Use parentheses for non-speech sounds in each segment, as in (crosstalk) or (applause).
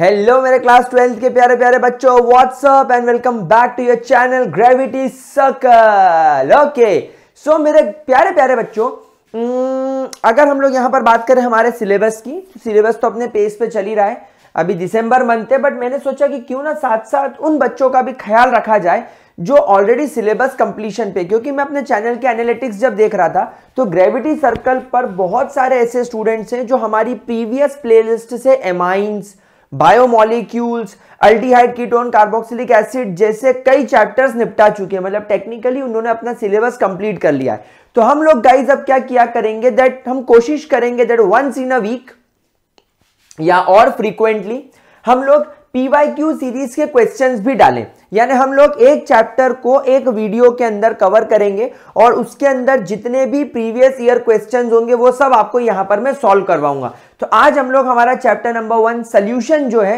Hello मेरे class twelfth के प्यारे प्यारे बच्चों what's up and welcome back to your channel gravity circle okay so मेरे प्यारे प्यारे बच्चों हम्म, अगर हम लोग यहाँ पर बात करें हमारे सिलेबस की तो सिलेबस तो अपने पेज पे चल ही रहा है अभी दिसंबर मंथ है बट मैंने सोचा कि क्यों ना साथ साथ उन बच्चों का भी ख्याल रखा जाए जो ऑलरेडी सिलेबस कंप्लीशन पे क्योंकि मैं अपने चैनल के एनालिटिक्स जब देख रहा था तो ग्रेविटी सर्कल पर बहुत सारे ऐसे स्टूडेंट्स हैं जो हमारी प्रीवियस प्लेलिस्ट से amines biomolecules aldehyde ketone carboxylic acid जैसे कई चैप्टर्स निपटा चुके हैं मतलब टेक्निकली उन्होंने अपना सिलेबस कंप्लीट कर लिया है तो हम लोग गाइज अब क्या किया करेंगे दैट हम कोशिश करेंगे that once in a week या और फ्रीक्वेंटली हम लोग पीवाईक्यू सीरीज के क्वेश्चंस भी डालें यानी हम लोग एक चैप्टर को एक वीडियो के अंदर कवर करेंगे और उसके अंदर जितने भी प्रीवियस ईयर क्वेश्चंस होंगे वो सब आपको यहां पर मैं सॉल्व करवाऊंगा तो आज हम लोग हमारा चैप्टर नंबर वन सोल्यूशन जो है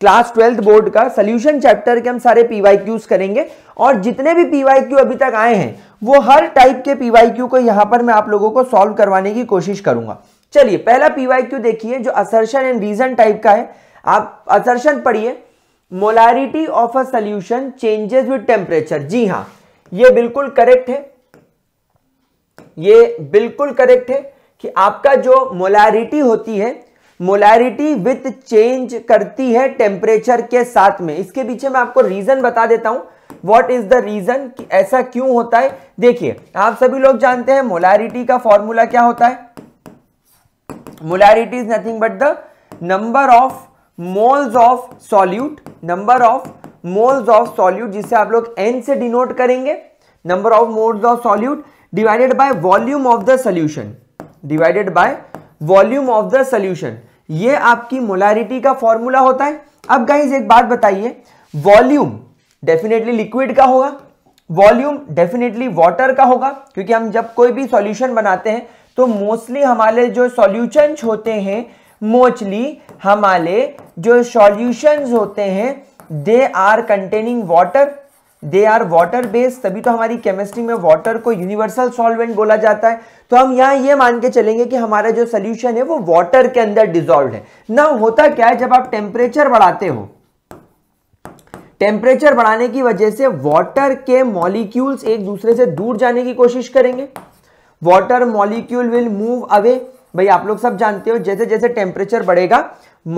क्लास ट्वेल्थ बोर्ड का सोल्यूशन चैप्टर के हम सारे पीवाईक्यूज करेंगे और जितने भी पीवाईक्यू अभी तक आए हैं वो हर टाइप के पीवाईक्यू को यहां पर मैं आप लोगों को सॉल्व करवाने की कोशिश करूंगा चलिए पहला पीवाईक्यू देखिए जो असर्शन एंड रीजन टाइप का है आप असर्शन पढ़िए molarity of a solution changes with temperature जी हाँ ये बिल्कुल करेक्ट है ये बिल्कुल करेक्ट है कि आपका जो मोलारिटी होती है मोलारिटी विथ चेंज करती है टेम्परेचर के साथ में इसके पीछे मैं आपको रीजन बता देता हूं वॉट इज द रीजन ऐसा क्यों होता है देखिए आप सभी लोग जानते हैं मोलारिटी का फॉर्मूला क्या होता है molarity is nothing but the number of moles of solute number of moles of solute जिसे आप लोग एन से डिनोट करेंगे number of moles of solute divided by volume of the solution divided by volume of the solution ये आपकी molarity का formula होता है अब गाइज एक बात बताइए वॉल्यूम डेफिनेटली लिक्विड का होगा वॉल्यूम डेफिनेटली वाटर का होगा क्योंकि हम जब कोई भी सॉल्यूशन बनाते हैं तो मोस्टली हमारे जो सॉल्यूशंस होते हैं मोचली हमारे जो सॉल्यूशंस होते हैं they are containing water they are water based तभी तो हमारी केमिस्ट्री में वाटर को यूनिवर्सल सॉल्वेंट बोला जाता है तो हम यहां ये मान के चलेंगे कि हमारा जो सोल्यूशन है वो वाटर के अंदर डिजोल्व है ना होता क्या है जब आप टेम्परेचर बढ़ाते हो टेम्परेचर बढ़ाने की वजह से वाटर के मॉलिक्यूल्स एक दूसरे से दूर जाने की कोशिश करेंगे water molecule will move away भाई आप लोग सब जानते हो जैसे जैसे टेम्परेचर बढ़ेगा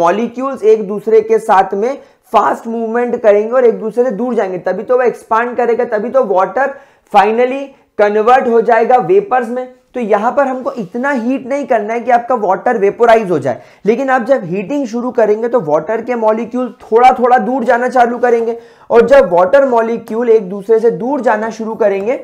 मॉलिक्यूल्स एक दूसरे के साथ में फास्ट मूवमेंट करेंगे और एक दूसरे से दूर जाएंगे तभी तो वह एक्सपांड करेगा तभी तो वॉटर फाइनली कन्वर्ट हो जाएगा वेपर्स में तो यहां पर हमको इतना हीट नहीं करना है कि आपका वाटर वेपोराइज हो जाए लेकिन आप जब हीटिंग शुरू करेंगे तो वाटर के मॉलिक्यूल थोड़ा थोड़ा दूर जाना चालू करेंगे और जब वाटर मॉलिक्यूल एक दूसरे से दूर जाना शुरू करेंगे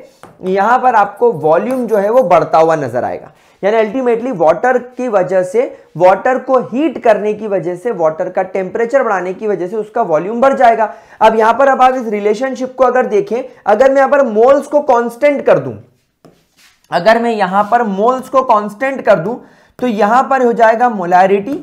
यहां पर आपको वॉल्यूम जो है वो बढ़ता हुआ नजर आएगा यानी अल्टीमेटली वाटर की वजह से वाटर को हीट करने की वजह से वाटर का टेम्परेचर बढ़ाने की वजह से उसका वॉल्यूम बढ़ जाएगा अब यहां पर अब आप इस रिलेशनशिप को अगर देखें अगर मैं यहां पर मोल्स को कॉन्स्टेंट कर दूं अगर मैं यहां पर मोल्स को कॉन्स्टेंट कर दूं तो यहां पर हो जाएगा मोलारिटी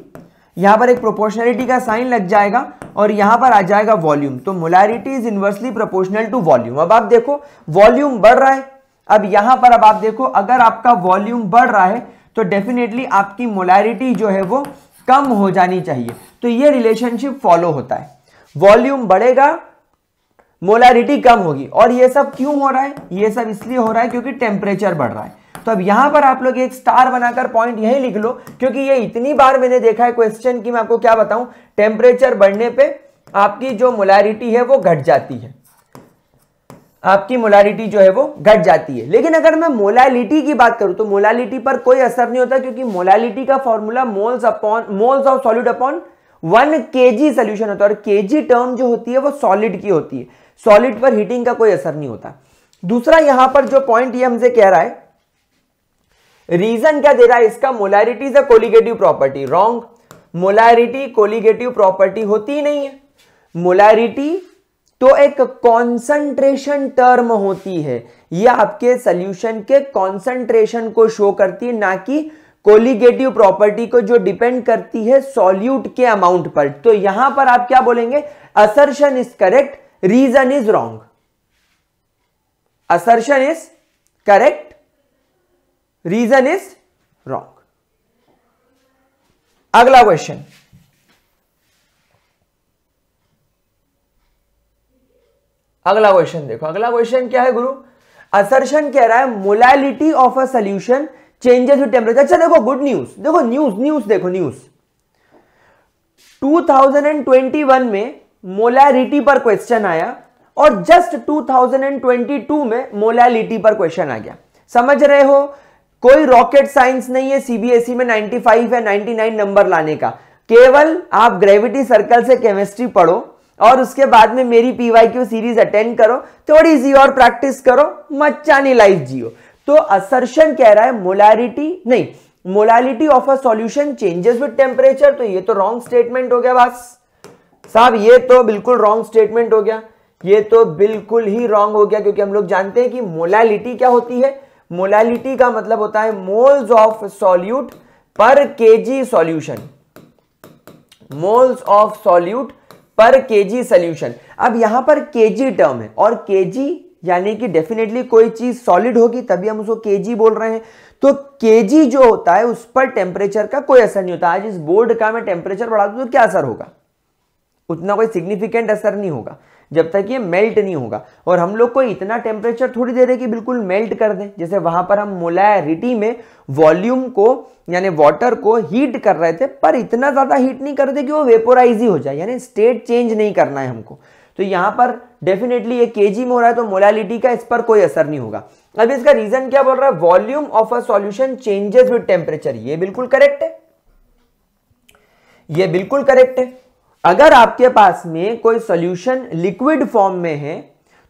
यहां पर एक प्रोपोर्शनलिटी का साइन लग जाएगा और यहां पर आ जाएगा वॉल्यूम तो molarity is inversely proportional to volume अब आप देखो वॉल्यूम बढ़ रहा है अब यहां पर अब आप देखो अगर आपका वॉल्यूम बढ़ रहा है तो डेफिनेटली आपकी मोलैरिटी जो है वो कम हो जानी चाहिए तो ये रिलेशनशिप फॉलो होता है वॉल्यूम बढ़ेगा मोलैरिटी कम होगी और ये सब क्यों हो रहा है ये सब इसलिए हो रहा है क्योंकि टेम्परेचर बढ़ रहा है तो अब यहां पर आप लोग एक स्टार बनाकर पॉइंट यही लिख लो क्योंकि ये इतनी बार मैंने देखा है क्वेश्चन की मैं आपको क्या बताऊं टेम्परेचर बढ़ने पर आपकी जो मोलैरिटी है वो घट जाती है आपकी मोलालिटी जो है वो घट जाती है लेकिन अगर मैं मोलालिटी की बात करूं तो मोलालिटी पर कोई असर नहीं होता क्योंकि मोलालिटी का formula moles upon moles of solid upon one K G solution होता है और के जी टर्म जो होती है वो सॉलिड की होती है सॉलिड पर हीटिंग का कोई असर नहीं होता दूसरा यहां पर जो पॉइंट ये हमसे कह रहा है रीजन क्या दे रहा है इसका molarity is a colligative property wrong molarity colligative property होती ही नहीं है मोलारिटी तो एक कॉन्सेंट्रेशन टर्म होती है ये आपके सोल्यूशन के कॉन्सेंट्रेशन को शो करती है ना कि कोलिगेटिव प्रॉपर्टी को जो डिपेंड करती है सॉल्यूट के अमाउंट पर तो यहां पर आप क्या बोलेंगे assertion is correct reason is wrong assertion is correct reason is wrong अगला क्वेश्चन अगला क्वेश्चन देखो अगला क्वेश्चन क्या है गुरु असर्शन कह रहा है molality of a solution changes with temperature अच्छा देखो गुड न्यूज देखो न्यूज न्यूज देखो न्यूज 2021 में मोलैलिटी पर क्वेश्चन आया और जस्ट 2022 में मोलैलिटी पर क्वेश्चन आ गया समझ रहे हो कोई रॉकेट साइंस नहीं है सीबीएसई e में 95 या 99 नंबर लाने का केवल आप ग्रेविटी सर्कल से केमिस्ट्री पढ़ो और उसके बाद में मेरी पीवाई क्यू सीरीज अटेंड करो थोड़ी सी और प्रैक्टिस करो मचानी लाइफ जियो तो असर्शन कह रहा है मोलैरिटी नहीं molality of a solution changes with temperature तो ये तो रॉन्ग स्टेटमेंट हो गया बस साहब ये तो बिल्कुल रॉन्ग स्टेटमेंट हो गया ये तो बिल्कुल ही रॉन्ग हो गया क्योंकि हम लोग जानते हैं कि मोलैलिटी क्या होती है मोलैलिटी का मतलब होता है moles of solute per KG solution moles of solute per KG solution अब यहां पर केजी टर्म है और केजी यानी कि डेफिनेटली कोई चीज सॉलिड होगी तभी हम उसको केजी बोल रहे हैं तो केजी जो होता है उस पर टेम्परेचर का कोई असर नहीं होता आज इस बोर्ड का मैं टेम्परेचर बढ़ा दू तो क्या असर होगा उतना कोई सिग्निफिकेंट असर नहीं होगा जब तक ये मेल्ट नहीं होगा और हम लोग को इतना टेम्परेचर थोड़ी देर है कि बिल्कुल मेल्ट कर दें जैसे वहां पर हम मोलैरिटी में वॉल्यूम को यानी वाटर को हीट कर रहे थे पर इतना ज़्यादा हीट नहीं कर दे कि वो वेपोराइज ही हो जाए यानी स्टेट चेंज नहीं करना है हमको तो यहाँ पर डेफिनेटली ये के में हो रहा है तो मोलालिटी का इस पर कोई असर नहीं होगा अब इसका रीजन क्या बोल रहा है volume of a solution changes with temperature ये बिल्कुल करेक्ट है ये बिल्कुल करेक्ट है अगर आपके पास में कोई सोल्यूशन लिक्विड फॉर्म में है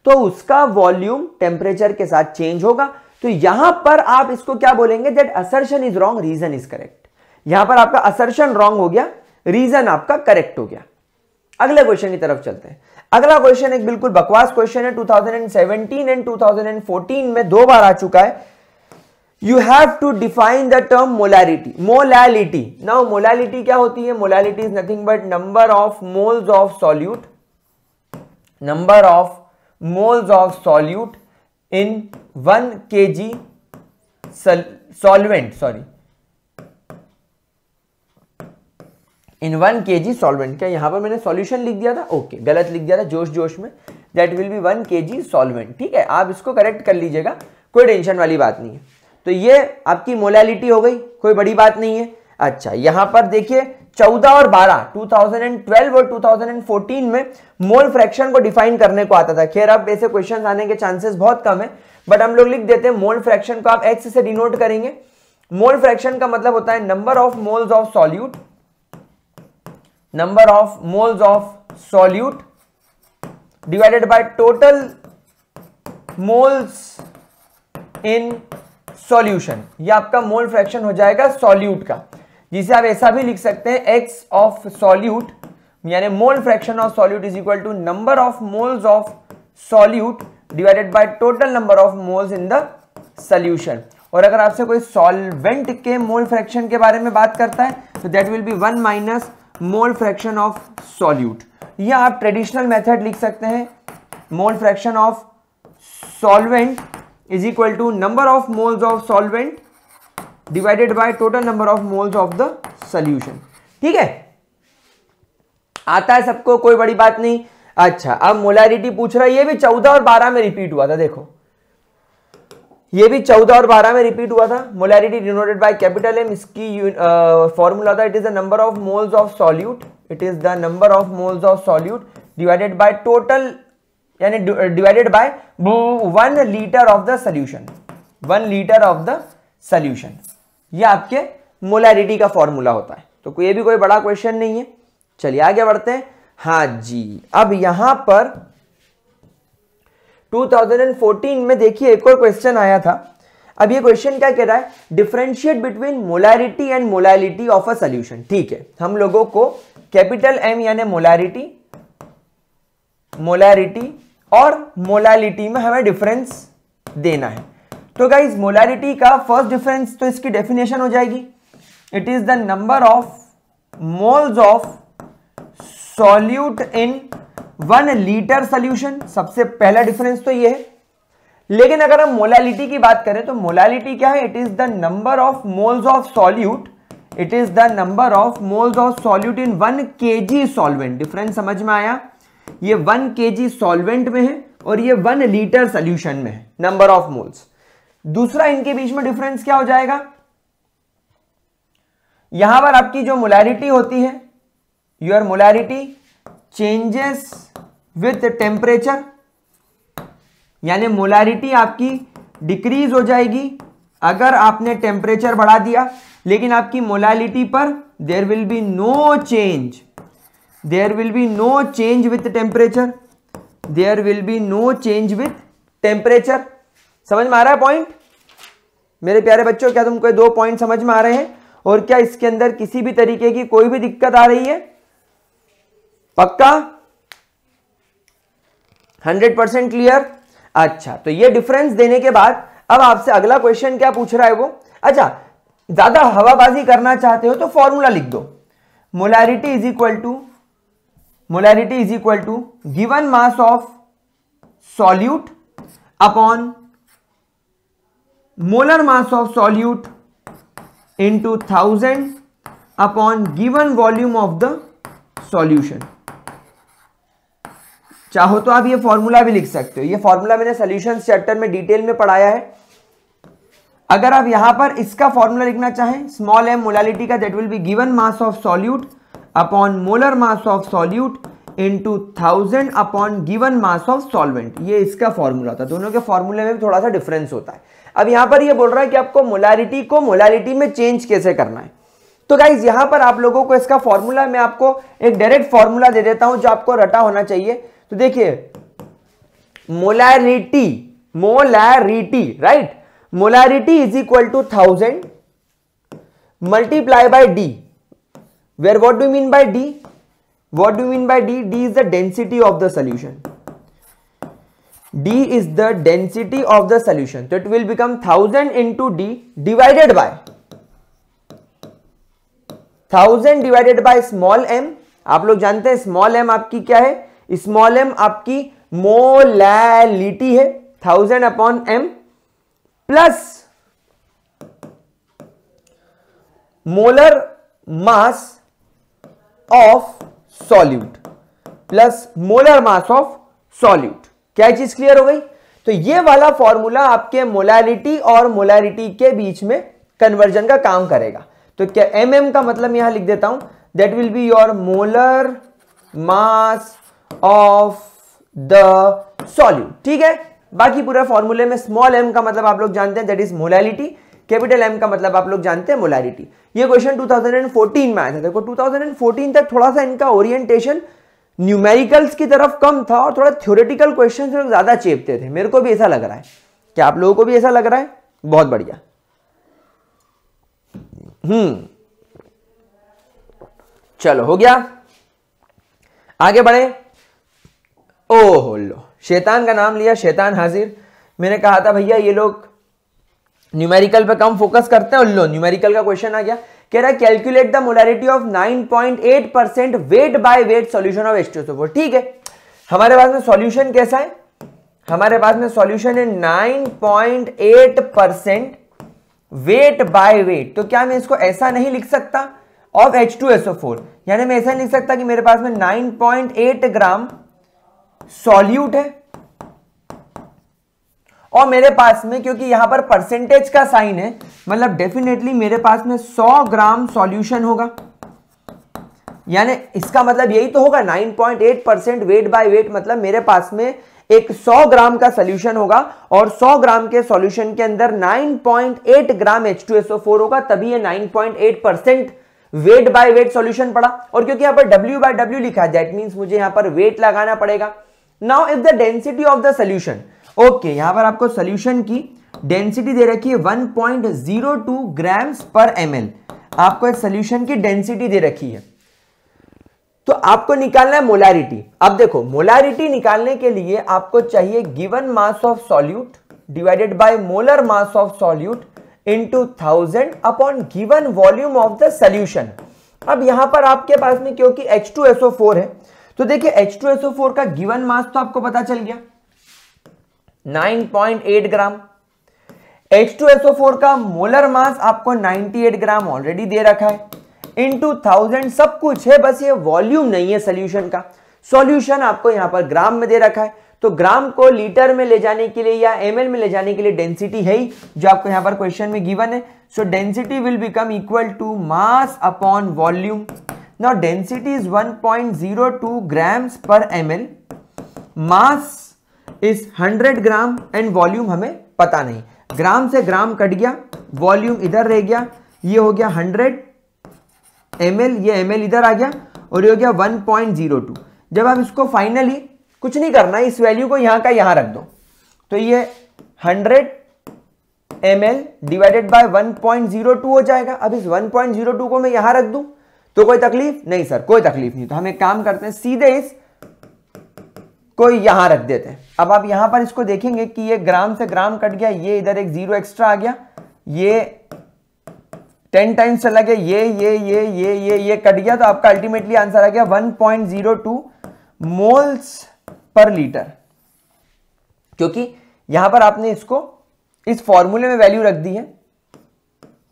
तो उसका वॉल्यूम टेम्परेचर के साथ चेंज होगा तो यहां पर आप इसको क्या बोलेंगे that assertion is wrong reason is correct यहां पर आपका असर्शन रॉन्ग हो गया रीजन आपका करेक्ट हो गया अगले क्वेश्चन की तरफ चलते हैं अगला क्वेश्चन एक बिल्कुल बकवास क्वेश्चन है 2017 एंड 2014 में दो बार आ चुका है you have to define the term molarity molality now molality क्या होती है molality is nothing but number of moles of solute number of moles of solute in one K G solvent sorry in one K G solvent क्या यहां पर मैंने solution लिख दिया था ओके okay, गलत लिख दिया था जोश जोश में that will be one K G solvent ठीक है आप इसको करेक्ट कर लीजिएगा कोई टेंशन वाली बात नहीं है तो ये आपकी मोलैलिटी हो गई कोई बड़ी बात नहीं है अच्छा यहां पर देखिए 14 और 12 2012 और 2014 में मोल फ्रैक्शन को डिफाइन करने को आता था खैर अब ऐसे क्वेश्चन आने के चांसेस बहुत कम है बट हम लोग लिख देते हैं मोल फ्रैक्शन को आप एक्स से डिनोट करेंगे मोल फ्रैक्शन का मतलब होता है number of moles of solute number of moles of solute divided by total moles in solution ये आपका मोल फ्रैक्शन हो जाएगा सॉल्यूट का जिसे आप ऐसा भी लिख सकते हैं एक्स ऑफ सॉल्यूट यानी mole fraction of solute is equal to number of moles of solute divided by total number of moles in the solution और अगर आपसे कोई सॉल्वेंट के मोल फ्रैक्शन के बारे में बात करता है तो that will be one minus mole fraction of solute यह आप ट्रेडिशनल मेथड लिख सकते हैं mole fraction of solvent is equal to number of moles of solvent divided by total number of moles of the solution ठीक है आता है सबको कोई बड़ी बात नहीं अच्छा अब मोलारिटी पूछ रहा है ये भी चौदह और बारह में रिपीट हुआ था देखो ये भी चौदह और बारह में रिपीट हुआ था molarity denoted by capital M इसकी फॉर्मूला था it is the number of moles of solute it is the number of moles of solute divided by total यानी divided by one litre of the solution one litre of the solution ये आपके molarity का formula होता है तो ये भी कोई बड़ा क्वेश्चन नहीं है चलिए आगे बढ़ते हैं हाँ जी अब यहां पर 2014 में देखिए एक और क्वेश्चन आया था अब ये क्वेश्चन क्या कह रहा है differentiate between molarity and molarity of a solution ठीक है हम लोगों को कैपिटल एम यानी मोलैरिटी मोलैरिटी और मोलालिटी में हमें डिफरेंस देना है तो गाइज मोलालिटी का फर्स्ट डिफरेंस तो इसकी डेफिनेशन हो जाएगी it is the number of moles of solute in one litre solution सबसे पहला डिफरेंस तो ये है लेकिन अगर हम मोलालिटी की बात करें तो मोलालिटी क्या है it is the number of moles of solute it is the number of moles of solute in one K G solvent difference समझ में आया ये वन के जी सॉल्वेंट में है और ये वन लीटर सोल्यूशन में है नंबर ऑफ मोल्स दूसरा इनके बीच में डिफरेंस क्या हो जाएगा यहां पर आपकी जो मोलैरिटी होती है your molarity changes with temperature यानी मोलैरिटी आपकी डिक्रीज हो जाएगी अगर आपने टेम्परेचर बढ़ा दिया लेकिन आपकी मोलैलिटी पर there will be no change there will be no change with temperature there will be no change with temperature समझ में आ रहा है पॉइंट मेरे प्यारे बच्चों क्या तुमको दो पॉइंट समझ में आ रहे हैं और क्या इसके अंदर किसी भी तरीके की कोई भी दिक्कत आ रही है पक्का हंड्रेड परसेंट क्लियर अच्छा तो ये डिफरेंस देने के बाद अब आपसे अगला क्वेश्चन क्या पूछ रहा है वो अच्छा ज्यादा हवाबाजी करना चाहते हो तो फॉर्मूला लिख दो molarity is equal to molarity is equal to given mass of solute upon molar mass of solute two thousand upon given volume of the solution चाहो तो आप ये फॉर्मूला भी लिख सकते हो ये फॉर्मूला मैंने सोल्यूशन चैप्टर में डिटेल में पढ़ाया है अगर आप यहां पर इसका फॉर्मूला लिखना चाहें स्मॉल एम मोलालिटी का that will be given mass of solute upon molar mass of solute into thousand upon given mass of solvent ये इसका फॉर्मूला था दोनों के फॉर्मूले में थोड़ा सा डिफरेंस होता है अब यहां पर ये बोल रहा है कि आपको मोलारिटी को मोलारिटी में चेंज कैसे करना है तो गाइज यहां पर आप लोगों को इसका फॉर्मूला मैं आपको एक डायरेक्ट फॉर्मूला दे देता हूं जो आपको रटा होना चाहिए तो देखिए molarity molarity right molarity is equal to thousand multiply by D where what do you mean by d what do you mean by d d is the density of the solution d is the density of the solution so it will become 1000 into d divided by 1000 divided by small m आप लोग जानते हैं small m आपकी क्या है small m आपकी molality है 1000 upon m plus molar mass of solute plus molar mass of solute क्या चीज क्लियर हो गई तो ये वाला फॉर्मूला आपके मोलैरिटी और मोलैरिटी के बीच में कन्वर्जन का काम करेगा तो क्या एम mm का मतलब यहां लिख देता हूं that will be your molar mass of the solute ठीक है बाकी पूरा फॉर्मूले में स्मॉल एम का मतलब आप लोग जानते हैं that is molality capital M का मतलब आप लोग जानते हैं मोलारिटी ये क्वेश्चन 2014 में आया था देखो 2014 तक थोड़ा सा इनका ओरिएंटेशन न्यूमेरिकल्स की तरफ कम था और थोड़ा थ्योरेटिकल क्वेश्चन लोग ज़्यादा चेपते थे मेरे को भी ऐसा लग रहा है क्या आप लोगों को भी ऐसा लग रहा है बहुत बढ़िया हम्म चलो हो गया आगे बढ़े ओहो लो शैतान का नाम लिया शैतान हाजिर मैंने कहा था भैया ये लोग न्यूमेरिकल पे कम फोकस करते हैं और लो न्यूमेरिकल का क्वेश्चन आ गया कह रहा है calculate the molarity of 9.8 percent weight by weight solution of H ठीक है हमारे पास में सॉल्यूशन कैसा है हमारे पास में सॉल्यूशन है 9.8 परसेंट वेट बाय वेट तो क्या मैं इसको ऐसा नहीं लिख सकता of H two SO four यानी मैं ऐसा नहीं लिख सकता कि मेरे पास में 9.8 ग्राम सॉल्यूट है और मेरे पास में क्योंकि यहां पर परसेंटेज का साइन है मतलब डेफिनेटली मेरे पास में 100 ग्राम सॉल्यूशन होगा यानी इसका मतलब यही तो होगा 9.8 परसेंट वेट बाय वेट मतलब मेरे पास में एक 100 ग्राम का सॉल्यूशन होगा और 100 ग्राम के सॉल्यूशन के अंदर 9.8 ग्राम H2SO4 होगा तभी ये 9.8 percent weight by weight solution पड़ा और क्योंकि यहां पर W बाय W लिखा है दैट मीन्स मुझे यहां पर वेट लगाना पड़ेगा now if the density of the solution okay यहां पर आपको सोल्यूशन की डेंसिटी दे रखी है 1.02 ग्राम्स पर एल आपको एक सोल्यूशन की डेंसिटी दे रखी है तो आपको निकालना है मोलारिटी अब देखो मोलारिटी निकालने के लिए आपको चाहिए given mass of solute divided by molar mass of solute into thousand upon given volume of the solution अब यहां पर आपके पास में क्योंकि H2SO4 है तो देखिए H2SO4 का गिवन मास तो आपको पता चल गया 9.8 ग्राम H2SO4 का मोलर मास आपको 98 ग्राम ऑलरेडी दे रखा है इनटू थाउजेंड सब कुछ है बस ये वॉल्यूम नहीं है सोल्यूशन का सोल्यूशन आपको यहां पर ग्राम में दे रखा है तो ग्राम को लीटर में ले जाने के लिए या एम में ले जाने के लिए डेंसिटी है ही जो आपको यहां पर क्वेश्चन में गिवन है so density will become equal to mass upon volume now density is 1.02 grams per M mass is 100 gram and volume हमें पता नहीं ग्राम से ग्राम कट गया वॉल्यूम इधर रह गया ये हो गया 100 एम ये एम इधर आ गया और ये हो गया 1.02 जब आप इसको फाइनली कुछ नहीं करना इस वैल्यू को यहां का यहां रख दो तो ये 100 एम एल डिवाइडेड बाय 1.02 हो जाएगा अब इस 1.02 को मैं यहां रख दू तो कोई तकलीफ नहीं सर कोई तकलीफ नहीं तो हम एक काम करते हैं सीधे इस को यहां रख देते हैं अब आप यहां पर इसको देखेंगे कि ये ग्राम से ग्राम कट गया ये इधर एक जीरो एक्स्ट्रा आ गया ये टेन टाइम्स चला गया ये ये ये ये ये ये कट गया तो आपका अल्टीमेटली आंसर आ गया 1.02 मोल्स पर लीटर क्योंकि यहां पर आपने इसको इस फॉर्मूले में वैल्यू रख दी है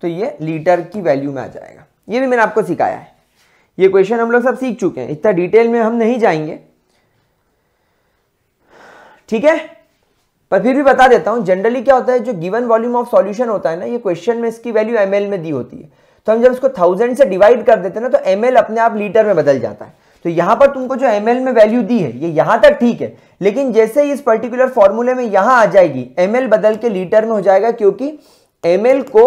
तो ये लीटर की वैल्यू में आ जाएगा ये भी मैंने आपको सिखाया है ये क्वेश्चन हम लोग सब सीख चुके हैं इतना डिटेल में हम नहीं जाएंगे ठीक है पर फिर भी बता देता हूं जनरली क्या होता है जो गिवन वॉल्यूम ऑफ सॉल्यूशन होता है ना ये क्वेश्चन में इसकी वैल्यू एम में दी होती है तो हम जब इसको थाउजेंड से डिवाइड कर देते हैं ना तो एम अपने आप लीटर में बदल जाता है तो यहां पर तुमको जो एम में वैल्यू दी है ये यहां तक ठीक है लेकिन जैसे ही इस पर्टिकुलर फॉर्मूले में यहां आ जाएगी एम बदल के लीटर में हो जाएगा क्योंकि एम को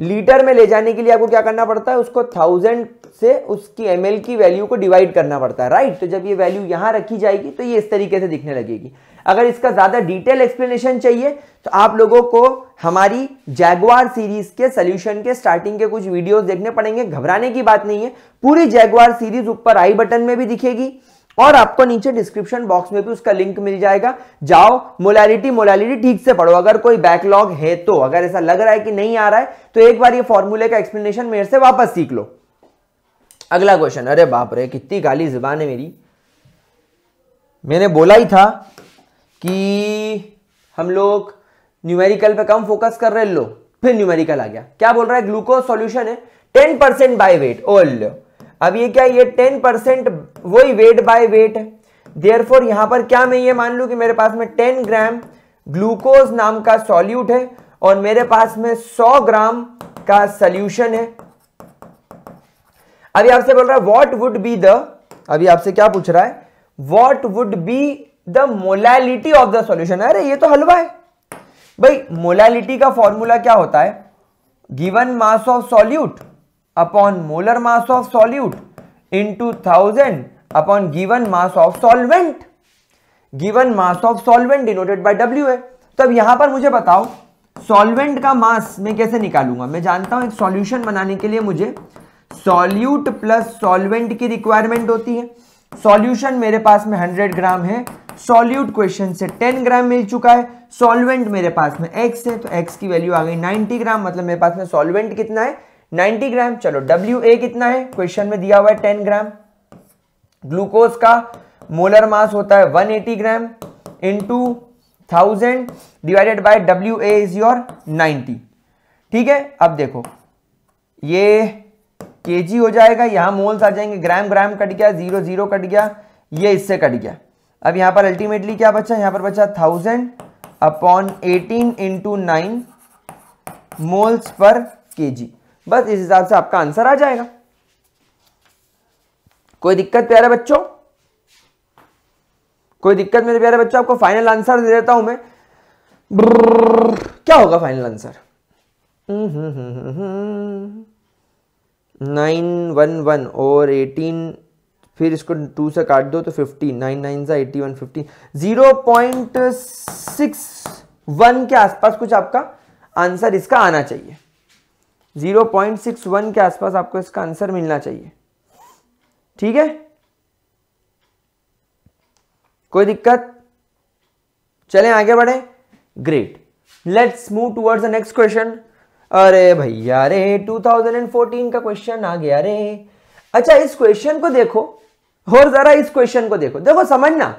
लीटर में ले जाने के लिए आपको क्या करना पड़ता है उसको थाउजेंड से उसकी एम की वैल्यू को डिवाइड करना पड़ता है राइट तो जब ये वैल्यू यहां रखी जाएगी तो ये इस तरीके से दिखने लगेगी अगर इसका ज़्यादा डिटेल एक्सप्लेनेशन चाहिए तो आप लोगों को हमारी जैगवार सीरीज के सोल्यूशन के स्टार्टिंग के कुछ वीडियोस देखने पड़ेंगे घबराने की बात नहीं है पूरी जैगवार सीरीज ऊपर आई बटन में भी दिखेगी और आपको नीचे डिस्क्रिप्शन बॉक्स में भी उसका लिंक मिल जाएगा जाओ मोलैलिटी मोलैलिटी ठीक से पढ़ो अगर कोई बैकलॉग है तो अगर ऐसा लग रहा है कि नहीं आ रहा है तो एक बार ये फॉर्मूले का एक्सप्लेनेशन मेरे से वापस सीख लो अगला क्वेश्चन अरे बाप रे कितनी गाली जुबान है मेरी मैंने बोला ही था कि हम लोग न्यूमेरिकल पे कम फोकस कर रहे लो फिर न्यूमेरिकल आ गया क्या बोल रहा है ग्लूकोज सोल्यूशन है टेन परसेंट बाई वेट ओल्ड अब ये क्या ये टेन परसेंट वही वेट बाय वेट है देयर पर क्या मैं ये मान लू कि मेरे पास में टेन ग्राम ग्लूकोज नाम का सॉल्यूट है और मेरे पास में सौ ग्राम का सोल्यूशन है अभी आपसे बोल रहा है वॉट वुड बी द अभी आपसे क्या पूछ रहा है what would be the molality of the solution अरे ये तो हलवा है भाई मोलैलिटी का फॉर्मूला क्या होता है given mass of solute upon molar mass of solute into thousand upon given mass of solvent given mass of solvent denoted by W है तो अब यहां पर मुझे बताओ सॉल्वेंट का मास मैं कैसे निकालूंगा मैं जानता हूं एक सॉल्यूशन बनाने के लिए मुझे सॉल्यूट प्लस सॉल्वेंट की रिक्वायरमेंट होती है सॉल्यूशन मेरे पास में 100 ग्राम है सॉल्यूट क्वेश्चन से 10 ग्राम मिल चुका है सॉल्वेंट मेरे पास में x है तो x की वैल्यू आ गई 90 ग्राम मतलब मेरे पास में सॉल्वेंट कितना है 90 ग्राम चलो डब्ल्यू ए कितना है क्वेश्चन में दिया हुआ है 10 ग्राम ग्लूकोज का मोलर मास होता है 180 gram into thousand divided by W A is your 90 ठीक है अब देखो ये के हो जाएगा यहां मोल्स आ जाएंगे ग्राम ग्राम कट गया जीरो जीरो कट गया ये इससे कट गया अब यहां पर अल्टीमेटली क्या बचा यहां पर बचा thousand upon eighteen into nine moles पर केजी बस इस हिसाब से आपका आंसर आ जाएगा कोई दिक्कत प्यारे बच्चों कोई दिक्कत मेरे प्यारे बच्चों आपको फाइनल आंसर दे देता हूं मैं क्या होगा final answer nine one one और एटीन फिर इसको टू से काट दो तो फिफ्टीन नाइन नाइन सा eighty one fifteen zero point six one के आसपास कुछ आपका आंसर इसका आना चाहिए जीरो पॉइंट सिक्स वन के आसपास आपको इसका आंसर मिलना चाहिए ठीक है कोई दिक्कत चले आगे बढ़े great let's move towards the next question अरे भैया रे 2014 का क्वेश्चन आ गया रे अच्छा इस क्वेश्चन को देखो और जरा इस क्वेश्चन को देखो देखो समझना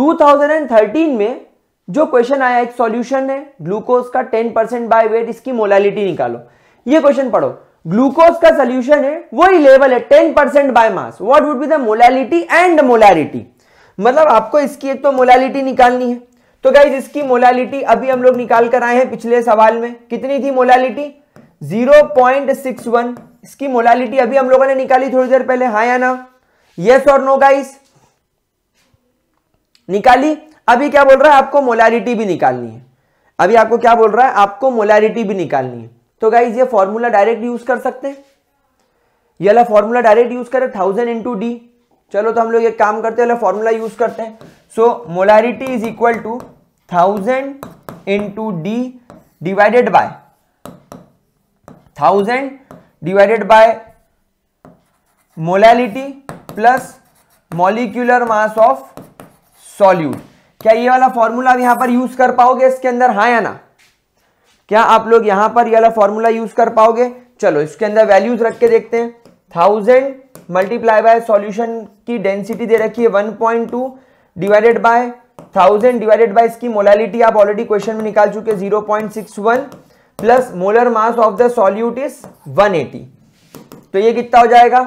2013 में जो क्वेश्चन आया एक सॉल्यूशन है ग्लूकोज का 10% बाय वेट इसकी मोलालिटी निकालो ये क्वेश्चन पढ़ो ग्लूकोज का सोल्यूशन है वही लेवल है ten percent by mass what would be the molality and molarity मतलब आपको इसकी एक तो मोलैलिटी निकालनी है तो गाइज इसकी मोलैलिटी अभी हम लोग निकाल कर आए हैं पिछले सवाल में कितनी थी मोलैलिटी 0.61 इसकी मोलैलिटी अभी हम लोगों ने निकाली थोड़ी देर पहले हाँ या ना यस और नो गाइस निकाली अभी क्या बोल रहा है आपको मोलैलिटी भी निकालनी है अभी आपको क्या बोल रहा है आपको मोलैलिटी भी निकालनी है तो गाइज ये फॉर्मूला डायरेक्ट यूज कर सकते हैं ये वाला फॉर्मूला डायरेक्ट यूज करें थाउजेंड इंटू डी चलो तो हम लोग एक काम करते हैं फॉर्मूला यूज करते हैं so molarity is equal to thousand into D divided by thousand divided by molality plus molecular mass of solute क्या ये वाला फॉर्मूला आप यहां पर यूज कर पाओगे इसके अंदर हाँ या ना क्या आप लोग यहां पर वाला फॉर्मूला यूज कर पाओगे चलो इसके अंदर वैल्यूज रख के देखते हैं थाउजेंड मल्टीप्लाई बाय सॉल्यूशन की डेंसिटी दे रखी है one point two divided by thousand divided by इसकी मोलालिटी आप ऑलरेडी क्वेश्चन में निकाल चुके zero point six one plus molar mass of the solute is 180 तो ये कितना हो जाएगा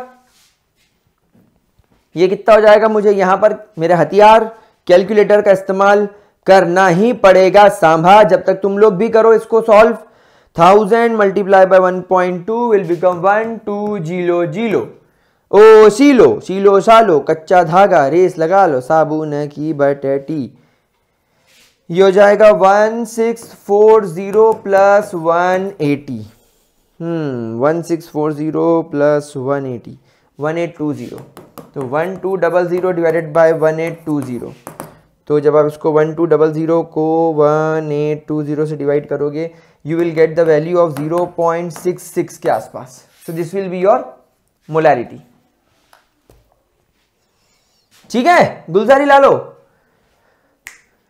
ये कितना हो जाएगा मुझे यहां पर मेरे हथियार कैलकुलेटर का इस्तेमाल करना ही पड़ेगा सांभा जब तक तुम लोग भी करो इसको solve thousand multiply by one point two will become one two zero zero ओ सीलो सीलो सालो कच्चा धागा रेस लगा लो साबुन की बटी ये हो जाएगा one six four zero plus one eighty one six four zero plus one eighty one eight two zero तो one two double zero divided by one eight two zero तो जब आप इसको वन टू डबल ज़ीरो को one eight two zero से divide करोगे you will get the value of zero point six six के आसपास so this will be your molarity ठीक है गुलजारी लालो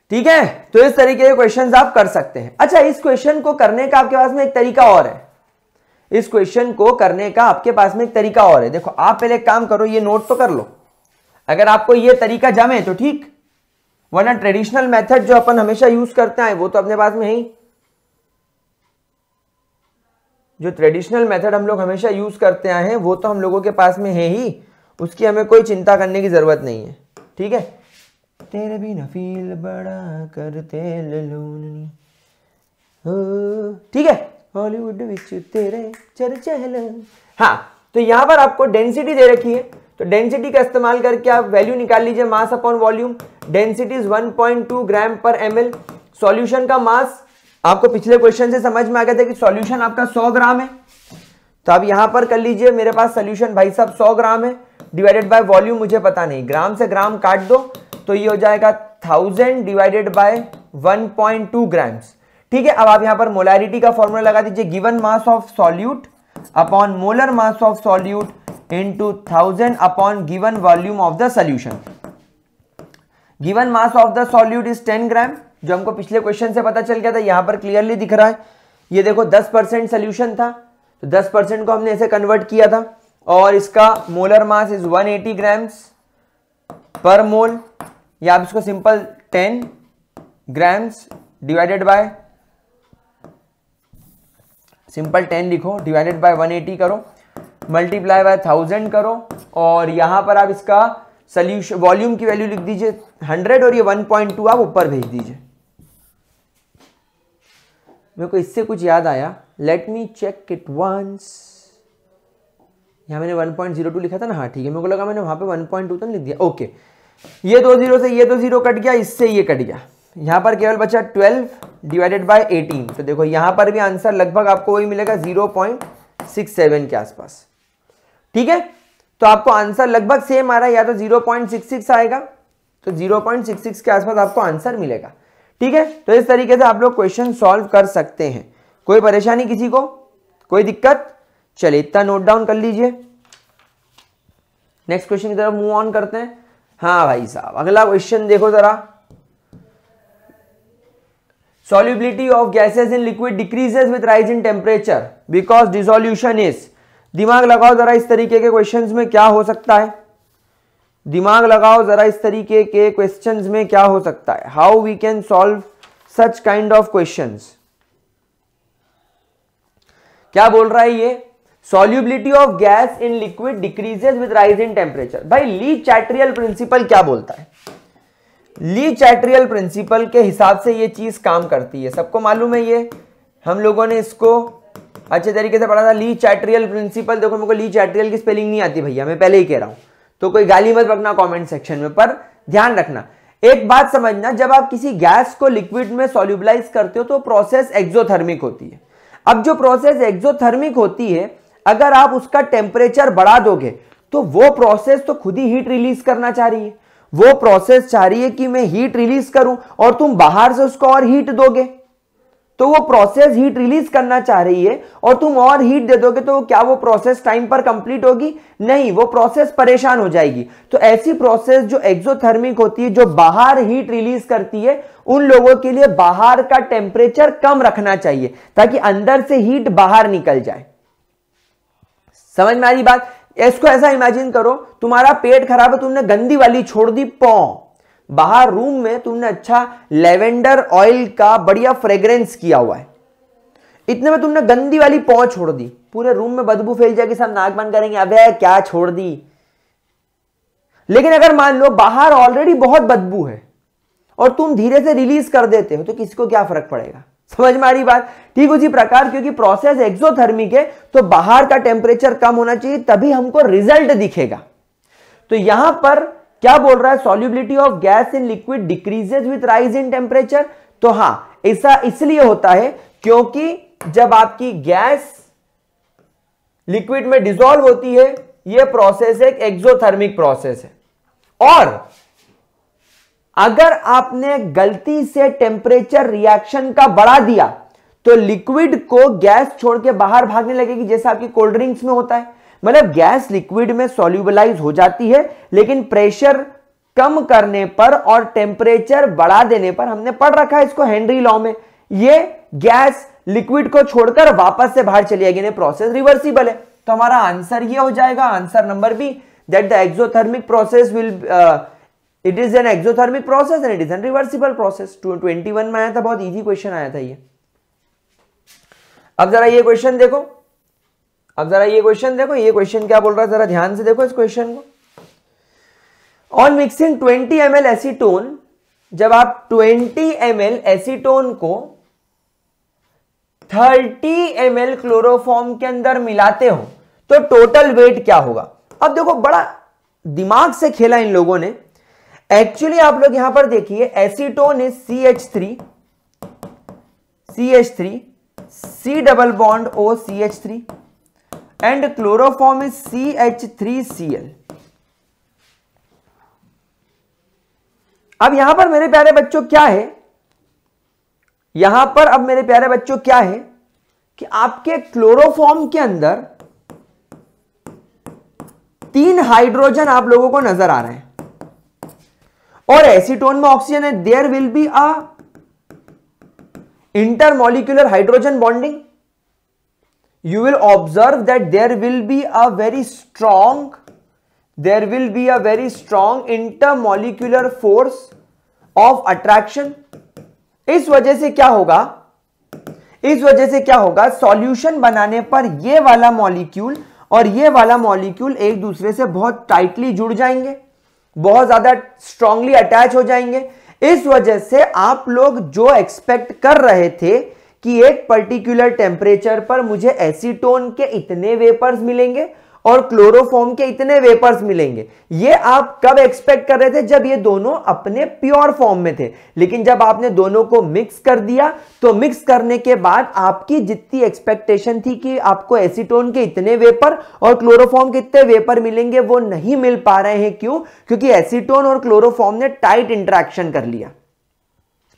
ठीक है तो इस तरीके के क्वेश्चन आप कर सकते हैं अच्छा इस क्वेश्चन को करने का आपके पास में एक तरीका और है इस क्वेश्चन को करने का आपके पास में एक तरीका और है देखो आप पहले एक काम करो ये नोट तो कर लो अगर आपको ये तरीका जमे तो ठीक वरना ट्रेडिशनल मेथड जो अपन हमेशा यूज करते हैं वो तो अपने पास में है ही जो ट्रेडिशनल मेथड हम लोग हमेशा यूज करते आए हैं वो तो हम लोगों के पास में है ही उसकी हमें कोई चिंता करने की जरूरत नहीं है ठीक है तेरे भी नफील बड़ा करते ठीक है हॉलीवुड विच तेरे चर्चा हाँ तो यहां पर आपको डेंसिटी दे रखी है तो डेंसिटी का इस्तेमाल करके आप वैल्यू निकाल लीजिए mass upon volume density is 1.2 gram per M L solution का मास आपको पिछले क्वेश्चन से समझ में आ गया था कि सॉल्यूशन आपका 100 ग्राम है तो आप यहां पर कर लीजिए मेरे पास सॉल्यूशन भाई साहब 100 ग्राम है डिवाइडेड बाय वॉल्यूम मुझे पता नहीं ग्राम से ग्राम काट दो तो ये हो जाएगा thousand divided by two grams ठीक है अब आप यहां पर मोलारिटी का फॉर्मूला लगा दीजिए given mass of solute upon molar mass of solute into thousand upon given volume of the solution given mass of the solute is ten gram जो हमको पिछले क्वेश्चन से पता चल गया था यहां पर क्लियरली दिख रहा है ये देखो दस परसेंट सोल्यूशन था तो दस परसेंट को हमने ऐसे कन्वर्ट किया था और इसका molar mass is one eighty grams पर मोल या आप इसको simple ten grams divided by simple ten लिखो डिवाइडेड बाय एटी करो मल्टीप्लाई बाय थाउजेंड करो और यहां पर आप इसका सोल्यूशन वॉल्यूम की वैल्यू लिख दीजिए हंड्रेड और ये वन पॉइंट टू आप ऊपर भेज दीजिए मेरे को इससे कुछ याद आया let me check it once यहां मैंने वन पॉइंट जीरो टू लिखा था ना हाँ ठीक है मेरे को लगा मैंने वहां पर वन पॉइंट टू तो लिख दिया ओके ये दो जीरो से ये दो जीरो कट गया इससे ये कट गया यहां पर केवल बचा ट्वेल्व डिवाइडेड बाय एटीन तो देखो यहां पर भी आंसर लगभग आपको वही मिलेगा जीरो पॉइंट सिक्स सेवन के आसपास ठीक है तो आपको आंसर लगभग सेम आ रहा है या तो 0.66 आएगा तो 0.66 के आसपास आपको आंसर मिलेगा ठीक है तो इस तरीके से आप लोग क्वेश्चन सॉल्व कर सकते हैं कोई परेशानी किसी को कोई दिक्कत चलिए इतना नोट डाउन कर लीजिए नेक्स्ट क्वेश्चन की तरफ मूव ऑन करते हैं हाँ भाई साहब अगला क्वेश्चन देखो जरा solubility of gases in liquid decreases with rise in temperature because dissolution is दिमाग लगाओ जरा इस तरीके के क्वेश्चंस में क्या हो सकता है दिमाग लगाओ जरा इस तरीके के क्वेश्चंस में क्या हो सकता है how we can solve such kind of questions क्या बोल रहा है ये solubility of gas in liquid decreases with rise in temperature भाई ली चैट्रियल प्रिंसिपल क्या बोलता है ली चैट्रियल प्रिंसिपल के हिसाब से ये चीज काम करती है सबको मालूम है ये हम लोगों ने इसको अच्छे तरीके से पढ़ा था ली चैट्रियल प्रिंसिपल देखो मेरे को ली चैट्रियल की स्पेलिंग नहीं आती भैया मैं पहले ही कह रहा हूँ तो कोई गाली मत रखना कॉमेंट सेक्शन में पर ध्यान रखना एक बात समझना जब आप किसी गैस को लिक्विड में सोल्यूबलाइज करते हो तो प्रोसेस एक्जोथर्मिक होती है अब जो प्रोसेस एक्जोथर्मिक होती है अगर आप उसका टेम्परेचर बढ़ा दोगे तो वो प्रोसेस तो खुद ही हीट रिलीज करना चाह रही है वो प्रोसेस चाह रही है कि मैं हीट रिलीज करूं और तुम बाहर से उसको और हीट दोगे तो वो प्रोसेस हीट रिलीज करना चाह रही है और तुम और हीट दे दोगे तो क्या वो प्रोसेस टाइम पर कंप्लीट होगी नहीं वो प्रोसेस परेशान हो जाएगी तो ऐसी प्रोसेस जो एक्सोथर्मिक होती है जो बाहर हीट रिलीज करती है उन लोगों के लिए बाहर का टेम्परेचर कम रखना चाहिए ताकि अंदर से हीट बाहर निकल जाए समझ में आ रही बात इसको ऐसा इमेजिन करो तुम्हारा पेट खराब है तुमने गंदी वाली छोड़ दी पौ बाहर रूम में तुमने अच्छा लेवेंडर ऑयल का बढ़िया फ्रेग्रेंस किया हुआ है इतने में तुमने गंदी वाली पौ छोड़ दी पूरे रूम में बदबू फैल जाएगी सब नाक बंद करेंगे अब क्या छोड़ दी लेकिन अगर मान लो बाहर ऑलरेडी बहुत बदबू है और तुम धीरे से रिलीज कर देते हो तो किसी को क्या फर्क पड़ेगा समझ में आ रही बात ठीक उसी प्रकार क्योंकि प्रोसेस एक्सोथर्मिक है तो बाहर का टेम्परेचर कम होना चाहिए तभी हमको रिजल्ट दिखेगा तो यहां पर क्या बोल रहा है solubility of gas in liquid decreases with rise in temperature तो हां ऐसा इसलिए होता है क्योंकि जब आपकी गैस लिक्विड में डिजोल्व होती है यह प्रोसेस एक एक्सोथर्मिक प्रोसेस है और अगर आपने गलती से टेम्परेचर रिएक्शन का बढ़ा दिया तो लिक्विड को गैस छोड़ के बाहर भागने लगेगी जैसे आपकी कोल्ड ड्रिंक्स में होता है मतलब गैस लिक्विड में सोल्यूबलाइज हो जाती है लेकिन प्रेशर कम करने पर और टेम्परेचर बढ़ा देने पर हमने पढ़ रखा है इसको हेनरी लॉ में ये गैस लिक्विड को छोड़कर वापस से बाहर चली जाएगी प्रोसेस रिवर्सिबल है तो हमारा आंसर ये हो जाएगा answer number B that the exothermic process will it is an exothermic process and it is an reversible process twenty one में आया था बहुत इजी क्वेश्चन आया था ये अब जरा ये क्वेश्चन देखो अब जरा ये क्वेश्चन देखो ये क्वेश्चन क्या बोल रहा है जरा ध्यान से देखो इस क्वेश्चन को on mixing 20 M L acetone जब आप 20 एम एल एसीटोन को 30 एम एल क्लोरोफॉर्म के अंदर मिलाते हो तो टोटल वेट क्या होगा अब देखो बड़ा दिमाग से खेला इन लोगों ने एक्चुअली आप लोग यहां पर देखिए acetone is C H three C H three C double bond O C H three and chloroform is C H three C L अब यहां पर मेरे प्यारे बच्चों क्या है यहां पर अब मेरे प्यारे बच्चों क्या है कि आपके क्लोरोफॉर्म के अंदर तीन हाइड्रोजन आप लोगों को नजर आ रहे हैं और एसीटोन में ऑक्सीजन है there will be a intermolecular hydrogen bonding you will observe that there will be a very strong there will be a very strong intermolecular force of attraction इस वजह से क्या होगा इस वजह से क्या होगा सॉल्यूशन बनाने पर ये वाला मॉलिक्यूल और ये वाला मॉलिक्यूल एक दूसरे से बहुत टाइटली जुड़ जाएंगे बहुत ज्यादा स्ट्रांगली अटैच हो जाएंगे इस वजह से आप लोग जो एक्सपेक्ट कर रहे थे कि एक पर्टिकुलर टेम्परेचर पर मुझे एसीटोन के इतने वेपर्स मिलेंगे और क्लोरोफॉर्म के इतने वेपर्स मिलेंगे ये आप कब एक्सपेक्ट कर रहे थे जब ये दोनों अपने प्योर फॉर्म में थे लेकिन जब आपने दोनों को मिक्स कर दिया तो मिक्स करने के बाद आपकी जितनी एक्सपेक्टेशन थी कि आपको एसीटोन के इतने वेपर और क्लोरोफॉर्म के इतने वेपर मिलेंगे वो नहीं मिल पा रहे हैं क्यों क्योंकि एसीटोन और क्लोरोफॉर्म ने टाइट इंट्रैक्शन कर लिया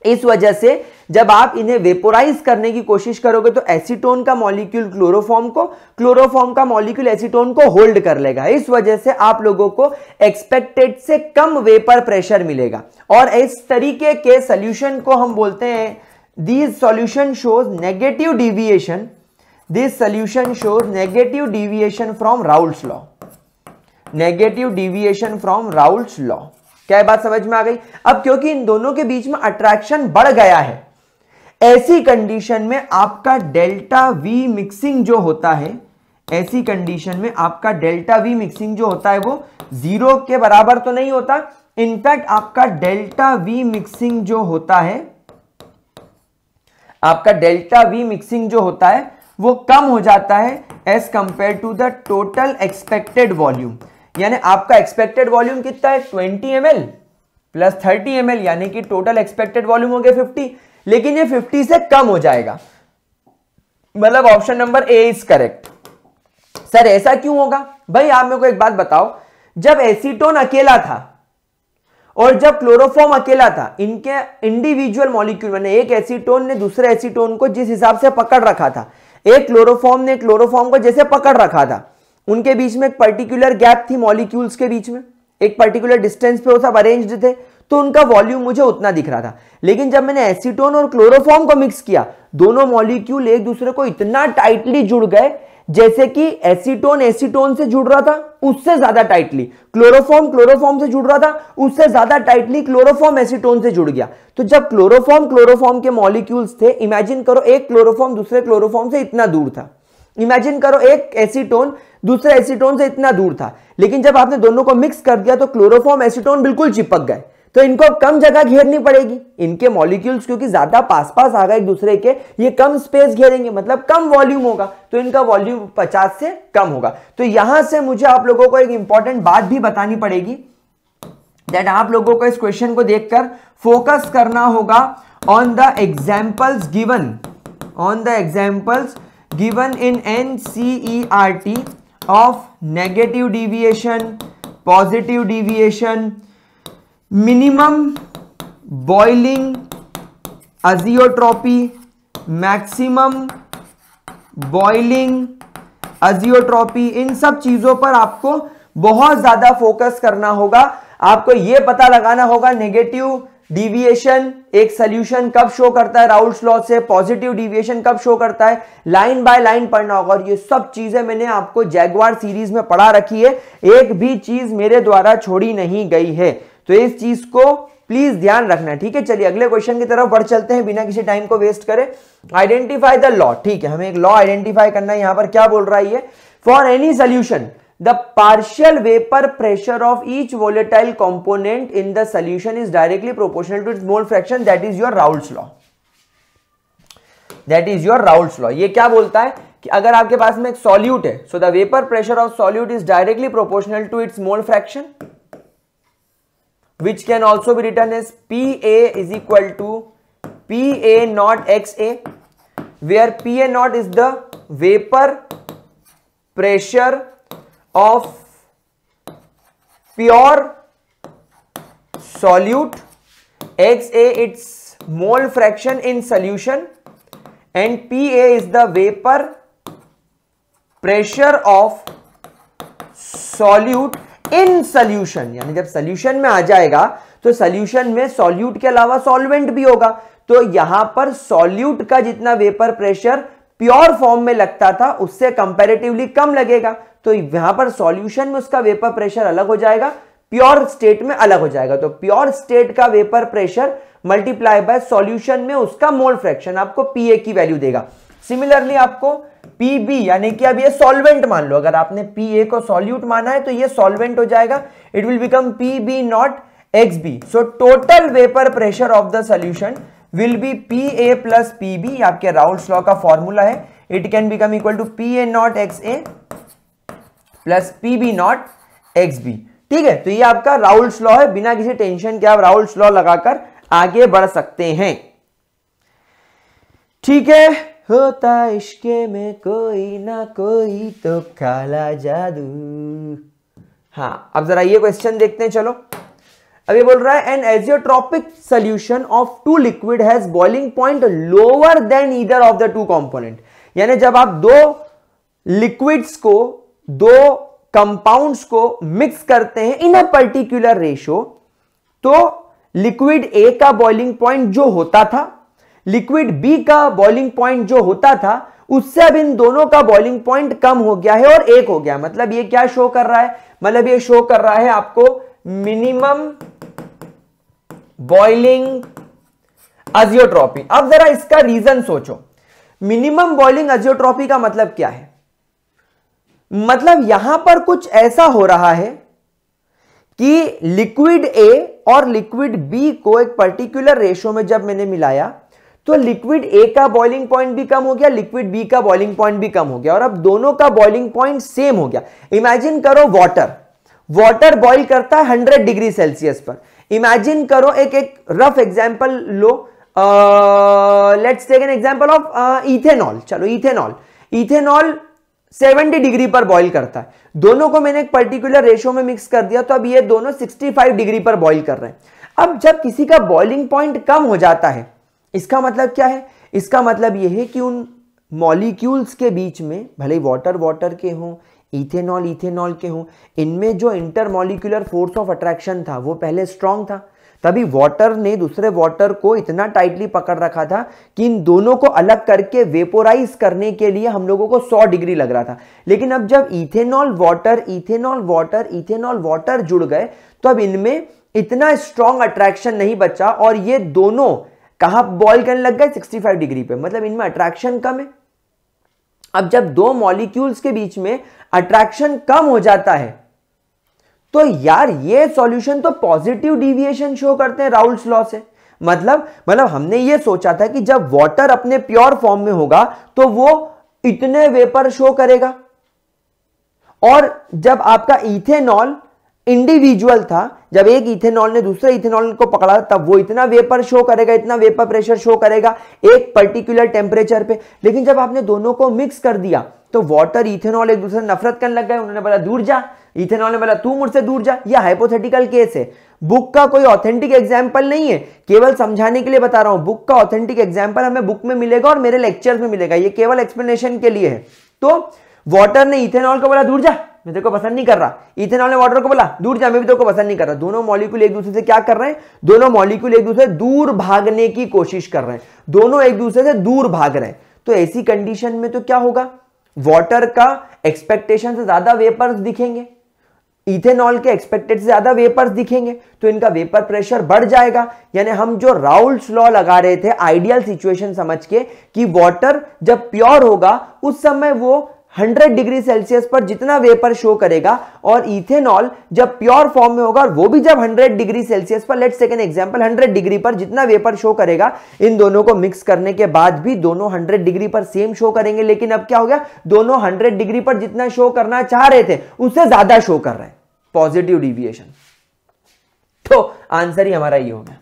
इस वजह से जब आप इन्हें वेपोराइज करने की कोशिश करोगे तो एसीटोन का मॉलिक्यूल क्लोरोफॉर्म को क्लोरोफॉर्म का मॉलिक्यूल एसीटोन को होल्ड कर लेगा इस वजह से आप लोगों को एक्सपेक्टेड से कम वेपर प्रेशर मिलेगा और इस तरीके के सोल्यूशन को हम बोलते हैं this solution shows negative deviation this solution shows negative deviation from Raoult's law negative deviation from Raoult's law क्या बात समझ में आ गई अब क्योंकि इन दोनों के बीच में अट्रैक्शन बढ़ गया है ऐसी कंडीशन में आपका डेल्टा वी मिक्सिंग जो होता है ऐसी कंडीशन में आपका डेल्टा वी मिक्सिंग जो होता है वो जीरो के बराबर तो नहीं होता इनफैक्ट आपका डेल्टा वी मिक्सिंग जो होता है आपका डेल्टा वी मिक्सिंग जो होता है वो कम हो जाता है as compare to the total expected volume यानी आपका एक्सपेक्टेड वॉल्यूम कितना है twenty M plus thirty M यानी कि टोटल एक्सपेक्टेड वॉल्यूम हो गया फिफ्टी लेकिन ये फिफ्टी से कम हो जाएगा मतलब option number A is correct sir ऐसा क्यों होगा भाई आप मेरे को एक बात बताओ जब एसीटोन अकेला था और जब क्लोरोफॉर्म अकेला था इनके इंडिविजुअल मॉलिक्यूल मैंने एक एसीटोन ने दूसरे एसीटोन को जिस हिसाब से पकड़ रखा था एक क्लोरोफॉर्म ने क्लोरोफॉर्म को जैसे पकड़ रखा था उनके बीच में एक पर्टिकुलर गैप थी मॉलिक्यूल्स के बीच में एक पर्टिकुलर डिस्टेंस पे वो सब अरेंज थे तो उनका वॉल्यूम मुझे उतना दिख रहा था लेकिन जब मैंने एसीटोन और क्लोरोफॉर्म को मिक्स किया दोनों मॉलिक्यूल एक दूसरे को इतना टाइटली जुड़ गए जैसे कि एसीटोन एसीटोन से जुड़ रहा था उससे ज्यादा टाइटली क्लोरोफॉर्म क्लोरोफॉर्म से जुड़ रहा था उससे ज्यादा टाइटली क्लोरोफॉर्म एसीटोन से जुड़ गया तो जब क्लोरोफॉर्म क्लोरोफॉर्म के मॉलिक्यूल्स थे इमेजिन करो एक क्लोरोफॉर्म दूसरे क्लोरोफॉर्म से इतना दूर था इमेजिन करो एक एसीटोन दूसरे एसीटोन से इतना दूर था लेकिन जब आपने दोनों को मिक्स कर दिया तो क्लोरोफॉर्म एसीटोन बिल्कुल चिपक गए तो इनको कम जगह घेरनी पड़ेगी इनके मॉलिक्यूल्स क्योंकि ज्यादा पास पास आ गए एक दूसरे के ये कम स्पेस घेरेंगे मतलब कम वॉल्यूम होगा तो इनका वॉल्यूम 50 से कम होगा तो यहां से मुझे आप लोगों को एक इंपॉर्टेंट बात भी बतानी पड़ेगी दैट आप लोगों को इस क्वेश्चन को देखकर फोकस करना होगा on the examples given on the examples given in N C E R T of negative deviation positive deviation minimum boiling azeotropy maximum boiling azeotropy इन सब चीजों पर आपको बहुत ज्यादा फोकस करना होगा आपको यह पता लगाना होगा नेगेटिव डिविएशन एक सोल्यूशन कब शो करता है राउल्स लॉ से पॉजिटिव डिविएशन कब शो करता है लाइन बाय लाइन पढ़ना होगा और ये सब चीजें मैंने आपको जैगवार सीरीज में पढ़ा रखी है एक भी चीज मेरे द्वारा छोड़ी नहीं गई है तो इस चीज को प्लीज ध्यान रखना ठीक है चलिए अगले क्वेश्चन की तरफ बढ़ चलते हैं बिना किसी टाइम को वेस्ट करें आइडेंटिफाई द लॉ ठीक है हमें एक लॉ आइडेंटिफाई करना है यहां पर क्या बोल रहा है ये for any solution the partial vapour pressure of each volatile component in the solution is directly proportional to it mole fraction that is your Raoult's law that is your Raoult's law ये क्या बोलता है कि अगर आपके पास में एक सॉल्यूट है so the vapour pressure of solute is directly proportional to its mole fraction which can also be written as P A is equal to P A not X A where P A not is the vapour pressure of pure solute X A its mole fraction in solution and P A is the vapour pressure of solute in solution यानी जब solution में आ जाएगा तो solution में solute के अलावा solvent भी होगा तो यहां पर सॉल्यूट का जितना वेपर प्रेशर प्योर फॉर्म में लगता था उससे कंपैरेटिवली कम लगेगा तो यहां पर सॉल्यूशन में उसका वेपर प्रेशर अलग हो जाएगा प्योर स्टेट में अलग हो जाएगा तो प्योर स्टेट का vapour pressure multiply by solution में उसका मोल फ्रैक्शन आपको पीए की वैल्यू देगा सिमिलरली आपको पीबी यानी कि अब ये सॉल्वेंट मान लो अगर आपने पीए को सॉल्यूट माना है तो ये सॉल्वेंट हो जाएगा it will become P B not X B so total vapour pressure of the solution will be P A plus P B आपके राउल्स लॉ का फॉर्मूला है it can become equal to P A not X A plus P B not X B ठीक है तो ये आपका राउल स्लॉ है बिना किसी टेंशन के आप राउल स्लॉ लगाकर आगे बढ़ सकते हैं ठीक है होता इश्के में कोई ना कोई तो काला जादू हाँ अब जरा ये क्वेश्चन देखते हैं चलो अब ये बोल रहा है an azeotropic solution of two liquid has boiling point lower than either of the two component यानी जब आप दो लिक्विड्स को दो कंपाउंड्स को मिक्स करते हैं इन अ पर्टिकुलर रेशो तो लिक्विड ए का बॉइलिंग पॉइंट जो होता था लिक्विड बी का बॉइलिंग पॉइंट जो होता था उससे अब इन दोनों का बॉइलिंग पॉइंट कम हो गया है और एक हो गया मतलब ये क्या शो कर रहा है मतलब ये शो कर रहा है आपको मिनिमम बॉइलिंग अजियोट्रॉपी अब जरा इसका रीजन सोचो मिनिमम बॉइलिंग अजियोट्रॉपी का मतलब क्या है मतलब यहां पर कुछ ऐसा हो रहा है कि लिक्विड ए और लिक्विड बी को एक पर्टिकुलर रेशो में जब मैंने मिलाया तो लिक्विड ए का बॉइलिंग पॉइंट भी कम हो गया लिक्विड बी का बॉइलिंग पॉइंट भी कम हो गया और अब दोनों का बॉइलिंग पॉइंट सेम हो गया इमेजिन करो वाटर वाटर बॉइल करता है हंड्रेड डिग्री सेल्सियस पर इमेजिन करो एक एक रफ एग्जाम्पल लो let's take an example of ethanol चलो इथेनॉल इथेनॉल 70 डिग्री पर बॉईल करता है दोनों को मैंने एक पर्टिकुलर रेशो में मिक्स कर दिया तो अब ये दोनों 65 डिग्री पर बॉईल कर रहे हैं अब जब किसी का बॉइलिंग पॉइंट कम हो जाता है इसका मतलब क्या है इसका मतलब यह है कि उन मॉलिक्यूल्स के बीच में भले वाटर वाटर के हों इथेनॉल इथेनॉल के हों इनमें जो intermolecular force of attraction था वो पहले स्ट्रांग था तभी वाटर ने दूसरे वाटर को इतना टाइटली पकड़ रखा था कि इन दोनों को अलग करके वेपोराइज करने के लिए हम लोगों को 100 डिग्री लग रहा था लेकिन अब जब ethanol water ethanol water ethanol water जुड़ गए तो अब इनमें इतना स्ट्रांग अट्रैक्शन नहीं बचा और ये दोनों कहा बॉयल करने लग गए सिक्सटी डिग्री पे मतलब इनमें अट्रैक्शन कम है अब जब दो मॉलिक्यूल्स के बीच में अट्रैक्शन कम हो जाता है तो यार ये सॉल्यूशन तो पॉजिटिव डिविएशन शो करते हैं राउल्स लॉ से मतलब मतलब हमने ये सोचा था कि जब वाटर अपने प्योर फॉर्म में होगा तो वो इतने वेपर शो करेगा और जब आपका इथेनॉल इंडिविजुअल था जब एक इथेनॉल ने दूसरे इथेनॉल को पकड़ा तब वो इतना वेपर शो करेगा इतना वेपर प्रेशर शो करेगा एक पर्टिकुलर टेम्परेचर पे लेकिन जब आपने दोनों को मिक्स कर दिया तो वाटर इथेनॉल एक दूसरे नफरत करने लग गए उन्होंने बोला दूर जा इथेनॉल ने बोला तू मुझसे दूर जा यह हाइपोथेटिकल केस है बुक का कोई ऑथेंटिक एग्जाम्पल नहीं है केवल समझाने के लिए बता रहा हूं बुक का ऑथेंटिक एग्जाम्पल हमें बुक में मिलेगा और मेरे लेक्चर में मिलेगा ये केवल एक्सप्लेनेशन के लिए है तो वॉटर ने इथेनॉल को बोला दूर जा मैं तेरे को पसंद नहीं कर रहा इथेनॉल ने वाटर को बोला दूर जा मैं भी तेरे को पसंद नहीं कर रहा दोनों मॉलिक्यूल एक दूसरे से क्या कर रहे हैं दोनों मॉलिक्यूल एक दूसरे से दूर भागने की कोशिश कर रहे हैं दोनों एक दूसरे से दूर भाग रहे हैं तो ऐसी कंडीशन में तो क्या होगा वाटर का एक्सपेक्टेशन से ज्यादा वेपर्स दिखेंगे इथेनॉल के एक्सपेक्टेड से ज्यादा वेपर्स दिखेंगे तो इनका वेपर प्रेशर बढ़ जाएगा यानी हम जो राउल्स लॉ लगा रहे थे आइडियल सिचुएशन समझ के कि वाटर जब प्योर होगा उस समय वो 100 डिग्री सेल्सियस पर जितना वेपर शो करेगा और इथेनॉल जब प्योर फॉर्म में होगा और वो भी जब 100 डिग्री सेल्सियस पर लेट सेकेंड एग्जाम्पल 100 डिग्री पर जितना वेपर शो करेगा इन दोनों को मिक्स करने के बाद भी दोनों 100 डिग्री पर सेम शो करेंगे लेकिन अब क्या हो गया दोनों हंड्रेड डिग्री पर जितना शो करना चाह रहे थे उससे ज्यादा शो कर रहे हैं पॉजिटिव डिविएशन तो आंसर ही हमारा ये होगा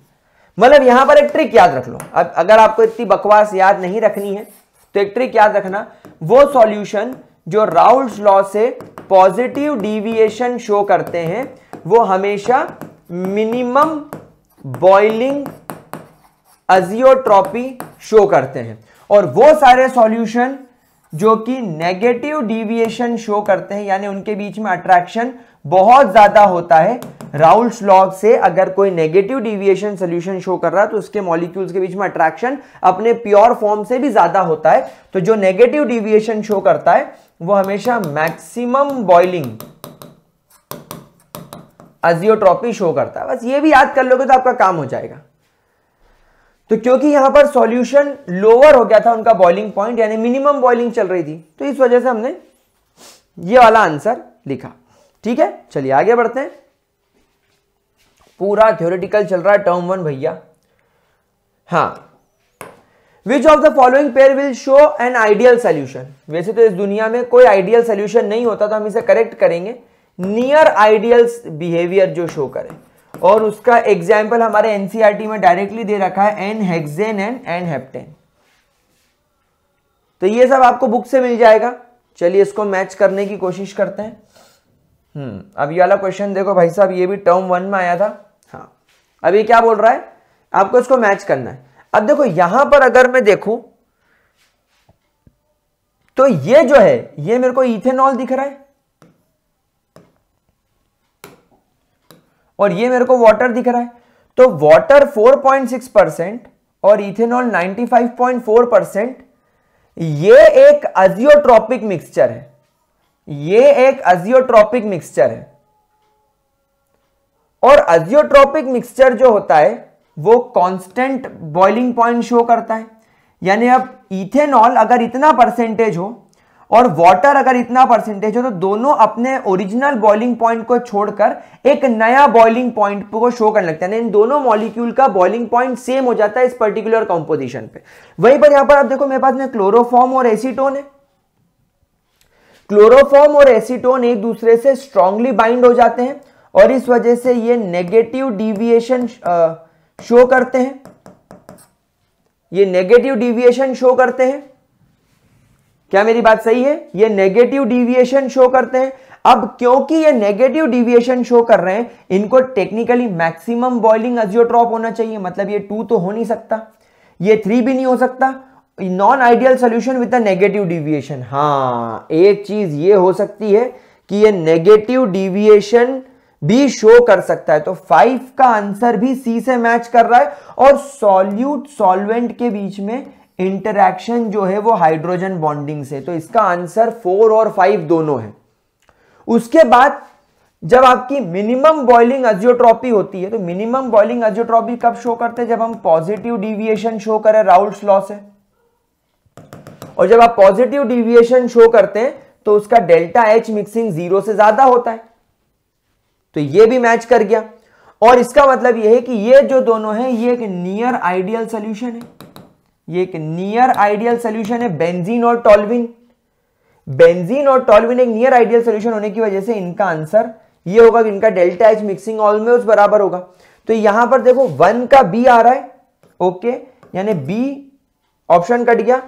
मतलब यहां पर एक ट्रिक याद रख लो अब अगर आपको इतनी बकवास याद नहीं रखनी है तो एक ट्रिक याद रखना वो सॉल्यूशन जो राउल लॉ से पॉजिटिव डिविएशन शो करते हैं वो हमेशा मिनिमम बॉइलिंग अजियोट्रॉपी शो करते हैं और वो सारे सॉल्यूशन जो कि नेगेटिव डिविएशन शो करते हैं यानी उनके बीच में अट्रैक्शन बहुत ज़्यादा होता है राउल्स लॉ से अगर कोई नेगेटिव डिविएशन सोल्यूशन शो कर रहा है तो उसके मॉलिक्यूल्स के बीच में अट्रैक्शन अपने प्योर फॉर्म से भी ज़्यादा होता है तो जो नेगेटिव डिविएशन शो करता है वो हमेशा मैक्सिमम बॉइलिंग अजियोट्रॉपी शो करता है बस ये भी याद कर लोगे तो आपका काम हो जाएगा तो क्योंकि यहां पर सॉल्यूशन लोअर हो गया था उनका बॉइलिंग पॉइंट यानी मिनिमम बॉइलिंग चल रही थी तो इस वजह से हमने ये वाला आंसर लिखा ठीक है चलिए आगे बढ़ते हैं पूरा थ्योरेटिकल चल रहा है टर्म वन भैया हाँ which of the following pair will show an ideal solution वैसे तो इस दुनिया में कोई आइडियल सोल्यूशन नहीं होता तो हम इसे करेक्ट करेंगे नियर आइडियल बिहेवियर जो शो करें और उसका एग्जाम्पल हमारे एनसीआरटी e में डायरेक्टली दे रखा है N hexane and N heptane तो ये सब आपको बुक से मिल जाएगा चलिए इसको मैच करने की कोशिश करते हैं हम्म, अब ये वाला क्वेश्चन देखो भाई साहब ये भी टर्म वन में आया था हाँ अब ये क्या बोल रहा है आपको इसको मैच करना है अब देखो यहां पर अगर मैं देखूं तो ये जो है ये मेरे को इथेनॉल दिख रहा है और ये मेरे को वाटर दिख रहा है तो वाटर 4.6 परसेंट और इथेनॉल 95.4 परसेंट ये एक अजियोट्रॉपिक मिक्सचर है ये एक अजियोट्रॉपिक मिक्सचर है और अजियोट्रॉपिक मिक्सचर जो होता है वो कांस्टेंट बॉइलिंग पॉइंट शो करता है यानी अब इथेनॉल अगर इतना परसेंटेज हो और वाटर अगर इतना परसेंटेज हो तो दोनों अपने ओरिजिनल बॉइलिंग पॉइंट को छोड़कर एक नया बॉइलिंग पॉइंट को शो करने लगते हैं इन दोनों मॉलिक्यूल का बॉइलिंग पॉइंट सेम हो जाता है इस पर्टिकुलर कॉम्पोजिशन पे वहीं पर यहां पर आप देखो मेरे पास में क्लोरोफॉर्म और एसीटोन है क्लोरोफॉर्म और एसीटोन एक दूसरे से स्ट्रांगली बाइंड हो जाते हैं और इस वजह से ये नेगेटिव डिविएशन शो करते हैं ये नेगेटिव डिविएशन शो करते हैं क्या मेरी बात सही है ये नेगेटिव डिविएशन शो करते हैं अब क्योंकि ये नेगेटिव डिविएशन शो कर रहे हैं इनको टेक्निकली मैक्सिमम बॉइलिंग अजियोट्रॉप होना चाहिए मतलब ये टू तो हो नहीं सकता ये थ्री भी नहीं हो सकता non ideal solution with negative deviation हाँ एक चीज ये हो सकती है कि ये नेगेटिव डिविएशन भी शो कर सकता है तो फाइव का आंसर भी सी से मैच कर रहा है और सॉल्यूट सॉल्वेंट के बीच में इंटरक्शन जो है वो हाइड्रोजन बॉन्डिंग से तो इसका आंसर फोर और फाइव दोनों है उसके बाद जब आपकी मिनिमम बॉइलिंग एजियोट्रॉपी होती है तो मिनिमम बॉइलिंग एजियोट्रॉपी कब शो करते हैं जब हम पॉजिटिव डिविएशन शो करें राउल्स लॉ से और जब आप पॉजिटिव डिविएशन शो करते हैं तो उसका डेल्टा एच मिक्सिंग जीरो से ज्यादा होता है तो ये भी मैच कर गया और इसका मतलब यह है कि ये जो दोनों है ये एक नियर आइडियल सोल्यूशन है ये एक नियर आइडियल सोल्यूशन है बेंजीन और टॉलविन बेंजीन और टॉलविन एक नियर आइडियल सोल्यूशन होने की वजह से इनका आंसर ये होगा कि इनका डेल्टा एच मिक्सिंग ऑलमोस्ट बराबर होगा तो यहां पर देखो वन का बी आ रहा है ओके यानी बी ऑप्शन कट गया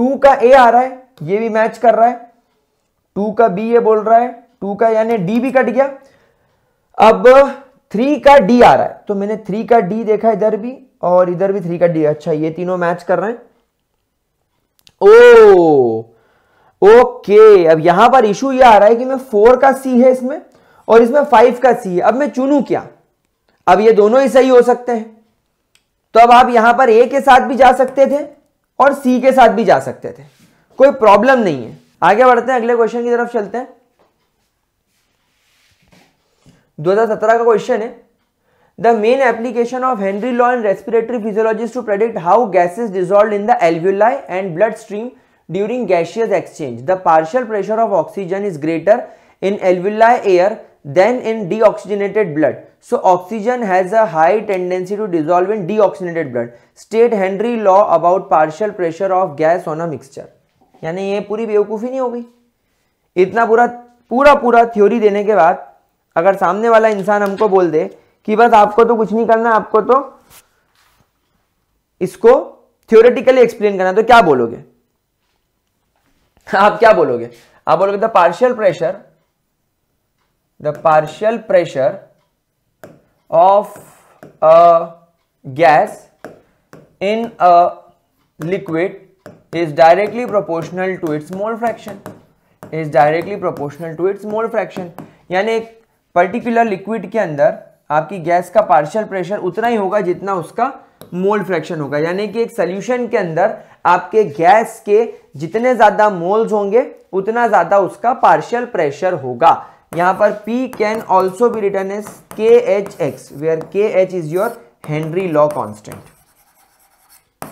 टू का ए आ रहा है ये भी मैच कर रहा है टू का बी ये बोल रहा है टू का यानी डी भी कट गया अब थ्री का डी आ रहा है तो मैंने थ्री का डी देखा इधर भी और इधर भी थ्री का डी अच्छा ये तीनों मैच कर रहे हैं ओ ओके अब यहां पर इशू ये आ रहा है कि मैं फोर का सी है इसमें और इसमें फाइव का सी है अब मैं चुनू क्या अब ये दोनों ही सही हो सकते हैं तो अब आप यहां पर ए के साथ भी जा सकते थे और सी के साथ भी जा सकते थे कोई प्रॉब्लम नहीं है आगे बढ़ते हैं अगले क्वेश्चन की तरफ चलते हैं 2017 का क्वेश्चन है the main application of Henry law in respiratory physiologist to predict how gases dissolve in the alveoli and blood stream during gaseous exchange the partial pressure of oxygen is greater in alveoli air than in the blood so oxygen has a high tendency to dissolve in deoxygenated blood state Henry law about partial pressure of gas on a mixture यानी ये पूरी बेवकूफ़ी नहीं होगी इतना पूरा पूरा पूरा थ्योरी देने के बाद अगर सामने वाला इंसान हमको बोल दे कि बस आपको तो कुछ नहीं करना आपको तो इसको थ्योरेटिकली एक्सप्लेन करना तो क्या बोलोगे आप क्या बोलोगे आप बोलोगे the partial pressure the partial pressure of a gas in a liquid is directly proportional to its mole fraction is directly proportional to its mole fraction यानी एक पर्टिकुलर लिक्विड के अंदर आपकी गैस का पार्शियल प्रेशर उतना ही होगा जितना उसका मोल फ्रैक्शन होगा यानी कि एक सोल्यूशन के अंदर आपके गैस के जितने ज़्यादा मोल्स होंगे उतना ज़्यादा उसका पार्शियल प्रेशर होगा यहां पर P can also be written as K H X where K H is your Henry law constant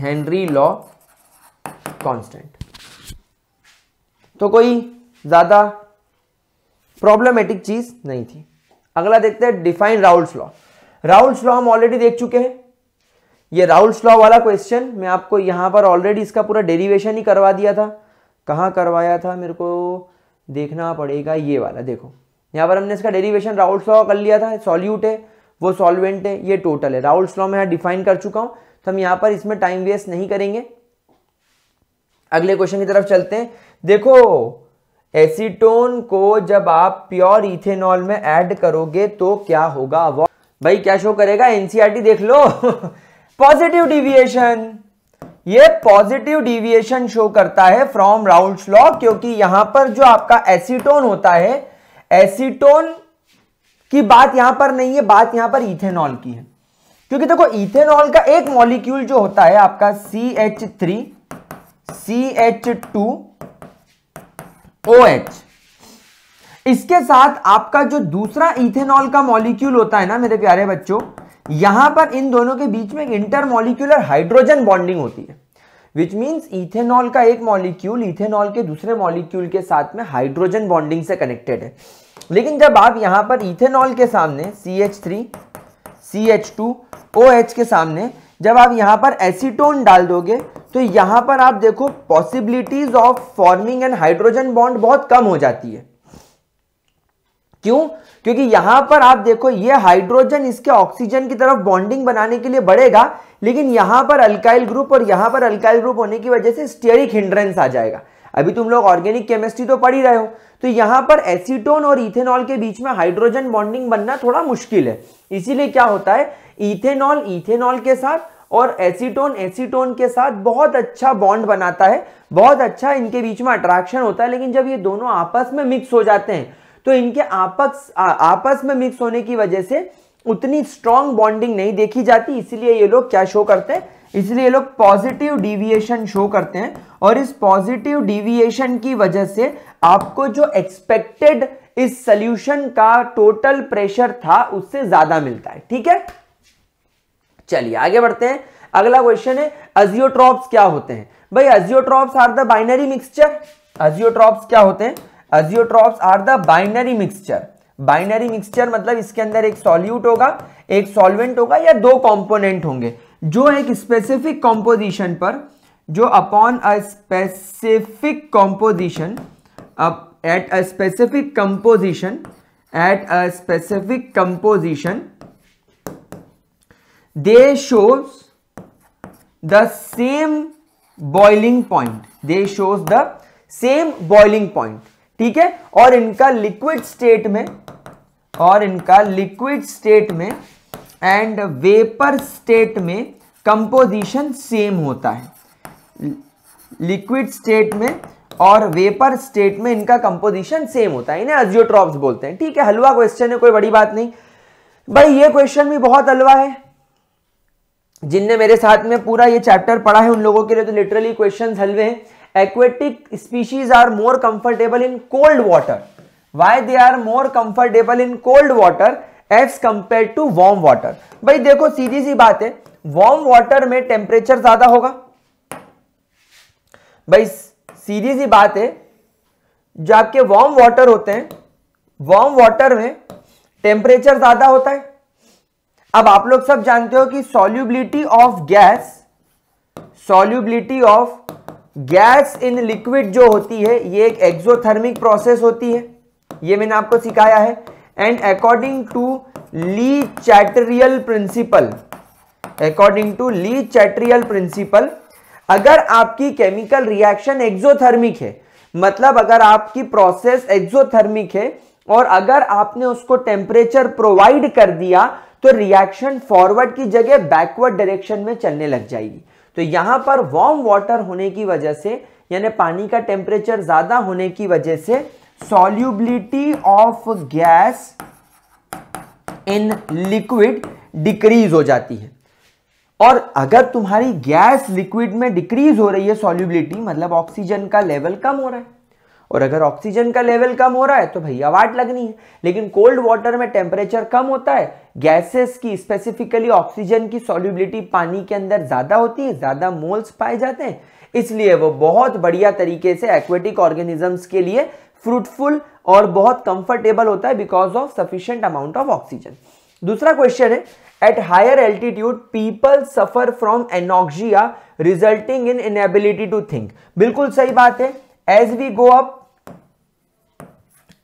Henry law constant तो कोई ज़्यादा प्रॉब्लमेटिक चीज़ नहीं थी अगला देखते हैं define Raoult's law Raoult's law हम ऑलरेडी देख चुके हैं ये राउल्स लॉ वाला क्वेश्चन मैं आपको यहां पर ऑलरेडी इसका पूरा डेरिवेशन ही करवा दिया था कहां करवाया था मेरे को देखना पड़ेगा ये वाला देखो यहाँ पर हमने इसका डेरिवेशन राउल्स लॉ कर लिया था सॉल्यूट है वो सॉल्वेंट है ये टोटल है राउल्स लॉ मैं यहाँ डिफाइन कर चुका हूँ तो हम यहाँ पर इसमें टाइम वेस्ट नहीं करेंगे अगले क्वेश्चन की तरफ चलते हैं देखो एसीटोन को जब आप प्योर इथेनॉल में ऐड करोगे तो क्या होगा भाई क्या शो करेगा एनसीआरटी e देख लो पॉजिटिव (laughs) डिविएशन ये पॉजिटिव डिविएशन शो करता है फ्रॉम राउल्ट लॉ क्योंकि यहां पर जो आपका एसीटोन होता है एसीटोन की बात यहां पर नहीं है बात यहां पर इथेनॉल की है क्योंकि देखो इथेनॉल का एक मॉलिक्यूल जो होता है आपका C H three C H two O H इसके साथ आपका जो दूसरा इथेनॉल का मॉलिक्यूल होता है ना मेरे प्यारे बच्चों यहां पर इन दोनों के बीच में इंटर मॉलिक्यूलर हाइड्रोजन बॉन्डिंग होती है विच मीन्स इथेनॉल का एक मॉलिक्यूल इथेनॉल के दूसरे मॉलिक्यूल के साथ में हाइड्रोजन बॉन्डिंग से कनेक्टेड है लेकिन जब आप यहां पर इथेनॉल के सामने C H three C H two O H के सामने जब आप यहाँ पर एसीटोन डाल दोगे तो यहाँ पर आप देखो possibilities of forming and hydrogen bond बहुत कम हो जाती है क्यों क्योंकि यहां पर आप देखो ये हाइड्रोजन इसके ऑक्सीजन की तरफ बॉन्डिंग बनाने के लिए बढ़ेगा लेकिन यहां पर अल्काइल ग्रुप और यहां पर अल्काइल ग्रुप होने की वजह से स्टेरिक हिंड्रेंस आ जाएगा अभी तुम लोग ऑर्गेनिक केमिस्ट्री तो पढ़ ही रहे हो तो यहां पर एसीटोन और इथेनॉल के बीच में हाइड्रोजन बॉन्डिंग बनना थोड़ा मुश्किल है इसीलिए क्या होता है इथेनॉल इथेनॉल के साथ और एसीटोन एसीटोन के साथ बहुत अच्छा बॉन्ड बनाता है बहुत अच्छा इनके बीच में अट्रैक्शन होता है लेकिन जब ये दोनों आपस में मिक्स हो जाते हैं तो इनके आपस आपस में मिक्स होने की वजह से उतनी स्ट्रांग बॉन्डिंग नहीं देखी जाती इसलिए ये लोग क्या शो करते हैं इसलिए ये लोग पॉजिटिव डिविएशन शो करते हैं और इस पॉजिटिव डिविएशन की वजह से आपको जो एक्सपेक्टेड इस सोल्यूशन का टोटल प्रेशर था उससे ज्यादा मिलता है ठीक है चलिए आगे बढ़ते हैं अगला क्वेश्चन है अजियोट्रॉप्स क्या होते हैं भाई azeotropes are the binary mixture azeotropes क्या होते हैं azeotropes are the binary mixture binary mixture मतलब इसके अंदर एक सॉल्यूट होगा एक सॉल्वेंट होगा या दो कंपोनेंट होंगे जो एक स्पेसिफिक कंपोजिशन पर जो upon a specific composition at a specific composition at a specific composition they shows the same boiling point they shows the same boiling point ठीक है और इनका लिक्विड स्टेट में और इनका लिक्विड स्टेट में एंड वेपर स्टेट में composition same होता है लिक्विड स्टेट में और वेपर स्टेट में इनका कंपोजिशन सेम होता है इन्हें अजियोट्रॉप्स बोलते हैं ठीक है हलवा क्वेश्चन है कोई बड़ी बात नहीं भाई ये क्वेश्चन भी बहुत हलवा है जिनने मेरे साथ में पूरा ये चैप्टर पढ़ा है उन लोगों के लिए तो लिटरली क्वेश्चन हलवे हैं aquatic species are more comfortable in cold water why they are more comfortable in cold water as compare to warm water भाई देखो सीधी सी बात है वार्म वाटर में टेम्परेचर ज्यादा होगा भाई सीधी सी बात है जो आपके वार्म वाटर होते हैं वार्म वाटर में टेम्परेचर ज्यादा होता है अब आप लोग सब जानते हो कि solubility of gas solubility of gas in liquid जो होती है ये एक एक्सोथर्मिक प्रोसेस होती है ये मैंने आपको सिखाया है and according to Le Chatelier principle according to Le Chatelier principle अगर आपकी केमिकल रिएक्शन एक्सोथर्मिक है मतलब अगर आपकी प्रोसेस एक्सोथर्मिक है और अगर आपने उसको टेम्परेचर प्रोवाइड कर दिया तो रिएक्शन फॉरवर्ड की जगह बैकवर्ड डायरेक्शन में चलने लग जाएगी तो यहाँ पर वार्म वाटर होने की वजह से यानी पानी का टेम्परेचर ज़्यादा होने की वजह से solubility of gas in liquid decrease हो जाती है और अगर तुम्हारी गैस लिक्विड में डिक्रीज हो रही है सॉल्यूबिलिटी मतलब ऑक्सीजन का लेवल कम हो रहा है और अगर ऑक्सीजन का लेवल कम हो रहा है तो भैया वाट लगनी है लेकिन कोल्ड वाटर में टेम्परेचर कम होता है गैसेस की स्पेसिफिकली ऑक्सीजन की सॉल्युबिलिटी पानी के अंदर ज़्यादा होती है ज़्यादा मोल्स पाए जाते हैं इसलिए वो बहुत बढ़िया तरीके से एक्वेटिक ऑर्गेनिजम्स के लिए फ्रूटफुल और बहुत कंफर्टेबल होता है because of sufficient amount of oxygen दूसरा क्वेश्चन है at higher altitude people suffer from anoxia resulting in inability to think बिल्कुल सही बात है as we go up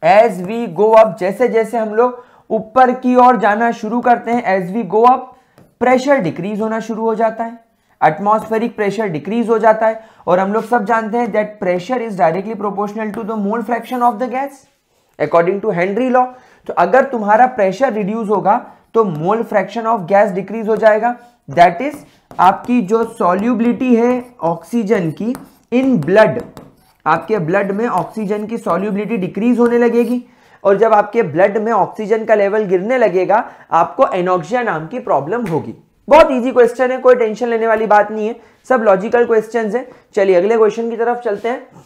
as we go up जैसे जैसे हम लोग ऊपर की ओर जाना शुरू करते हैं as we go up pressure decrease होना शुरू हो जाता है एटमॉस्फेरिक प्रेशर डिक्रीज हो जाता है और हम लोग सब जानते हैं that pressure is directly proportional to the mole fraction of the gas according to Henry law तो अगर तुम्हारा प्रेशर रिड्यूस होगा तो mole fraction of gas decrease हो जाएगा दैट इज आपकी जो सॉल्यूबिलिटी है ऑक्सीजन की इन ब्लड आपके ब्लड में ऑक्सीजन की सॉल्यूबिलिटी डिक्रीज होने लगेगी और जब आपके ब्लड में ऑक्सीजन का लेवल गिरने लगेगा आपको एनोक्सिया नाम की प्रॉब्लम होगी बहुत इजी क्वेश्चन है कोई टेंशन लेने वाली बात नहीं है सब लॉजिकल क्वेश्चन है चलिए अगले क्वेश्चन की तरफ चलते हैं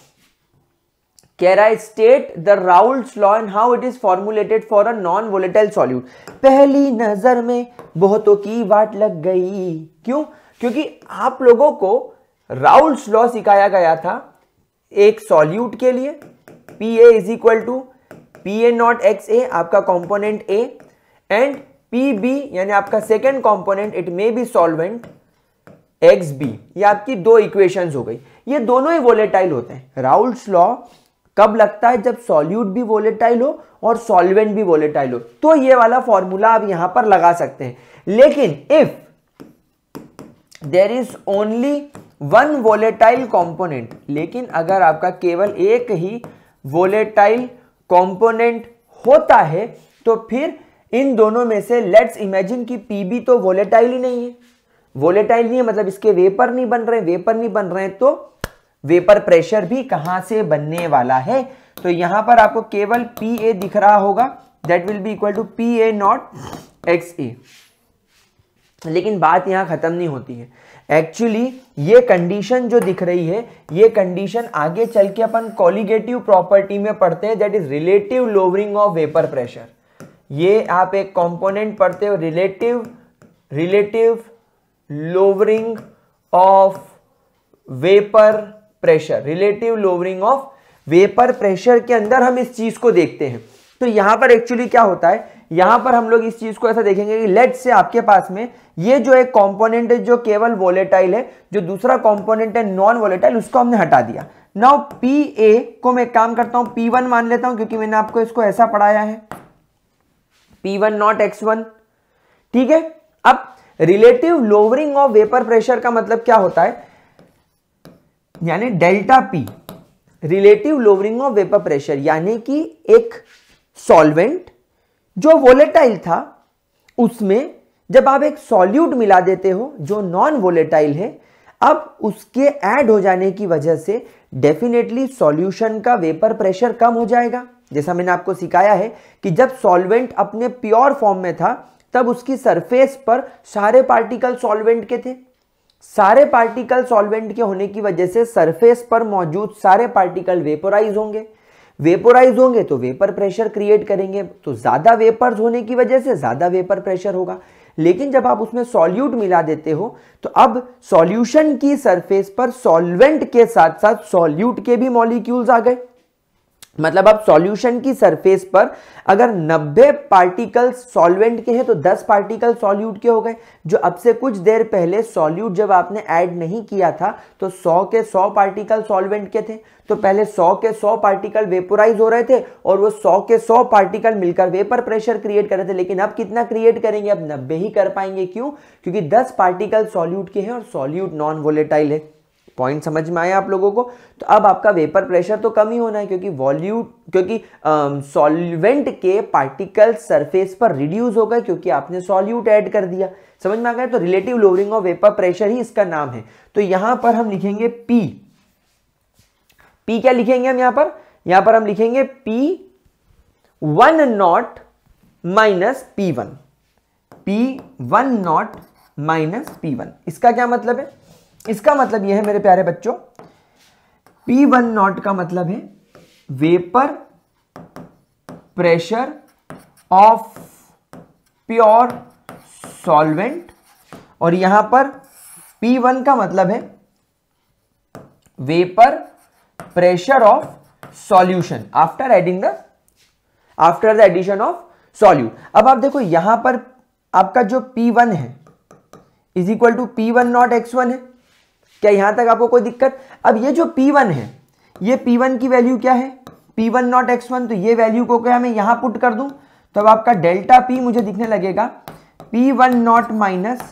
कह state the Raoult's law and how it is formulated for a non volatile solute पहली नजर में बहुतों की वाट लग गई क्यों क्योंकि आप लोगों को राउल्स लॉ सिखाया गया था एक सॉल्यूट के लिए P A is equal to P A not X A आपका component A and P B यानी आपका second component it may be solvent X B ये आपकी दो इक्वेशन हो गई ये दोनों ही वोलेटाइल होते हैं राउल्स लॉ कब लगता है जब सॉल्यूट भी वोलेटाइल हो और सॉल्वेंट भी वोलेटाइल हो तो ये वाला फॉर्मूला आप यहां पर लगा सकते हैं लेकिन if there is only one volatile component लेकिन अगर आपका केवल एक ही वोलेटाइल कंपोनेंट होता है तो फिर इन दोनों में से लेट्स इमेजिन कि पीबी तो वोलेटाइल ही नहीं है वोलेटाइल नहीं है मतलब इसके वेपर नहीं बन रहे वेपर नहीं बन रहे तो वेपर प्रेशर भी कहां से बनने वाला है तो यहां पर आपको केवल पी ए दिख रहा होगा that will be equal to P A not X A लेकिन बात यहां खत्म नहीं होती है एक्चुअली ये कंडीशन जो दिख रही है ये कंडीशन आगे चल के अपन कॉलिगेटिव प्रॉपर्टी में पढ़ते हैं that is relative lowering of vapour pressure ये आप एक कंपोनेंट पढ़ते हो relative relative lowering of vapour pressure relative lowering of vapour pressure के अंदर हम इस चीज को देखते हैं तो यहां पर एक्चुअली क्या होता है यहां पर हम लोग इस चीज को ऐसा देखेंगे कि लेट से आपके पास में ये जो एक कंपोनेंट है जो केवल वोलेटाइल है जो दूसरा कंपोनेंट है नॉन वोलेटाइल उसको हमने हटा दिया नाउ पी ए को मैं काम करता हूं पी वन मान लेता हूं क्योंकि मैंने आपको इसको ऐसा पढ़ाया है P one not X one ठीक है अब relative lowering of vapour pressure का मतलब क्या होता है यानी delta P relative lowering of vapour pressure यानी कि एक सॉल्वेंट जो वोलेटाइल था उसमें जब आप एक सॉल्यूट मिला देते हो जो नॉन वोलेटाइल है अब उसके ऐड हो जाने की वजह से डेफिनेटली सॉल्यूशन का वेपर प्रेशर कम हो जाएगा जैसा मैंने आपको सिखाया है कि जब सॉल्वेंट अपने प्योर फॉर्म में था तब उसकी सरफेस पर सारे पार्टिकल सॉल्वेंट के थे सारे पार्टिकल सॉल्वेंट के होने की वजह से सरफेस पर मौजूद सारे पार्टिकल वेपोराइज होंगे वेपोराइज होंगे तो वेपर प्रेशर क्रिएट करेंगे तो ज़्यादा वेपर्स होने की वजह से ज़्यादा वेपर प्रेशर होगा लेकिन जब आप उसमें सॉल्यूट मिला देते हो तो अब सॉल्यूशन की सरफेस पर सॉल्वेंट के साथ साथ सॉल्यूट के भी मॉलिक्यूल्स आ गए मतलब आप सॉल्यूशन की सरफेस पर अगर 90 पार्टिकल सॉल्वेंट के हैं तो 10 पार्टिकल सॉल्यूट के हो गए जो अब से कुछ देर पहले सॉल्यूट जब आपने ऐड नहीं किया था तो 100 के 100 पार्टिकल सॉल्वेंट के थे तो पहले 100 के 100 पार्टिकल वेपोराइज हो रहे थे और वो 100 के 100 पार्टिकल मिलकर वेपर प्रेशर क्रिएट कर रहे थे लेकिन अब कितना क्रिएट करेंगे अब नब्बे ही कर पाएंगे क्यों क्योंकि दस पार्टिकल सॉल्यूट के हैं और सॉल्यूट नॉन वोलेटाइल है पॉइंट समझ में आया आप लोगों को तो अब आपका वेपर प्रेशर तो कम ही होना है क्योंकि वॉल्यू क्योंकि सॉल्वेंट um, के पार्टिकल सरफेस पर रिड्यूस होगा क्योंकि आपने सॉल्यूट ऐड कर दिया समझ में आ गया तो relative lowering of vapour pressure ही इसका नाम है तो यहां पर हम लिखेंगे पी पी क्या लिखेंगे हम यहां पर यहां पर हम लिखेंगे P one not minus P one P one not minus P one इसका क्या मतलब है इसका मतलब यह है मेरे प्यारे बच्चों पी वन नॉट का मतलब है vapour pressure of pure solvent और यहां पर पी वन का मतलब है vapour pressure of solution after adding the after the addition of solute अब आप देखो यहां पर आपका जो P1 है is equal to P one not X one है क्या यहां तक आपको कोई दिक्कत अब ये जो वन है ये वन की वैल्यू क्या है P one not X one तो ये वैल्यू को क्या मैं यहां पुट कर दूं तो अब आपका डेल्टा पी मुझे दिखने लगेगा P one not minus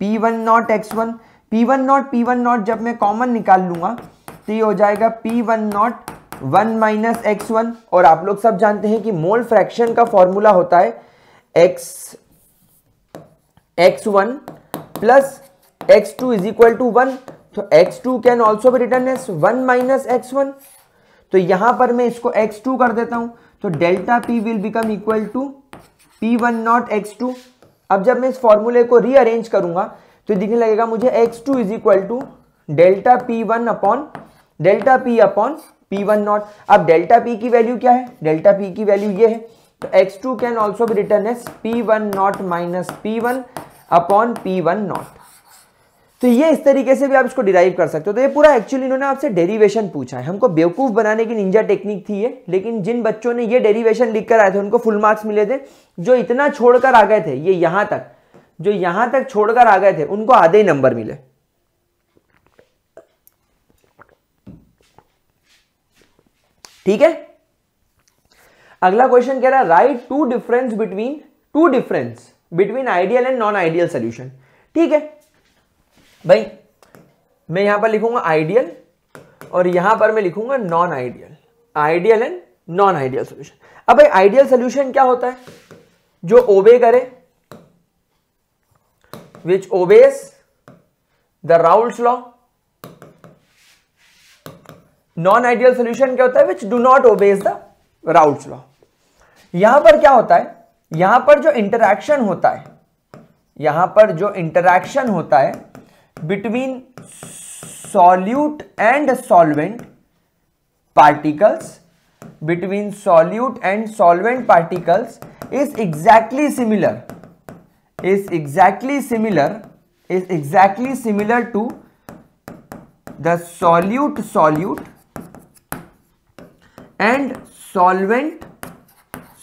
P one not X one P one not P one not जब मैं कॉमन निकाल लूंगा तो ये हो जाएगा P one not one minus X one और आप लोग सब जानते हैं कि मोल फ्रैक्शन का फॉर्मूला होता है X X one plus X two is equal to one तो x2 कैन ऑल्सो भी written as one minus X one तो यहां पर मैं इसको x2 कर देता हूं तो delta p will become equal to P one not X two अब जब मैं इस फॉर्मूले को रीअरेंज करूंगा तो दिखने लगेगा मुझे X two is equal to delta P one upon delta P upon P one not अब डेल्टा पी की वैल्यू क्या है डेल्टा पी की वैल्यू ये है तो एक्स टू कैन ऑल्सो भी written as P one not minus P one upon P one not तो ये इस तरीके से भी आप इसको डिराइव कर सकते हो तो ये पूरा एक्चुअली इन्होंने आपसे डेरिवेशन पूछा है हमको बेवकूफ़ बनाने की निंजा टेक्निक थी ये लेकिन जिन बच्चों ने ये डेरिवेशन लिख कर आए थे उनको फुल मार्क्स मिले थे जो इतना छोड़कर आ गए थे ये यहां तक जो यहां तक छोड़कर आ गए थे उनको आधे ही नंबर मिले ठीक है अगला क्वेश्चन कह रहा है write two difference between two difference between ideal and non ideal solution ठीक है भाई मैं यहां पर लिखूंगा आइडियल और यहां पर मैं लिखूंगा non ideal ideal and non ideal solution अब भाई आइडियल सोल्यूशन क्या होता है जो ओबे करे which obeys the Raoult's law non ideal solution क्या होता है which do not obeys the Raoult's law यहां पर क्या होता है यहां पर जो इंटरैक्शन होता है यहां पर जो इंटरैक्शन होता है between solute and solvent particles between solute and solvent particles is exactly similar is exactly similar is exactly similar to the solute solute and solvent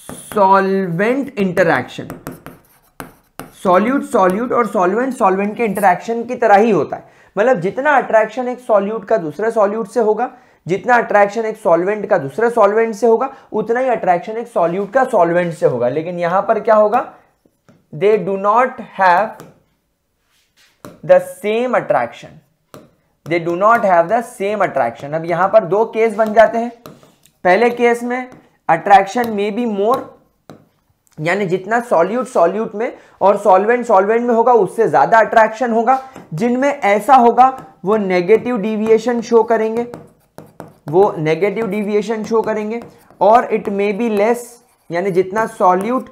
solvent interaction solute solute और solvent solvent के interaction की तरह ही होता है मतलब जितना attraction एक solute का दूसरे सॉल्यूट से होगा जितना अट्रैक्शन एक सॉल्वेंट का दूसरे सॉल्वेंट से होगा उतना ही अट्रैक्शन एक सॉल्यूट का सॉल्वेंट से होगा लेकिन यहां पर क्या होगा they do not have the same attraction they do not have the same attraction अब यहां पर दो केस बन जाते हैं पहले केस में अट्रैक्शन मे बी मोर यानी जितना सॉल्यूट सॉल्यूट में और सॉल्वेंट सॉल्वेंट में होगा उससे ज़्यादा अट्रैक्शन होगा जिनमें ऐसा होगा वो नेगेटिव डिविएशन शो करेंगे वो नेगेटिव डिविएशन शो करेंगे और इट मे बी लेस यानी जितना सॉल्यूट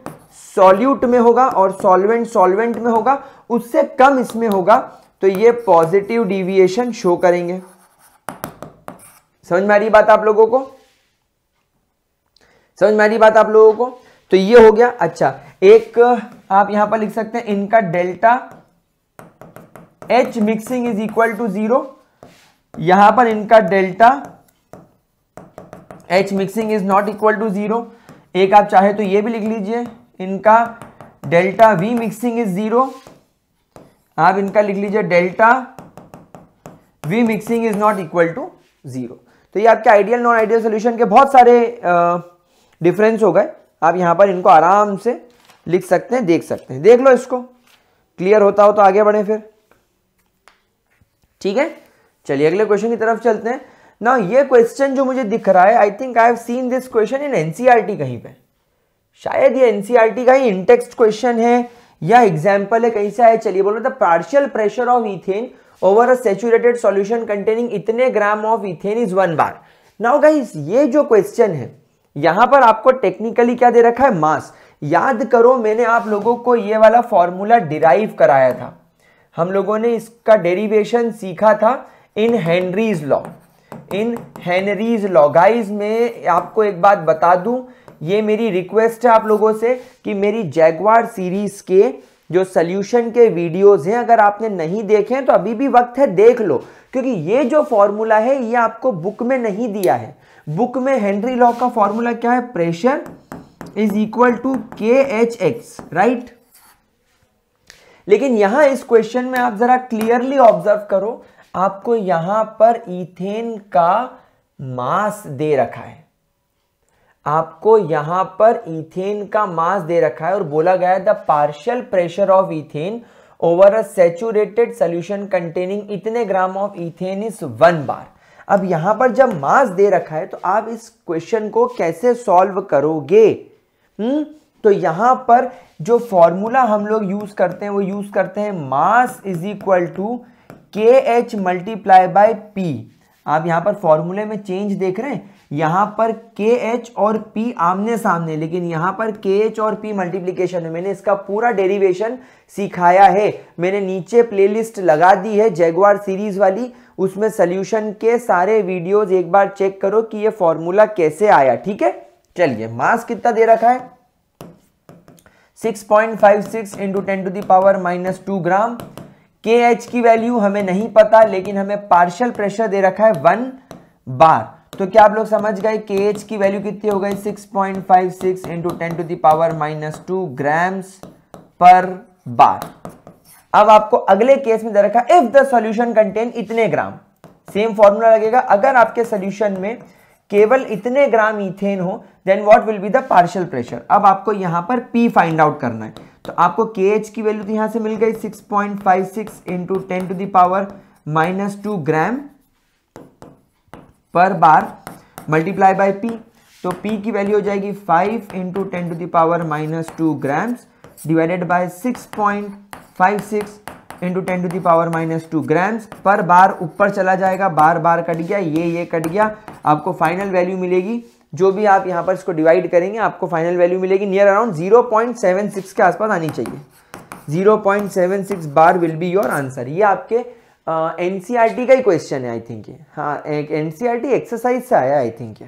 सॉल्यूट में होगा और सॉल्वेंट सॉल्वेंट में होगा उससे कम इसमें होगा तो ये पॉजिटिव डिविएशन शो करेंगे समझ में आ रही बात आप लोगों को समझ में आ रही बात आप लोगों को तो ये हो गया अच्छा एक आप यहां पर लिख सकते हैं इनका delta H mixing is equal to zero यहां पर इनका delta H mixing is not equal to zero एक आप चाहे तो ये भी लिख लीजिए इनका delta V mixing is zero आप इनका लिख लीजिए delta V mixing is not equal to zero तो ये आपके आइडियल नॉन आइडियल सोल्यूशन के बहुत सारे डिफरेंस हो गए आप यहाँ पर इनको आराम से लिख सकते हैं देख सकते हैं देख लो इसको क्लियर होता हो तो आगे बढ़े फिर ठीक है चलिए अगले क्वेश्चन की तरफ चलते हैं ना ये क्वेश्चन जो मुझे दिख रहा है I think I have seen this question in NCERT कहीं पे शायद ये एनसीईआरटी e का ही इंटेक्स्ट क्वेश्चन है या एग्जाम्पल है कहीं से आया चलिए बोल रहे partial pressure of ethane over a saturated solution containing इतने gram of ethane is one bar now guys ये जो क्वेश्चन है यहां पर आपको टेक्निकली क्या दे रखा है मास याद करो मैंने आप लोगों को ये वाला फॉर्मूला डिराइव कराया था हम लोगों ने इसका डेरिवेशन सीखा था in Henry's law in Henry's law में आपको एक बात बता दूं ये मेरी रिक्वेस्ट है आप लोगों से कि मेरी जैगवार सीरीज के जो सल्यूशन के वीडियोस हैं अगर आपने नहीं देखे हैं तो अभी भी वक्त है देख लो क्योंकि ये जो फॉर्मूला है ये आपको बुक में नहीं दिया है बुक में हेनरी लॉ का फॉर्मूला क्या है pressure is equal to K H X right लेकिन यहां इस क्वेश्चन में आप जरा क्लियरली ऑब्जर्व करो आपको यहां पर इथेन का मास दे रखा है आपको यहां पर इथेन का मास दे रखा है और बोला गया है the partial pressure of ethane over a saturated solution containing इतने gram of ethane is one bar अब यहां पर जब मास दे रखा है तो आप इस क्वेश्चन को कैसे सॉल्व करोगे हुँ? हम्म? तो यहां पर जो फॉर्मूला हम लोग यूज़ करते हैं वो यूज़ करते हैं mass is equal to K H multiply by P आप यहाँ पर फॉर्मूले में चेंज देख रहे हैं यहां पर के एच और पी आमने सामने लेकिन यहां पर के एच और पी मल्टीप्लीकेशन है मैंने इसका पूरा डेरिवेशन सिखाया है मैंने नीचे प्लेलिस्ट लगा दी है जैगवार सीरीज वाली उसमें सोल्यूशन के सारे वीडियोस एक बार चेक करो कि ये फॉर्मूला कैसे आया ठीक है चलिए मास कितना दे रखा है 6.56 point five six into ten to the power minus two gram K H की वैल्यू हमें नहीं पता लेकिन हमें पार्शियल प्रेशर दे रखा है वन बार तो क्या आप लोग समझ गए के एच की वैल्यू कितनी हो गई 6.56 point five six into ten to the power minus two grams per bar अब आपको अगले केस में दे रखा इफ द सॉल्यूशन कंटेन इतने ग्राम सेम फॉर्मूला लगेगा अगर आपके सॉल्यूशन में केवल इतने ग्राम इथेन हो then what will be the partial pressure अब आपको यहां पर पी फाइंड आउट करना है तो आपको के की वैल्यू तो यहाँ से मिल गई 6.56 point five six into ten to the power minus two gram per bar multiply by P तो पी की वैल्यू हो जाएगी 5 into ten to the power minus two gram divided by six point five six into ten to the power minus two grams per bar ऊपर चला जाएगा बार बार cut गया ये ये कट गया आपको फाइनल वैल्यू मिलेगी जो भी आप यहाँ पर इसको डिवाइड करेंगे आपको फाइनल वैल्यू मिलेगी near around zero point seven six के आसपास आनी चाहिए zero point seven six bar will be your answer ये आपके एन सी आर टी का ही क्वेश्चन है आई थिंक ये हाँ N C R T exercise से आया आई थिंक ये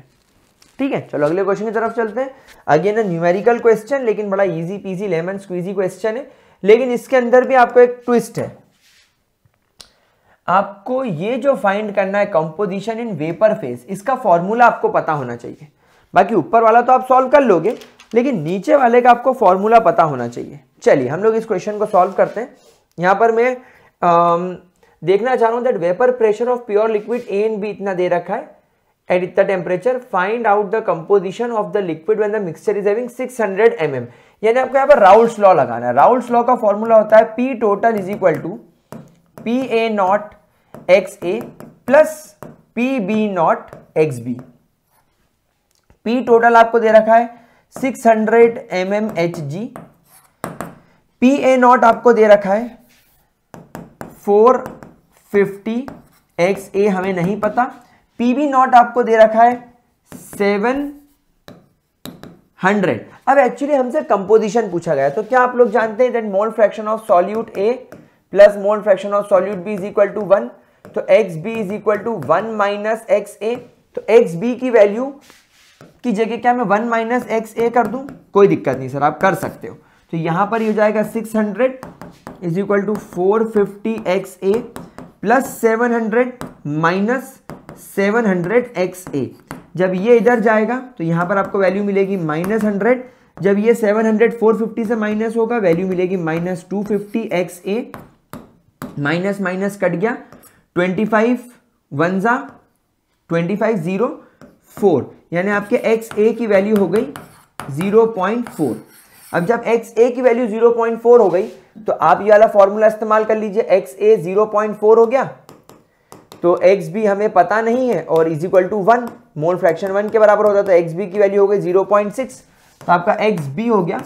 ठीक है चलो अगले क्वेश्चन की तरफ चलते हैं अगेन न्यूमेरिकल क्वेश्चन लेकिन बड़ा easy peasy lemon squeezy question है लेकिन इसके अंदर भी आपको एक ट्विस्ट है आपको ये जो फाइंड करना है कंपोजिशन इन वेपर फेस इसका फॉर्मूला आपको पता होना चाहिए बाकी ऊपर वाला तो आप सॉल्व कर लोगे लेकिन नीचे वाले का आपको फॉर्मूला पता होना चाहिए चलिए हम लोग इस क्वेश्चन को सॉल्व करते हैं यहां पर मैं आ, देखना चाह रहा हूं that vapour pressure of pure liquid A भी बी इतना दे रखा है temperature find out the composition of the liquid the liquid when the mixture is having 600 mm यानी आपको यहाँ पर राउल्स लॉ लगाना है राउल्स लॉ का फॉर्मूला होता है P total is equal to P A not X A plus P B not X B P total आपको दे रखा है six hundred M M H G P A not आपको दे रखा है फोर फिफ्टी एक्स ए हमें नहीं पता पीबी नॉट आपको दे रखा है सेवन हंड्रेड अब एक्चुअली हमसे कंपोजिशन पूछा गया तो क्या आप लोग जानते हैं that mole fraction of solute A plus mole fraction of solute B is equal to one तो X B is equal to one minus X A तो एक्स बी की वैल्यू की जगह क्या मैं वन माइनस एक्स ए कर दूं कोई दिक्कत नहीं सर आप कर सकते हो तो यहां पर ये हो जाएगा six hundred is equal to four fifty X A plus seven hundred minus seven hundred X A जब ये इधर जाएगा तो यहाँ पर आपको वैल्यू मिलेगी माइनस हंड्रेड जब ये सेवन हंड्रेड फोर फिफ्टी से माइनस होगा वैल्यू मिलेगी minus two fifty X A minus minus cut गया ट्वेंटी फाइव वन ज़ा ट्वेंटी फाइव ज़ीरो फोर यानी आपके एक्स ए की वैल्यू हो गई ज़ीरो पॉइंट फोर अब जब एक्स ए की वैल्यू ज़ीरो पॉइंट फोर हो गई तो आप ये वाला फॉर्मूला इस्तेमाल कर लीजिए X A zero point four हो गया तो एक्स भी हमें पता नहीं है और is equal to one mole fraction one के बराबर होता है तो एक्स बी की वैल्यू हो गई जीरो पॉइंट सिक्स तो आपका एक्स बी हो गया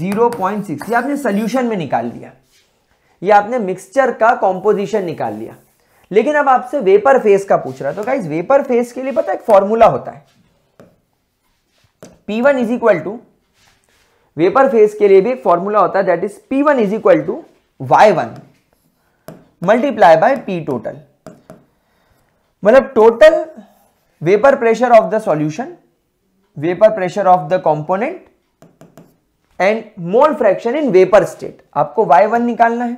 जीरो पॉइंट सिक्स ये आपने सोल्यूशन में निकाल लिया ये आपने मिक्सचर का कॉम्पोजिशन निकाल लिया लेकिन अब आपसे वेपर फेस का पूछ रहा है तो गाइज वेपर फेस के लिए पता है एक फॉर्मूला होता है P one is equal to vapour phase के लिए भी एक फॉर्मूला होता है that is P one is equal to Y one multiply by P total मतलब total vapour pressure of the solution vapour pressure of the component and mole fraction in vapour state आपको y1 निकालना है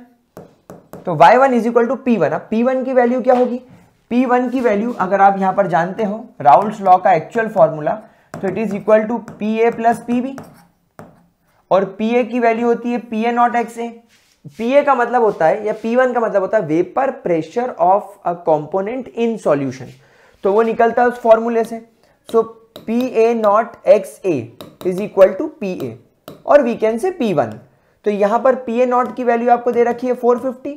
तो y1 one is equal to P one अब P1 की value क्या होगी P1 की वैल्यू अगर आप यहां पर जानते हो राउल्स लॉ का एक्चुअल फॉर्मूला तो it is equal to P A plus P B और पी ए की वैल्यू होती है P A not X A PA का मतलब होता है या पी वन का मतलब होता है vapour pressure of a component in solution तो वो निकलता है उस फॉर्मूले से so P A not X A is equal to P A और we can say P one तो यहां पर पी ए नॉट की वैल्यू आपको दे रखी है फोर फिफ्टी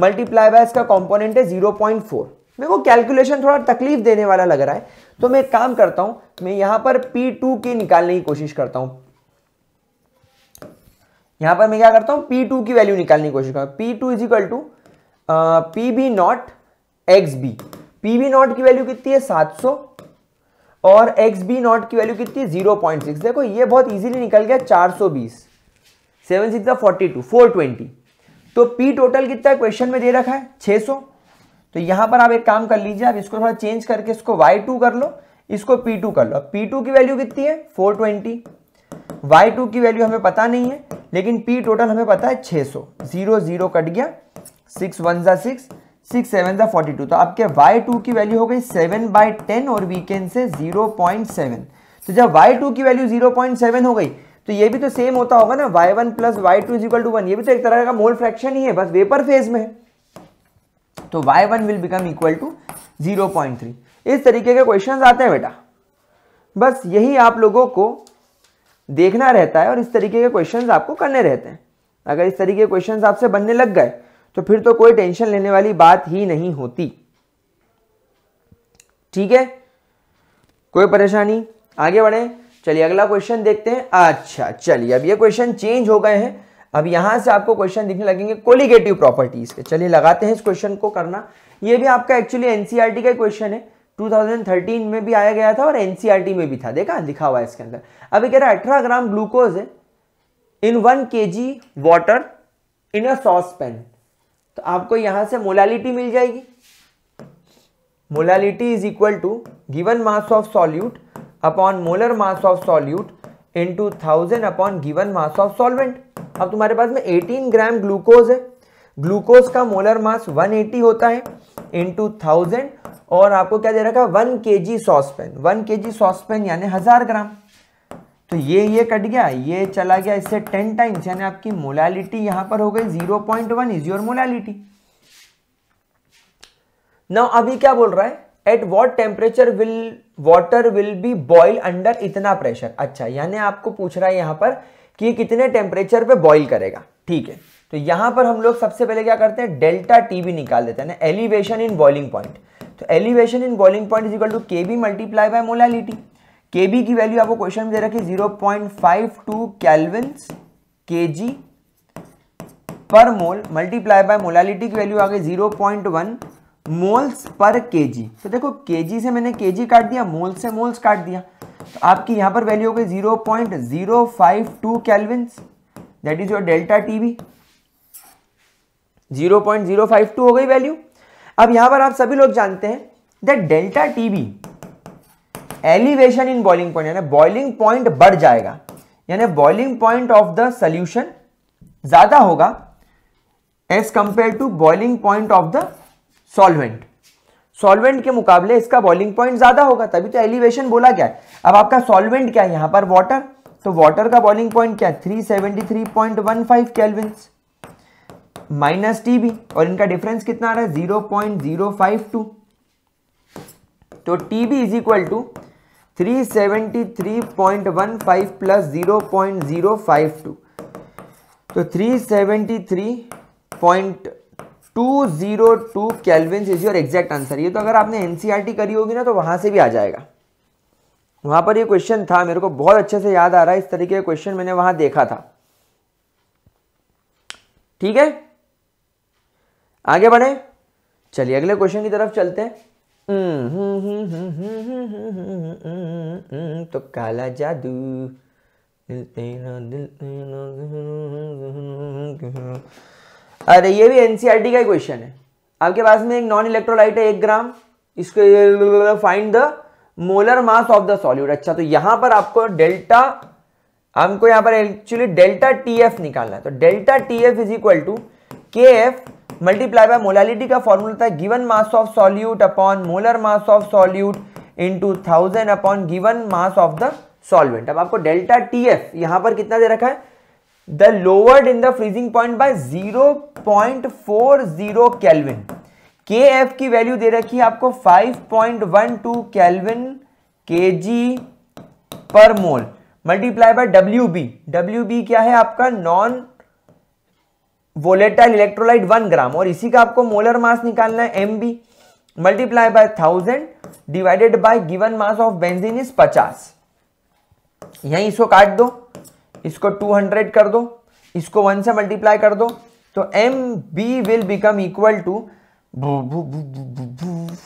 मल्टीप्लाई बाय इसका कॉम्पोनेंट है जीरो पॉइंट फोर मेरे को कैलकुलेशन थोड़ा तकलीफ देने वाला लग रहा है तो मैं काम करता हूं मैं यहां पर पी टू की निकालने की कोशिश करता हूं यहां पर मैं क्या करता हूं पी टू की वैल्यू निकालने की कोशिश करता हूँ P two is equal to P B not X B P B not की वैल्यू कितनी है सात सौ और एक्स बी नॉट की वैल्यू कितनी है जीरो पॉइंट सिक्स देखो ये बहुत इजीली निकल गया चार सौ बीस seven six forty two four twenty तो पी टोटल कितना क्वेश्चन में दे रखा है छः सौ तो यहां पर आप एक काम कर लीजिए आप इसको थोड़ा चेंज करके इसको वाई टू कर लो इसको पी टू कर लो पी टू की वैल्यू कितनी है फोर ट्वेंटी Y2 की वैल्यू हमें पता नहीं है लेकिन P टोटल हमें पता है 600 सौ जीरो जीरो कट गया सिक्स वन ज़ा सिक्स सिक्स सेवन ज़ा फोर्टी टू तो आपके Y2 की वैल्यू हो गई सेवन बाई टेन और वीकेंड से जीरो पॉइंट सेवन तो जब Y2 की वैल्यू जीरो पॉइंट सेवन हो गई तो ये भी तो सेम होता होगा ना Y one plus Y two is equal to one ये भी तो एक तरह का मोल फ्रैक्शन ही है बस वेपर फेज में तो Y one will become equal to zero point three इस तरीके के क्वेश्चन आते हैं बेटा बस यही आप लोगों को देखना रहता है और इस तरीके के क्वेश्चंस आपको करने रहते हैं अगर इस तरीके के क्वेश्चंस आपसे बनने लग गए तो फिर तो कोई टेंशन लेने वाली बात ही नहीं होती ठीक है कोई परेशानी आगे बढ़े चलिए अगला क्वेश्चन देखते हैं अच्छा चलिए अब ये क्वेश्चन चेंज हो गए हैं अब यहां से आपको क्वेश्चन दिखने लगेंगे कोलिगेटिव प्रॉपर्टीज के चलिए लगाते हैं इस क्वेश्चन को करना ये भी आपका एक्चुअली एनसीआरटी e का क्वेश्चन है 2013 में भी आया गया था और एनसीईआरटी e में भी था देखा लिखा हुआ है इसके अंदर अभी कह रहा है अठारह gram glucose in one K G water in a saucepan तो आपको यहां से मोलालिटी मिल जाएगी molality is equal to given mass of solute upon molar mass of solute in to thousand upon given mass of solvent अब तुम्हारे पास में 18 ग्राम ग्लूकोज है ग्लूकोज का मोलर मास 180 होता है इन टू थाउजेंड और आपको क्या दे रखा है वन के जी सॉस पैन वन के जी सॉस पैन यानी हज़ार ग्राम तो ये ये कट गया ये चला गया इससे टेन टाइम्स यानी आपकी मोलालिटी यहां पर हो गई zero point one is your molality now अभी क्या बोल रहा है at what temperature will water will be boil under इतना प्रेशर अच्छा यानी आपको पूछ रहा है यहां पर कि कितने टेम्परेचर पे बॉइल करेगा ठीक है तो यहां पर हम लोग सबसे पहले क्या करते हैं डेल्टा टी भी निकाल देते हैं एलिवेशन इन बॉइलिंग पॉइंट तो elevation in boiling point is equal to K B multiply by molality K B की वैल्यू आपको क्वेश्चन में दे रखी zero point five two kelvins K G पर मोल मल्टीप्लाई बाय मोलालिटी की value आ गई zero point one moles per के जी तो देखो के जी से मैंने के जी काट दिया मोल्स से मोल्स काट दिया तो आपकी यहाँ पर वैल्यू हो गई zero point zero five two kelvins that is your delta T B zero point zero five two हो गई वैल्यू अब यहां पर आप सभी लोग जानते हैं that delta TB elevation in boiling point यानी बॉइलिंग पॉइंट बढ़ जाएगा यानी boiling point of the solution ज्यादा होगा as compare to boiling point of the solvent solvent के मुकाबले इसका बॉइलिंग पॉइंट ज्यादा होगा तभी तो एलिवेशन बोला गया है अब आपका सॉल्वेंट क्या है यहां पर वाटर तो वाटर का बॉइलिंग पॉइंट क्या है 373.15 केल्विन्स माइनस टी भी और इनका डिफरेंस कितना आ रहा है zero point zero five two तो T B is equal to three seventy three point one five plus zero point zero five two तो three seventy three point two zero two kelvin is your exact answer ये तो अगर आपने NCERT e करी होगी ना तो वहां से भी आ जाएगा वहां पर ये क्वेश्चन था मेरे को बहुत अच्छे से याद आ रहा है इस तरीके का क्वेश्चन मैंने वहां देखा था ठीक है आगे बढ़े चलिए अगले क्वेश्चन की तरफ चलते हैं तो काला जादू अरे ये भी एनसीईआरटी का क्वेश्चन है आपके पास में एक नॉन इलेक्ट्रोलाइट है एक ग्राम इसको find the molar mass of the solute अच्छा तो यहां पर आपको डेल्टा हमको यहां पर एक्चुअली डेल्टा टीएफ निकालना है तो delta TF is equal to K F multiply by molality का फॉर्मूला होता है given mass of solute upon molar mass of solute into thousand upon given mass of the solvent अब आपको delta T F यहां पर कितना दे रखा है the lowered in the freezing point by zero point four zero kelvin के F की वैल्यू दे रखी है आपको फाइव पॉइंट वन 5.12 केल्विन जी पर mole multiply by W B W B क्या है आपका non volatile electrolyte one gram और इसी का आपको मोलर मास निकालना है M B multiply by thousand divided by given mass of benzene is पचास यही इसको काट दो इसको टू हंड्रेड कर दो इसको वन से मल्टीप्लाई कर दो तो M B will become equal to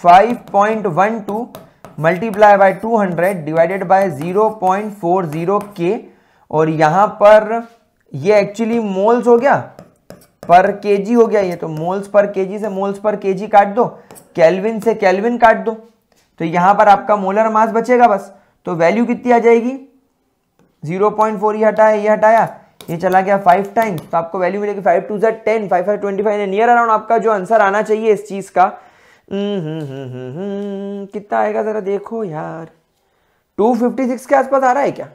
five point one two multiply by two hundred divided by zero point four zero के और यहां पर ये एक्चुअली मोल्स हो गया पर केजी हो गया ये तो मोल्स पर केजी से मोल्स पर केजी काट दो कैलविन से कैलविन काट दो तो यहां पर आपका मोलर मास बचेगा बस तो वैल्यू कितनी आ जाएगी 0.4 ये हटाया ये हटाया ये चला गया फाइव टाइम्स तो आपको वैल्यू मिलेगी फाइव टू जेड ten five five twenty five near around आपका जो आंसर आना चाहिए इस चीज़ का हम्म, हम्म, हम्म, कितना आएगा ज़रा देखो यार सिक्स के आसपास आ रहा है क्या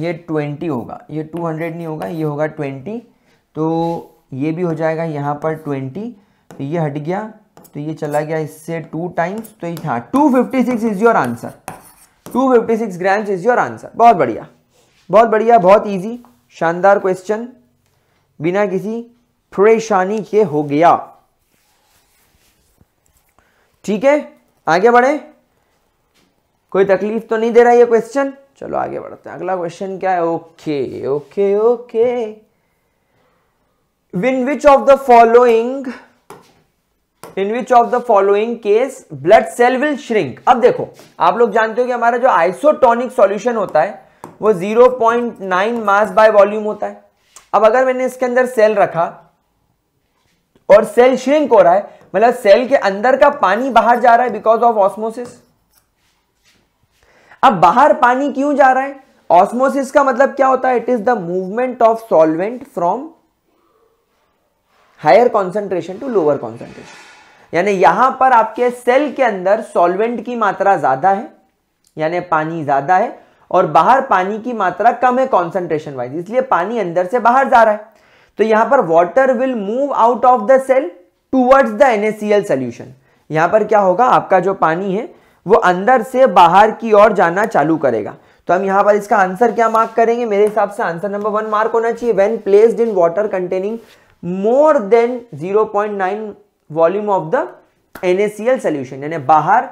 ये ट्वेंटी होगा ये टू हंड्रेड नहीं होगा ये होगा ट्वेंटी तो ये भी हो जाएगा यहाँ पर ट्वेंटी तो ये हट गया तो ये चला गया इससे टू टाइम्स तो ये हाँ two fifty six is your answer two fifty six grams is your answer बहुत बढ़िया बहुत बढ़िया बहुत ईजी शानदार क्वेश्चन बिना किसी परेशानी के हो गया ठीक है आगे बढ़े कोई तकलीफ तो नहीं दे रहा ये क्वेश्चन चलो आगे बढ़ते हैं अगला क्वेश्चन क्या है ओके ओके ओके विन which of the following in which of the following case blood cell will shrink अब देखो आप लोग जानते हो कि हमारा जो आइसोटोनिक सॉल्यूशन होता है वो 0.9 मास बाय वॉल्यूम होता है अब अगर मैंने इसके अंदर सेल रखा और सेल श्रिंक हो रहा है मतलब सेल के अंदर का पानी बाहर जा रहा है बिकॉज ऑफ ऑस्मोसिस अब बाहर पानी क्यों जा रहा है ऑस्मोसिस का मतलब क्या होता है it is the movement of solvent from higher concentration to lower concentration यानी यहां पर आपके सेल के अंदर सॉल्वेंट की मात्रा ज्यादा है यानी पानी ज्यादा है और बाहर पानी की मात्रा कम है कॉन्सेंट्रेशन वाइज इसलिए पानी अंदर से बाहर जा रहा है तो यहां पर water will move out of the cell towards the NaCl solution यहां पर क्या होगा आपका जो पानी है वो अंदर से बाहर की ओर जाना चालू करेगा तो हम यहाँ पर इसका आंसर क्या मार्क करेंगे मेरे हिसाब से आंसर नंबर वन मार्क होना चाहिए when placed in water containing more than 0.9 volume of the L solution यानी बाहर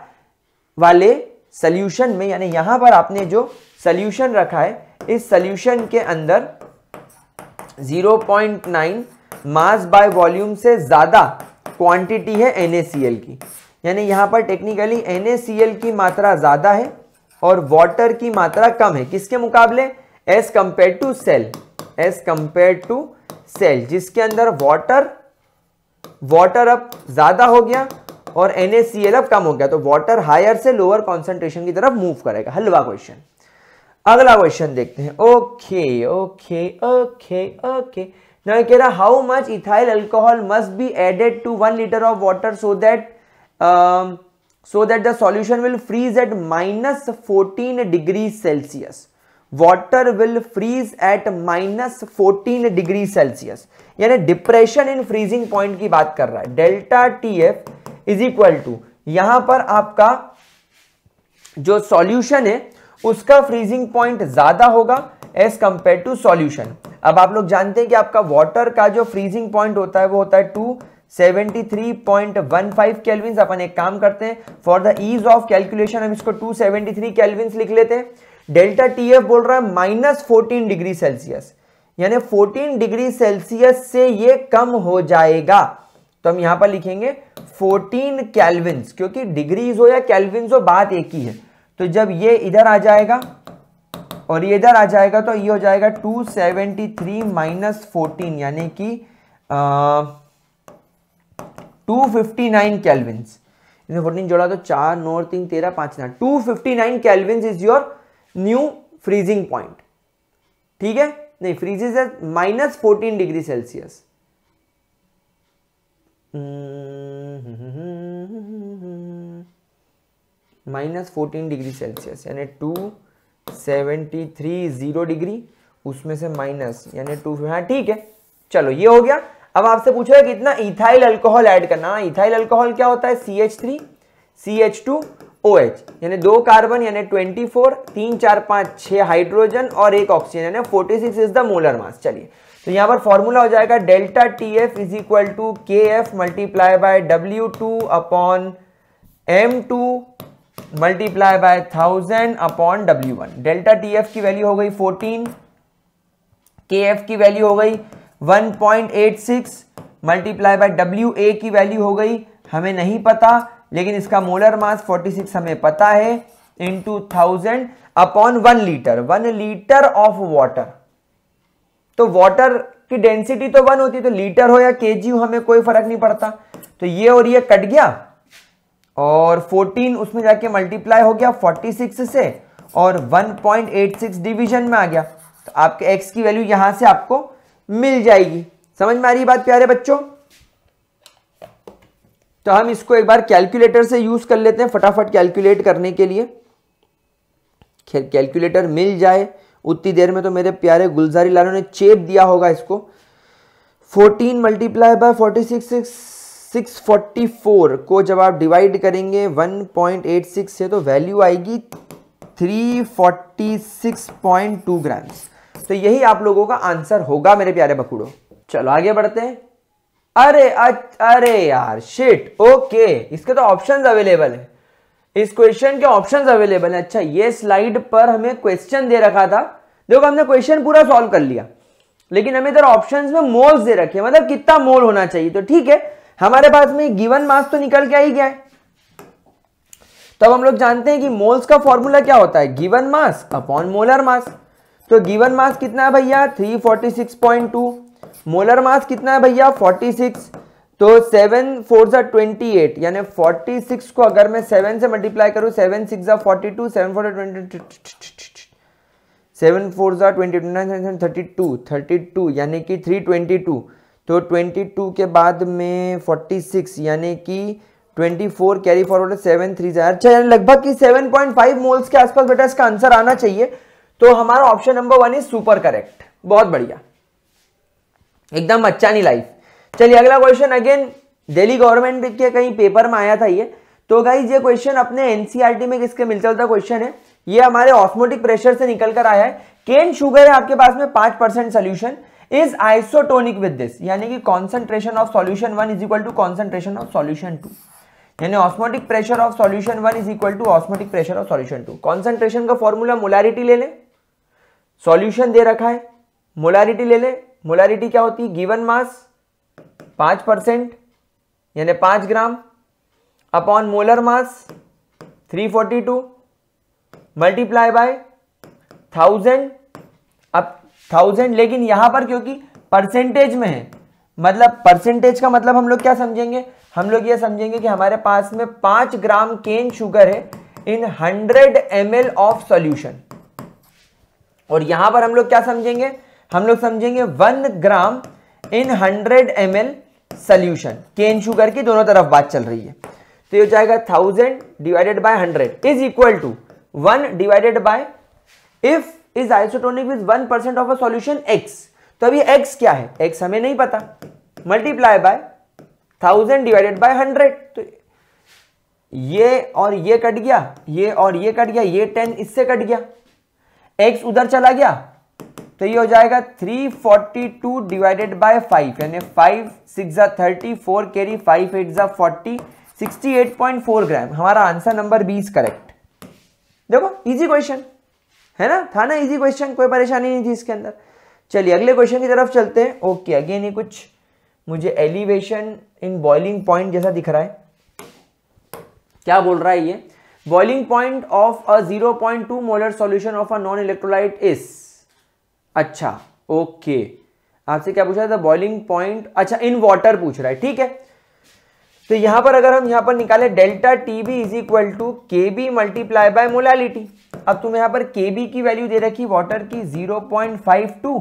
वाले सोल्यूशन में यानी यहां पर आपने जो सोल्यूशन रखा है इस सोल्यूशन के अंदर 0.9 मास बाय वॉल्यूम से ज़्यादा क्वांटिटी है एल की यानी यहाँ पर टेक्निकली एन की मात्रा ज़्यादा है और वाटर की मात्रा कम है किसके मुकाबले as compare to cell as compare to cell जिसके अंदर वाटर वाटर अब ज़्यादा हो गया और एन अब कम हो गया तो वाटर हायर से लोअर कॉन्सेंट्रेशन की तरफ मूव करेगा हलवा क्वेश्चन अगला क्वेश्चन देखते हैं okay okay okay okay now कह रहा how much ethyl alcohol must be added to one litre of water so that so um, so that the solution will freeze at minus 14 degrees Celsius. Water will freeze at minus degree Celsius यानी depression in freezing point की बात कर रहा है delta T F is equal to यहां पर आपका जो सॉल्यूशन है उसका फ्रीजिंग पॉइंट ज्यादा होगा एज कंपेयर टू सॉल्यूशन अब आप लोग जानते हैं कि आपका वॉटर का जो फ्रीजिंग पॉइंट होता है वो होता है टू 73.15 केल्विन अपन एक काम करते हैं for the ease of calculation हम इसको 273 सेवेंटी लिख लेते हैं डेल्टा टीएफ बोल रहा है माइनस फोर्टीन डिग्री सेल्सियस यानी 14 डिग्री सेल्सियस से ये कम हो जाएगा तो हम यहां पर लिखेंगे 14 कैलविन क्योंकि डिग्रीज हो या कैलविन हो बात एक ही है तो जब ये इधर आ जाएगा और ये इधर आ जाएगा तो ये हो जाएगा 273 सेवेंटी थ्री माइनस फोर्टीन यानी कि uh, two fifty nine kelvin इसमें फोर्टीन जोड़ा तो चार नौ तीन तेरह पांच ना two fifty nine kelvins is your new freezing point ठीक है नहीं freezes at minus fourteen degree Celsius minus fourteen degree Celsius यानी two seventy three zero degree उसमें से माइनस यानी टू हाँ ठीक है चलो ये हो गया अब आपसे पूछो है कितना इथाइल अल्कोहल ऐड करना इथाइल अल्कोहल क्या होता है C H three C H two O H यानी दो कार्बन यानी फोर तीन चार पांच छह हाइड्रोजन और एक ऑक्सीजन यानी forty six is the molar mass चलिए तो यहां पर फॉर्मूला हो जाएगा delta T F is equal to K F multiply by W two upon M two multiply by thousand upon W one delta T F की value हो गई fourteen K F की वैल्यू हो गई one point eight six multiply by W A की value हो गई हमें नहीं पता लेकिन इसका मोलर मास 46 हमें पता है in to thousand upon one litre one litre of water तो वाटर की डेंसिटी तो वन होती है तो लीटर हो या के हमें कोई फर्क नहीं पड़ता तो ये और ये कट गया और 14 उसमें जाके मल्टीप्लाई हो गया 46 से और 1.86 डिवीजन में आ गया तो आपके एक्स की वैल्यू यहां से आपको मिल जाएगी समझ में आ रही बात प्यारे बच्चों तो हम इसको एक बार कैलकुलेटर से यूज कर लेते हैं फटाफट कैलकुलेट करने के लिए खैर कैलकुलेटर मिल जाए उतनी देर में तो मेरे प्यारे गुलजारी लालों ने चेप दिया होगा इसको 14 multiply by forty six six six forty four को जब आप डिवाइड करेंगे 1.86 से तो वैल्यू आएगी 346.2 ग्राम्स तो यही आप लोगों का आंसर होगा मेरे प्यारे बकुड़ो चलो आगे बढ़ते हैं अरे अरे यार शिट ओके इसके तो ऑप्शंस अवेलेबल है इस क्वेश्चन के ऑप्शंस अवेलेबल है अच्छा ये स्लाइड पर हमें क्वेश्चन दे रखा था देखो हमने क्वेश्चन पूरा सॉल्व कर लिया लेकिन हमें इधर ऑप्शंस में मोल्स दे रखे मतलब कितना मोल होना चाहिए तो ठीक है हमारे पास में गिवन मास तो निकल के आई गया है तो अब हम लोग जानते हैं कि मोल्स का फॉर्मूला क्या होता है given mass upon molar mass तो गिवन मास कितना है भैया 346.2 मोलर मास कितना है भैया 46 तो 7 फोर सा ट्वेंटी यानी 46 को अगर मैं 7 से मल्टीप्लाई करूं 7 सिक्स जा forty two seven four twenty seven four जा twenty two nine thirty two thirty two यानी कि 322 तो 22 के बाद में 46 यानी कि 24 four carry forward seven three जार लगभग कि 7.5 मोल्स के आसपास बेटा इसका आंसर आना चाहिए तो हमारा option number one is super correct बहुत बढ़िया एकदम अच्छा नहीं लाइफ चलिए अगला क्वेश्चन अगेन दिल्ली गवर्नमेंट के कहीं पेपर में आया था ये तो गाइज ये क्वेश्चन अपने एनसीईआरटी e में किसके मिल चलता क्वेश्चन है ये हमारे ऑस्मोटिक प्रेशर से निकल कर आया है केन शुगर है आपके पास में पांच percent solution is isotonic with this यानी कि concentration of solution one is equal to concentration of solution two यानी osmotic pressure of solution one is equal to osmotic pressure of solution two concentration का formula molarity ले लें solution दे रखा है molarity ले लें मोलारिटी क्या होती है गिवन मास पांच परसेंट यानी पांच gram upon molar mass 342 multiply by thousand अब थाउजेंड लेकिन यहां पर क्योंकि परसेंटेज में है मतलब परसेंटेज का मतलब हम लोग क्या समझेंगे हम लोग यह समझेंगे कि हमारे पास में पांच ग्राम केन शुगर है in hundred M of solution और यहां पर हम लोग क्या समझेंगे हम लोग समझेंगे one gram in hundred M L solution cane sugar की दोनों तरफ बात चल रही है तो ये हो जाएगा thousand divided by hundred is equal to one divided by if is isotonic with one percent of a solution X तो अभी एक्स क्या है एक्स हमें नहीं पता multiply by thousand divided by hundred तो ये और ये कट गया ये और ये कट गया ये टेन इससे कट गया एक्स उधर चला गया तो ये हो जाएगा 342 forty two divided by five यानी फाइव सिक्स ज़ा thirty four carry five eight ज़ा forty sixty eight point four gram हमारा आंसर नंबर बीस करेक्ट देखो इजी क्वेश्चन है ना था ना इजी क्वेश्चन कोई परेशानी नहीं थी इसके अंदर चलिए अगले क्वेश्चन की तरफ चलते हैं ओके अगेन ये कुछ मुझे एलिवेशन इन बॉइलिंग पॉइंट जैसा दिख रहा है क्या बोल रहा है ये of a zero point 0.2 molar solution of a non electrolyte is अच्छा ओके आपसे क्या पूछा था बॉइलिंग पॉइंट अच्छा इन वॉटर पूछ रहा है ठीक है तो यहां पर अगर हम यहां पर निकाले delta T B is equal to K B multiply by molality अब तुम यहां पर के बी की वैल्यू दे रखी वाटर की 0.52 पॉइंट फाइव टू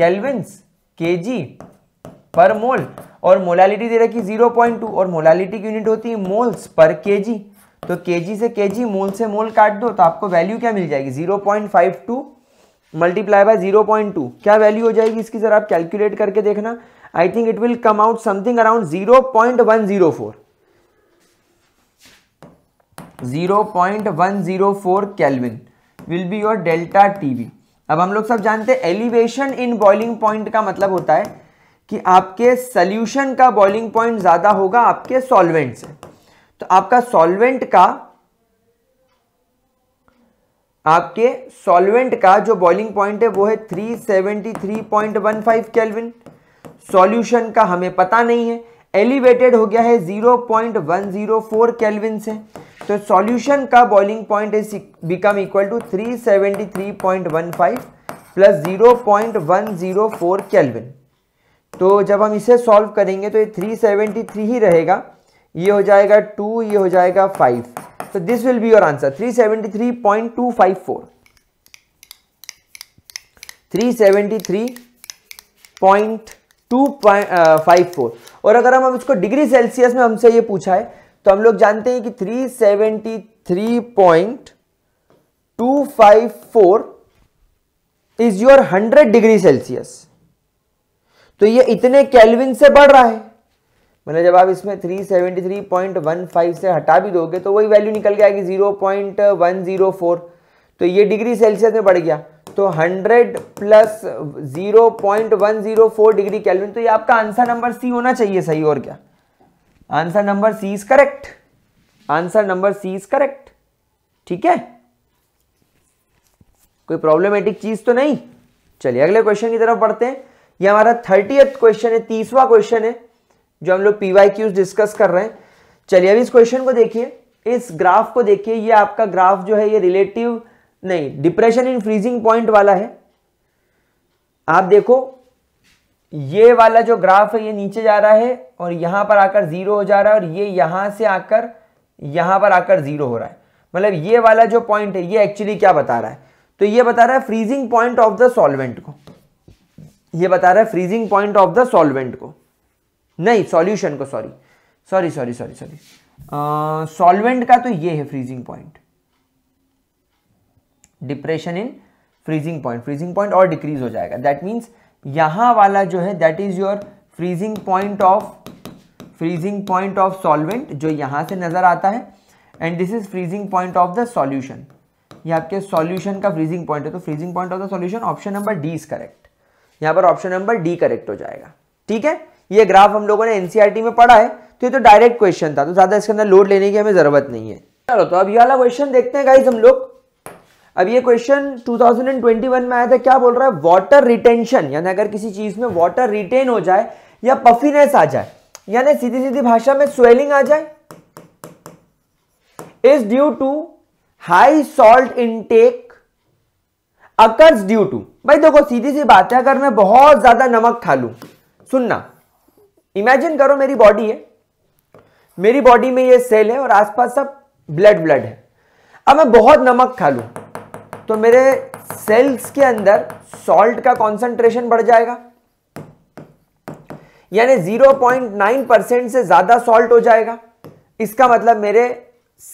के जी पर मोल और मोलालिटी दे रखी 0.2 और मोलालिटी की यूनिट होती है मोल्स पर के जी तो के से के मोल से मोल काट दो तो आपको वैल्यू क्या मिल जाएगी zero point five two multiply by zero point two क्या वैल्यू हो जाएगी इसकी जरा आप कैलकुलेट करके देखना I think it will come out something around zero point one zero four zero point one zero four kelvin will be your delta TB अब हम लोग सब जानते हैं एलिवेशन इन बॉइलिंग पॉइंट का मतलब होता है कि आपके सल्यूशन का बॉइलिंग पॉइंट ज़्यादा होगा आपके सॉल्वेंट से तो आपका सॉल्वेंट का आपके सॉल्वेंट का जो बॉइलिंग पॉइंट है वो है 373.15 केल्विन सॉल्यूशन का हमें पता नहीं है एलिवेटेड हो गया है 0.104 केल्विन से तो सॉल्यूशन का boiling point is become equal to 373.15 plus 0.104 kelvin तो जब हम इसे सॉल्व करेंगे तो ये 373 ही रहेगा ये हो जाएगा टू ये हो जाएगा फाइव तो this will be your answer three seventy three point two five four three seventy three point two five four और अगर हम इसको डिग्री सेल्सियस में हमसे ये पूछा है तो हम लोग जानते हैं कि three seventy three point two five four is your hundred degree Celsius तो ये इतने कैलविन से बढ़ रहा है मैंने जब आप इसमें 373.15 से हटा भी दोगे तो वही वैल्यू निकल वन जीरो 0.104 तो ये डिग्री सेल्सियस में बढ़ गया तो 100 प्लस 0.104 डिग्री कैलविन तो ये आपका आंसर नंबर सी होना चाहिए सही और क्या answer number C is correct answer number C is correct ठीक है कोई प्रॉब्लमेटिक चीज तो नहीं चलिए अगले क्वेश्चन की तरफ बढ़ते हैं ये हमारा थर्टियथ क्वेश्चन है तीसवा क्वेश्चन है जो हम लोग पी वाई क्यूज डिस्कस कर रहे हैं चलिए अभी इस क्वेश्चन को देखिए इस ग्राफ को देखिए ये आपका ग्राफ जो है ये रिलेटिव नहीं डिप्रेशन इन फ्रीजिंग पॉइंट वाला है आप देखो ये वाला जो ग्राफ है ये नीचे जा रहा है और यहां पर आकर ज़ीरो हो जा रहा है और ये यहां से आकर यहां पर आकर ज़ीरो हो रहा है मतलब ये वाला जो पॉइंट है ये एक्चुअली क्या बता रहा है तो ये बता रहा है freezing point of the solvent को ये बता रहा है freezing point of the solvent को नहीं सॉल्यूशन को sorry sorry sorry sorry sorry solvent का तो ये है freezing point depression in freezing point freezing point और डिक्रीज हो जाएगा दैट मीन्स यहां वाला जो है that is your freezing point of freezing point of solvent जो यहां से नज़र आता है and this is freezing point of the solution ये आपके सॉल्यूशन का फ्रीजिंग पॉइंट है तो freezing point of the solution option number D is correct यहां पर ऑप्शन नंबर डी करेक्ट हो जाएगा ठीक है ये ग्राफ हम लोगों ने एनसीईआरटी e में पढ़ा है तो ये तो डायरेक्ट क्वेश्चन था तो ज़्यादा इसके अंदर लोड लेने की हमें ज़रूरत नहीं है चलो तो अब ये वाला क्वेश्चन देखते हैं गाइज हम लोग अब ये क्वेश्चन 2021 में आया था क्या बोल रहा है वाटर रिटेंशन यानी अगर किसी चीज में वाटर रिटेन हो जाए या पफीनेस आ जाए यानी सीधी सीधी भाषा में स्वेलिंग आ जाए is due to high salt intake occurs due to भाई देखो सीधी सी बात है अगर मैं बहुत ज्यादा नमक खा लू सुनना इमेजिन करो मेरी बॉडी है मेरी बॉडी में ये सेल है और आसपास सब ब्लड ब्लड है अब मैं बहुत नमक खा लू तो मेरे सेल्स के अंदर सॉल्ट का कॉन्सेंट्रेशन बढ़ जाएगा यानी 0.9 परसेंट से ज़्यादा सॉल्ट हो जाएगा इसका मतलब मेरे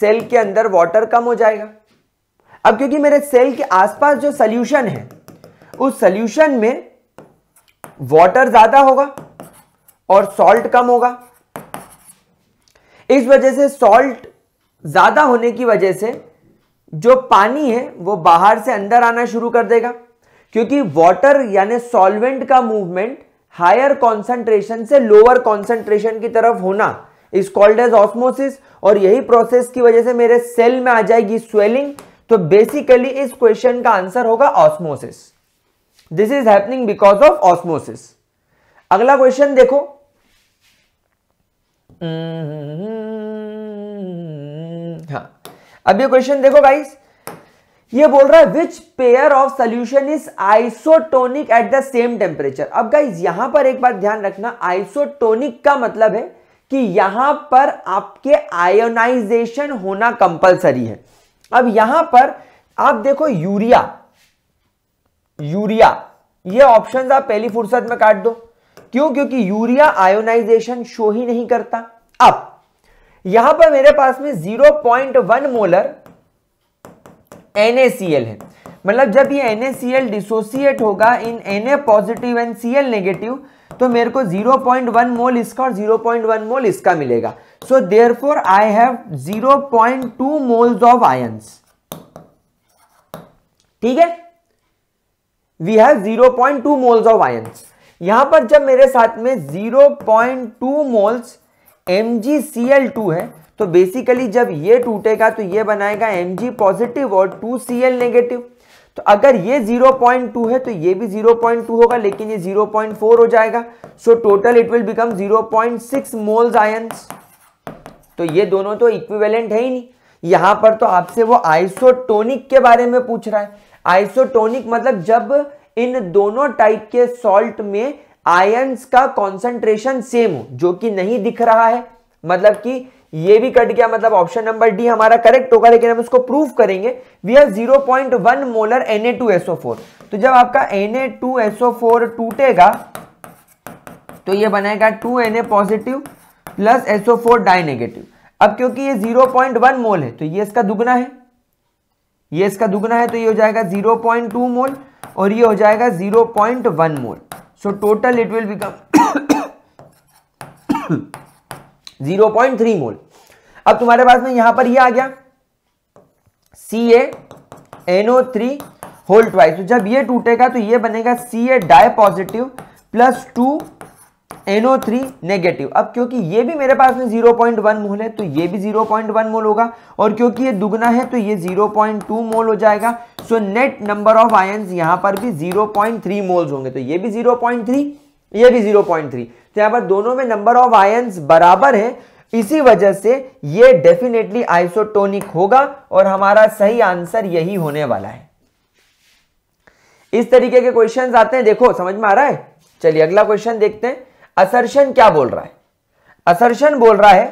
सेल के अंदर वाटर कम हो जाएगा अब क्योंकि मेरे सेल के आसपास जो सल्यूशन है उस सल्यूशन में वाटर ज़्यादा होगा और सॉल्ट कम होगा इस वजह से सॉल्ट ज़्यादा होने की वजह से जो पानी है वो बाहर से अंदर आना शुरू कर देगा क्योंकि वाटर यानी सॉल्वेंट का मूवमेंट हायर कॉन्सेंट्रेशन से लोअर कॉन्सेंट्रेशन की तरफ होना इज कॉल्ड एज ऑस्मोसिस और यही प्रोसेस की वजह से मेरे सेल में आ जाएगी स्वेलिंग तो बेसिकली इस क्वेश्चन का आंसर होगा osmosis this is happening because of osmosis अगला क्वेश्चन देखो Mm-hmm. हाँ अब ये क्वेश्चन देखो गाइस ये बोल रहा है which pair of solution is isotonic at the same temperature अब गाइज यहां पर एक बात ध्यान रखना आइसोटोनिक का मतलब है कि यहां पर आपके आयोनाइजेशन होना कंपलसरी है अब यहां पर आप देखो यूरिया यूरिया ये ऑप्शंस आप पहली फुर्सत में काट दो क्यों क्योंकि यूरिया आयोनाइजेशन शो ही नहीं करता अब यहां पर मेरे पास में 0.1 मोलर NaCl है मतलब जब ये NaCl डिसोसिएट होगा in Na positive and Cl negative तो मेरे को 0.1 मोल इसका और 0.1 मोल इसका मिलेगा so therefore I have 0.2 moles of ions ठीक है we have 0.2 moles of ions यहां पर जब मेरे साथ में 0.2 मोल्स MgCl2 है तो बेसिकली जब ये टूटेगा तो ये बनाएगा Mg पॉजिटिव और 2Cl नेगेटिव तो अगर ये 0.2 है तो ये भी 0.2 होगा लेकिन ये 0.4 हो जाएगा so total it will become 0.6 moles ions तो ये दोनों तो इक्विवेलेंट है ही नहीं यहां पर तो आपसे वो आइसोटोनिक के बारे में पूछ रहा है आइसोटोनिक मतलब जब इन दोनों टाइप के सॉल्ट में आयंस का कॉन्सेंट्रेशन सेम हो जो कि नहीं दिख रहा है मतलब कि ये भी कट गया मतलब ऑप्शन नंबर डी हमारा करेक्ट होगा लेकिन हम इसको प्रूफ करेंगे we point one molar N तो जब आपका एन टूटेगा तो ये बनाएगा two N positive plus SO di negative अब क्योंकि ये 0.1 मोल है तो ये इसका दुगना है ये इसका दुगना है तो ये हो जाएगा 0.2 मोल और ये हो जाएगा zero point one mole so total it will become zero point three mole अब तुम्हारे पास में यहां पर ये आ गया C A NO three hold twice जब ये टूटेगा तो ये बनेगा C A di positive plus two NO three negative अब क्योंकि ये भी मेरे पास में जीरो पॉइंट वन मोल है तो ये भी जीरो पॉइंट वन मोल होगा और क्योंकि ये दुगना है तो ये जीरो पॉइंट टू मोल हो जाएगा so net number of ions यहां पर भी जीरो पॉइंट थ्री मोल्स होंगे तो ये भी जीरो पॉइंट थ्री ये भी जीरो पॉइंट थ्री तो यहां पर दोनों में नंबर ऑफ आयन्स बराबर है इसी वजह से ये डेफिनेटली आइसोटोनिक होगा और हमारा सही आंसर यही होने वाला है इस तरीके के क्वेश्चन आते हैं देखो समझ में आ रहा है चलिए अगला क्वेश्चन देखते हैं असर्शन क्या बोल रहा है असर्शन बोल रहा है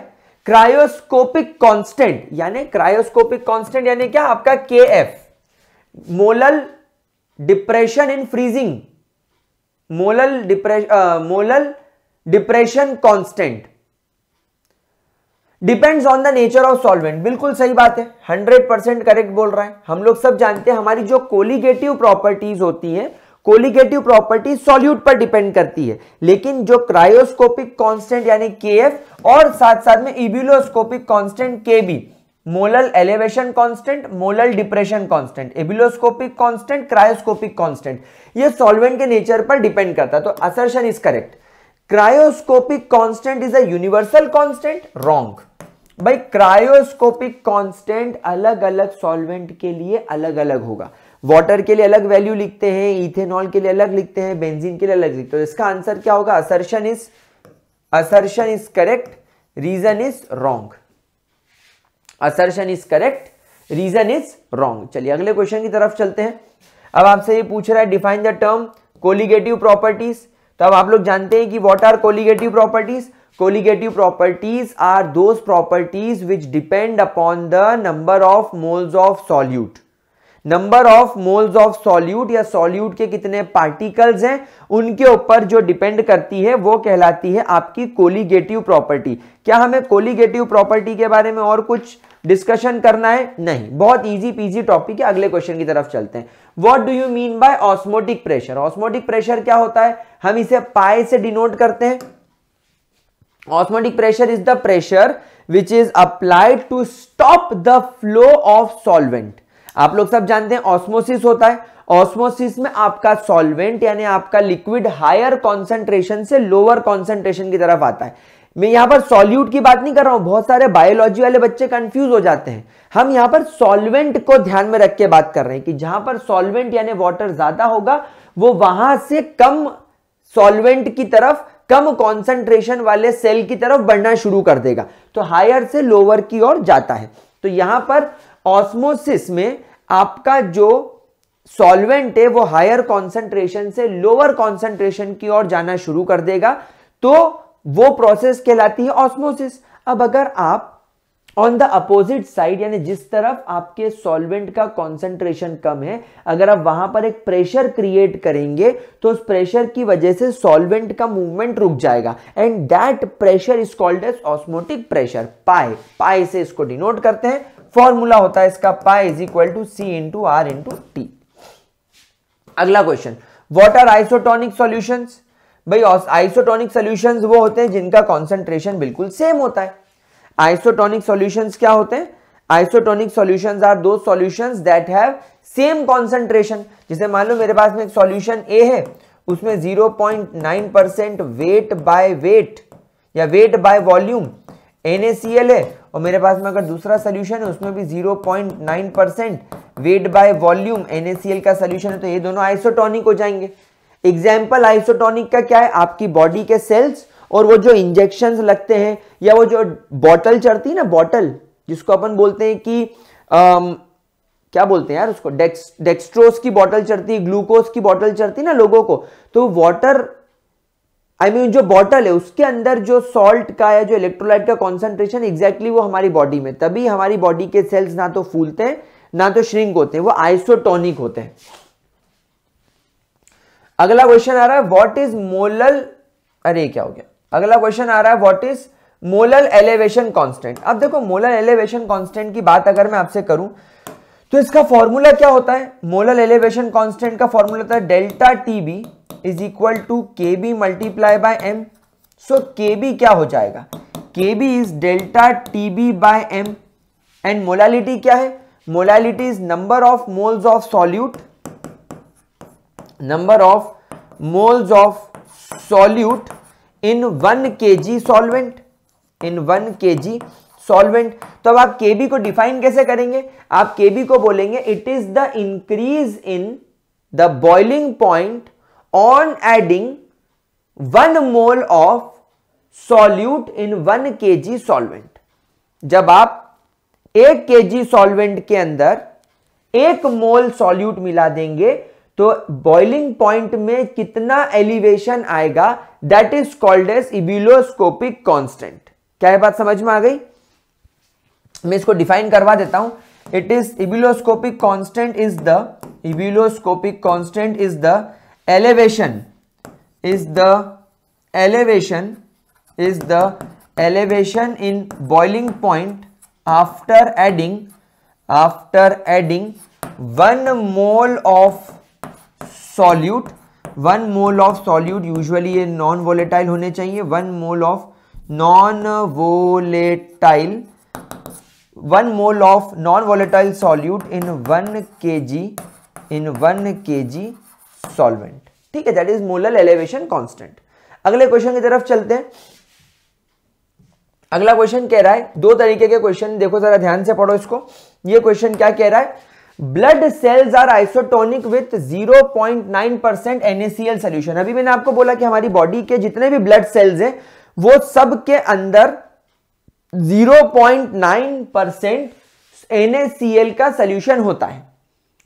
क्रायोस्कोपिक कांस्टेंट यानी क्रायोस्कोपिक कांस्टेंट यानी क्या आपका K F molal depression in freezing molal depression molal depression constant depends on the nature of solvent बिल्कुल सही बात है 100 परसेंट करेक्ट बोल रहा है हम लोग सब जानते हैं हमारी जो कोलिगेटिव प्रॉपर्टीज होती हैं कोलिगेटिव प्रॉपर्टी सॉल्यूट पर डिपेंड करती है लेकिन जो क्रायोस्कोपिक कांस्टेंट यानी एफ और साथ साथ में ebullioscopic constant B molal elevation constant molal depression constant ebullioscopic constant cryoscopic constant ये सॉल्वेंट के नेचर पर डिपेंड करता है तो assertion is correct cryoscopic constant is a universal constant wrong भाई क्रायोस्कोपिक कांस्टेंट अलग अलग सॉल्वेंट के लिए अलग अलग होगा वाटर के लिए अलग वैल्यू लिखते हैं इथेनॉल के लिए अलग लिखते हैं बेंजीन के लिए अलग लिखते हैं तो इसका आंसर क्या होगा assertion is assertion is correct reason is wrong assertion is correct reason is wrong चलिए अगले क्वेश्चन की तरफ चलते हैं अब आपसे ये पूछ रहा है define the term colligative properties तो अब आप लोग जानते हैं कि what are colligative properties colligative properties are those properties which depend upon the number of moles of solute number of moles of solute या सॉल्यूट के कितने पार्टिकल्स हैं उनके ऊपर जो डिपेंड करती है वो कहलाती है आपकी कोलिगेटिव प्रॉपर्टी क्या हमें कोलिगेटिव प्रॉपर्टी के बारे में और कुछ डिस्कशन करना है नहीं बहुत इजी पीजी टॉपिक है अगले क्वेश्चन की तरफ चलते हैं what do you mean by osmotic pressure osmotic pressure क्या होता है हम इसे पाए से डिनोट करते हैं osmotic pressure is the pressure which is applied to stop the flow of solvent आप लोग सब जानते हैं ऑस्मोसिस होता है ऑस्मोसिस में आपका सॉल्वेंट यानी आपका लिक्विड हायर कॉन्सेंट्रेशन से लोअर कॉन्सेंट्रेशन की तरफ आता है मैं यहां पर सॉल्यूट की बात नहीं कर रहा हूं बहुत सारे बायोलॉजी वाले बच्चे कंफ्यूज हो जाते हैं हम यहां पर सॉल्वेंट को ध्यान में रख के बात कर रहे हैं कि जहां पर सॉल्वेंट यानी वाटर ज्यादा होगा वो वहां से कम सॉल्वेंट की तरफ कम कॉन्सेंट्रेशन वाले सेल की तरफ बढ़ना शुरू कर देगा तो हायर से लोअर की ओर जाता है तो यहां पर ऑस्मोसिस में आपका जो सॉल्वेंट है वो हायर कॉन्सेंट्रेशन से लोअर कॉन्सेंट्रेशन की ओर जाना शुरू कर देगा तो वो प्रोसेस कहलाती है ऑस्मोसिस अब अगर आप ऑन द अपोजिट साइड यानी जिस तरफ आपके सॉल्वेंट का कॉन्सेंट्रेशन कम है अगर आप वहां पर एक प्रेशर क्रिएट करेंगे तो उस प्रेशर की वजह से सॉल्वेंट का मूवमेंट रुक जाएगा and that pressure is called as osmotic pressure pi pi से इसको डिनोट करते हैं फॉर्मूला होता है इसका pi is equal to C into R into T अगला question what are isotonic solution भाई आइसोटोनिक सोल्यूशन वो होते हैं जिनका कॉन्सेंट्रेशन बिल्कुल सेम होता है आइसोटोनिक सोल्यूशन क्या होते हैं आइसोटोनिक सोल्यूशन आर दो solution that have same concentration जैसे मान लो मेरे पास में एक सोल्यूशन ए है उसमें 0.9 परसेंट वेट बाय वेट या वेट बाय वॉल्यूम NaCl है और मेरे पास में अगर दूसरा सोल्यूशन है उसमें भी 0.9 percent weight by volume N का सोल्यूशन है तो ये दोनों आइसोटॉनिक हो जाएंगे एग्जाम्पल आइसोटॉनिक का क्या है आपकी बॉडी के सेल्स और वो जो इंजेक्शन लगते हैं या वो जो बॉटल चढ़ती है ना बॉटल जिसको अपन बोलते हैं कि आम, क्या बोलते हैं यार उसको डेक्स डेक्स्ट्रोस की बॉटल चढ़ती है ग्लूकोज की बॉटल चढ़ती है ना लोगों को तो water I I mean mean, जो बॉटल है उसके अंदर जो सॉल्ट का या जो इलेक्ट्रोलाइट का कॉन्सेंट्रेशन एग्जैक्टली वो हमारी बॉडी में तभी हमारी बॉडी के सेल्स ना तो फूलते हैं ना तो श्रिंक होते हैं वो आइसोटोनिक होते हैं अगला क्वेश्चन आ रहा है व्हाट इज मोलल अरे क्या हो गया अगला क्वेश्चन आ रहा है what is molal elevation constant अब देखो मोलल एलिवेशन कांस्टेंट की बात अगर मैं आपसे करूं तो इसका फॉर्मूला क्या होता है मोलल एलिवेशन कांस्टेंट का फॉर्मूला होता है delta TB is equal to K B multiply by M so K B क्या हो जाएगा K B is delta T B by M and molality क्या है molality is number of moles of solute number of moles of solute in one K G solvent in one K G solvent तो अब आप के B को define कैसे करेंगे आप के बी को बोलेंगे it is the increase in the boiling point on adding one mole of solute in K G solvent जब आप एक जी सॉल्वेंट के अंदर एक मोल सॉल्यूट मिला देंगे तो बॉइलिंग पॉइंट में कितना एलिवेशन आएगा that is called as ebullioscopic constant क्या बात समझ में आ गई मैं इसको डिफाइन करवा देता हूं it is ebullioscopic constant is the ebullioscopic constant is the elevation is the elevation is the elevation in boiling point after adding after adding 1 mole of solute 1 mole of solute usually ये non volatile होने चाहिए 1 mole of non volatile 1 mole of non volatile solute in 1 kg in 1 kg solvent ठीक है that is molar elevation constant अगले question की तरफ चलते हैं अगला क्वेश्चन कह रहा है दो तरीके के क्वेश्चन देखो जरा ध्यान से पढ़ो इसको ये क्वेश्चन क्या कह रहा है blood cells are isotonic with 0.9 percent NaCl solution अभी मैंने आपको बोला कि हमारी बॉडी के जितने भी ब्लड सेल्स हैं वो सब के अंदर 0.9 परसेंट एनएसीएल का सोल्यूशन होता है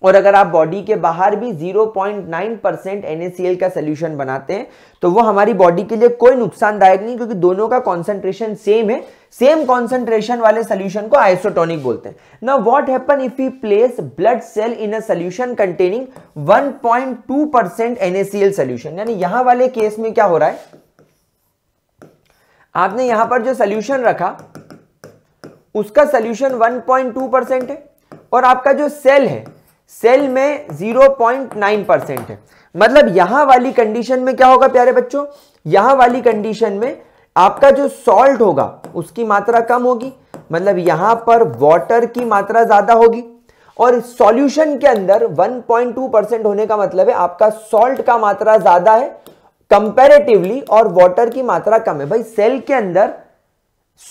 और अगर आप बॉडी के बाहर भी 0.9 परसेंट एन का सोल्यूशन बनाते हैं तो वो हमारी बॉडी के लिए कोई नुकसानदायक नहीं क्योंकि दोनों का कॉन्सेंट्रेशन सेम है सेम कॉन्सेंट्रेशन वाले सोल्यूशन को आइसोटोनिक बोलते हैं ना what happen if you place blood cell in a solution containing 1.2 percent NaCl solution यानी यहां वाले केस में क्या हो रहा है आपने यहां पर जो सोल्यूशन रखा उसका सोल्यूशन 1.2 परसेंट है और आपका जो सेल है सेल में 0.9 परसेंट है मतलब यहां वाली कंडीशन में क्या होगा प्यारे बच्चों यहां वाली कंडीशन में आपका जो सॉल्ट होगा उसकी मात्रा कम होगी मतलब यहां पर वाटर की मात्रा ज्यादा होगी और सॉल्यूशन के अंदर 1.2 परसेंट होने का मतलब है आपका सॉल्ट का मात्रा ज्यादा है कंपेरेटिवली और वाटर की मात्रा कम है भाई सेल के अंदर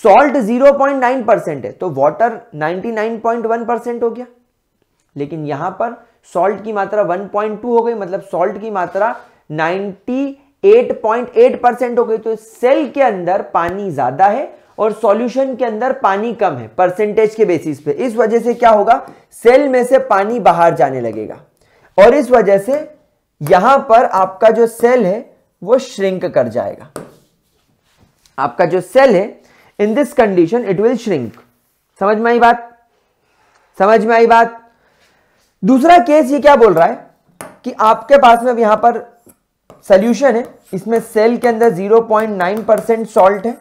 सॉल्ट 0.9 परसेंट है तो वाटर 99.1 परसेंट हो गया लेकिन यहां पर सॉल्ट की मात्रा 1.2 हो गई मतलब सॉल्ट की मात्रा 98.8 परसेंट हो गई तो सेल के अंदर पानी ज्यादा है और सॉल्यूशन के अंदर पानी कम है परसेंटेज के बेसिस पे इस वजह से क्या होगा सेल में से पानी बाहर जाने लगेगा और इस वजह से यहां पर आपका जो सेल है वो श्रिंक कर जाएगा आपका जो सेल है in this condition it will shrink समझ में आई बात समझ में आई बात दूसरा केस ये क्या बोल रहा है कि आपके पास में यहां पर सोल्यूशन है इसमें सेल के अंदर 0.9 परसेंट सॉल्ट है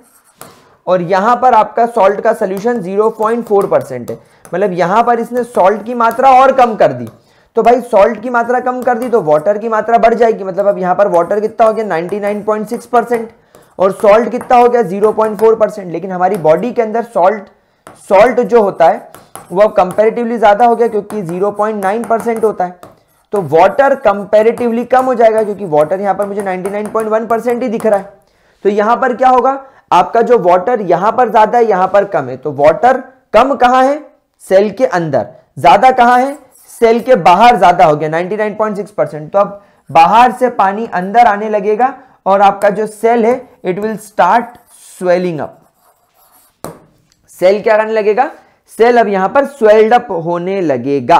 और यहां पर आपका सॉल्ट का सोल्यूशन 0.4 परसेंट है मतलब यहां पर इसने सॉल्ट की मात्रा और कम कर दी तो भाई सॉल्ट की मात्रा कम कर दी तो वाटर की मात्रा बढ़ जाएगी मतलब अब यहां पर वाटर कितना हो गया 99.6 परसेंट और सॉल्ट कितना हो गया 0.4 परसेंट लेकिन हमारी बॉडी के अंदर सॉल्ट सॉल्ट जो होता है वो अब कंपेरेटिवली ज़्यादा हो गया क्योंकि 0.9 परसेंट होता है तो वाटर कंपेरेटिवली कम हो जाएगा क्योंकि वाटर यहां पर मुझे 99.1 परसेंट ही दिख रहा है तो यहां पर क्या होगा आपका जो वाटर यहां पर ज़्यादा है यहां पर कम है तो वाटर कम कहां है सेल के अंदर ज़्यादा कहां है सेल के बाहर ज़्यादा हो गया नाइनटी तो अब बाहर से पानी अंदर आने लगेगा और आपका जो सेल है it will start swelling up cell क्या करने लगेगा सेल अब यहां पर स्वेल्ड अप होने लगेगा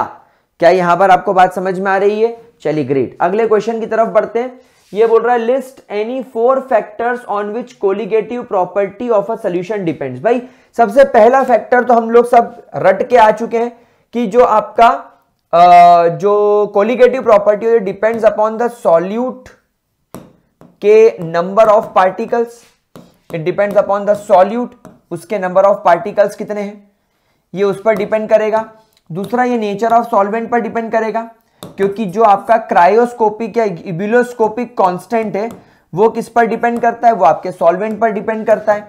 क्या यहां पर आपको बात समझ में आ रही है चलिए ग्रेट अगले क्वेश्चन की तरफ बढ़ते हैं ये बोल रहा है list any four factors on which colligative property of a solution depends भाई सबसे पहला फैक्टर तो हम लोग सब रट के आ चुके हैं कि जो आपका आ, जो कोलिगेटिव प्रॉपर्टी है डिपेंड्स अपॉन द सॉल्यूट के number of particles it depends upon the solute उसके नंबर ऑफ पार्टिकल्स कितने हैं ये उस पर डिपेंड करेगा दूसरा ये नेचर ऑफ सॉल्वेंट पर डिपेंड करेगा क्योंकि जो आपका क्रायोस्कोपिक या इबिलोस्कोपिक कांस्टेंट है वो किस पर डिपेंड करता है वो आपके सॉल्वेंट पर डिपेंड करता है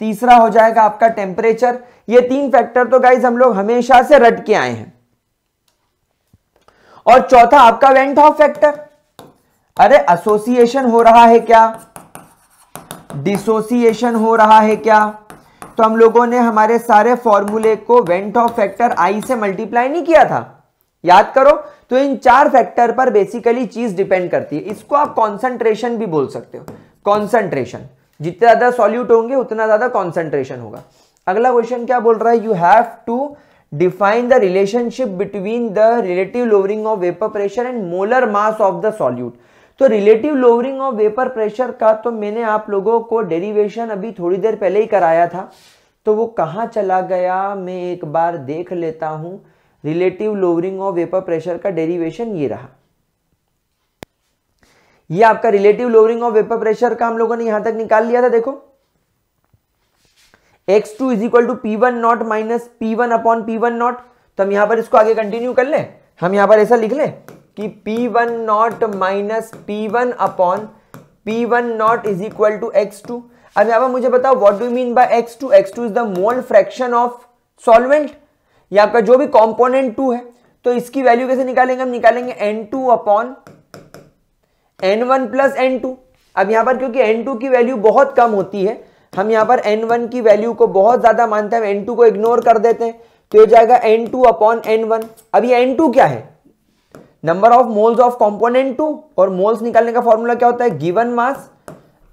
तीसरा हो जाएगा आपका टेम्परेचर ये तीन फैक्टर तो गाइज हम लोग हमेशा से रट के आए हैं और चौथा आपका वेंट ऑफ फैक्टर अरे एसोसिएशन हो रहा है क्या डिसोसिएशन हो रहा है क्या तो हम लोगों ने हमारे सारे फॉर्मूले को वेंट ऑफ फैक्टर आई से मल्टीप्लाई नहीं किया था याद करो तो इन चार फैक्टर पर बेसिकली चीज डिपेंड करती है इसको आप कॉन्सेंट्रेशन भी बोल सकते हो कॉन्सेंट्रेशन जितने ज्यादा सॉल्यूट होंगे उतना ज्यादा कॉन्सेंट्रेशन होगा अगला क्वेश्चन क्या बोल रहा है you have to define the relationship between the relative lowering of vapour pressure and molar mass of the solute तो relative lowering of vapour pressure का तो मैंने आप लोगों को डेरिवेशन अभी थोड़ी देर पहले ही कराया था तो वो कहाँ चला गया मैं एक बार देख लेता हूँ relative lowering of vapour pressure का डेरिवेशन ये रहा ये आपका relative lowering of vapour pressure का हम लोगों ने यहां तक निकाल लिया था देखो x2 two is equal to P one not minus P one upon P one not तो हम यहां पर इसको आगे कंटिन्यू कर ले हम यहां पर ऐसा लिख लें कि P one not minus P one upon P one naught is equal to X two अब यहां पर मुझे बताओ what do mean by X two X two is the mole fraction of solvent या आपका जो भी कॉम्पोनेंट टू है तो इसकी वैल्यू कैसे निकालेंगे हम निकालेंगे N two upon N one plus N two अब यहां पर क्योंकि एन टू की वैल्यू बहुत कम होती है हम यहां पर एन वन की वैल्यू को बहुत ज्यादा मानते हैं एन टू को इग्नोर कर देते हैं तो ये जाएगा N two upon N one अब एन टू क्या है number of moles of component two और मोल्स निकालने का फॉर्मूला क्या होता है given mass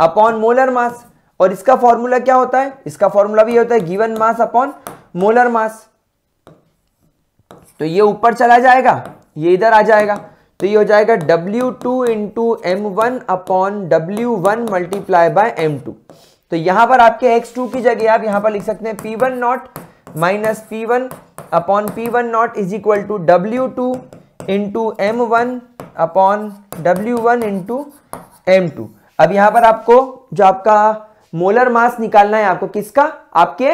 upon molar mass और इसका फॉर्मूला क्या होता है इसका फॉर्मूला भी होता है given mass upon molar mass तो ये ऊपर चला जाएगा ये इधर आ जाएगा तो ये हो जाएगा W2 two into M one upon W one multiply by M two तो यहां पर आपके x2 की जगह आप यहां पर लिख सकते हैं P1 one not minus P one upon P one naught is equal to W two into M one upon W one into M two अब यहां पर आपको जो आपका मोलर मास निकालना है आपको किसका आपके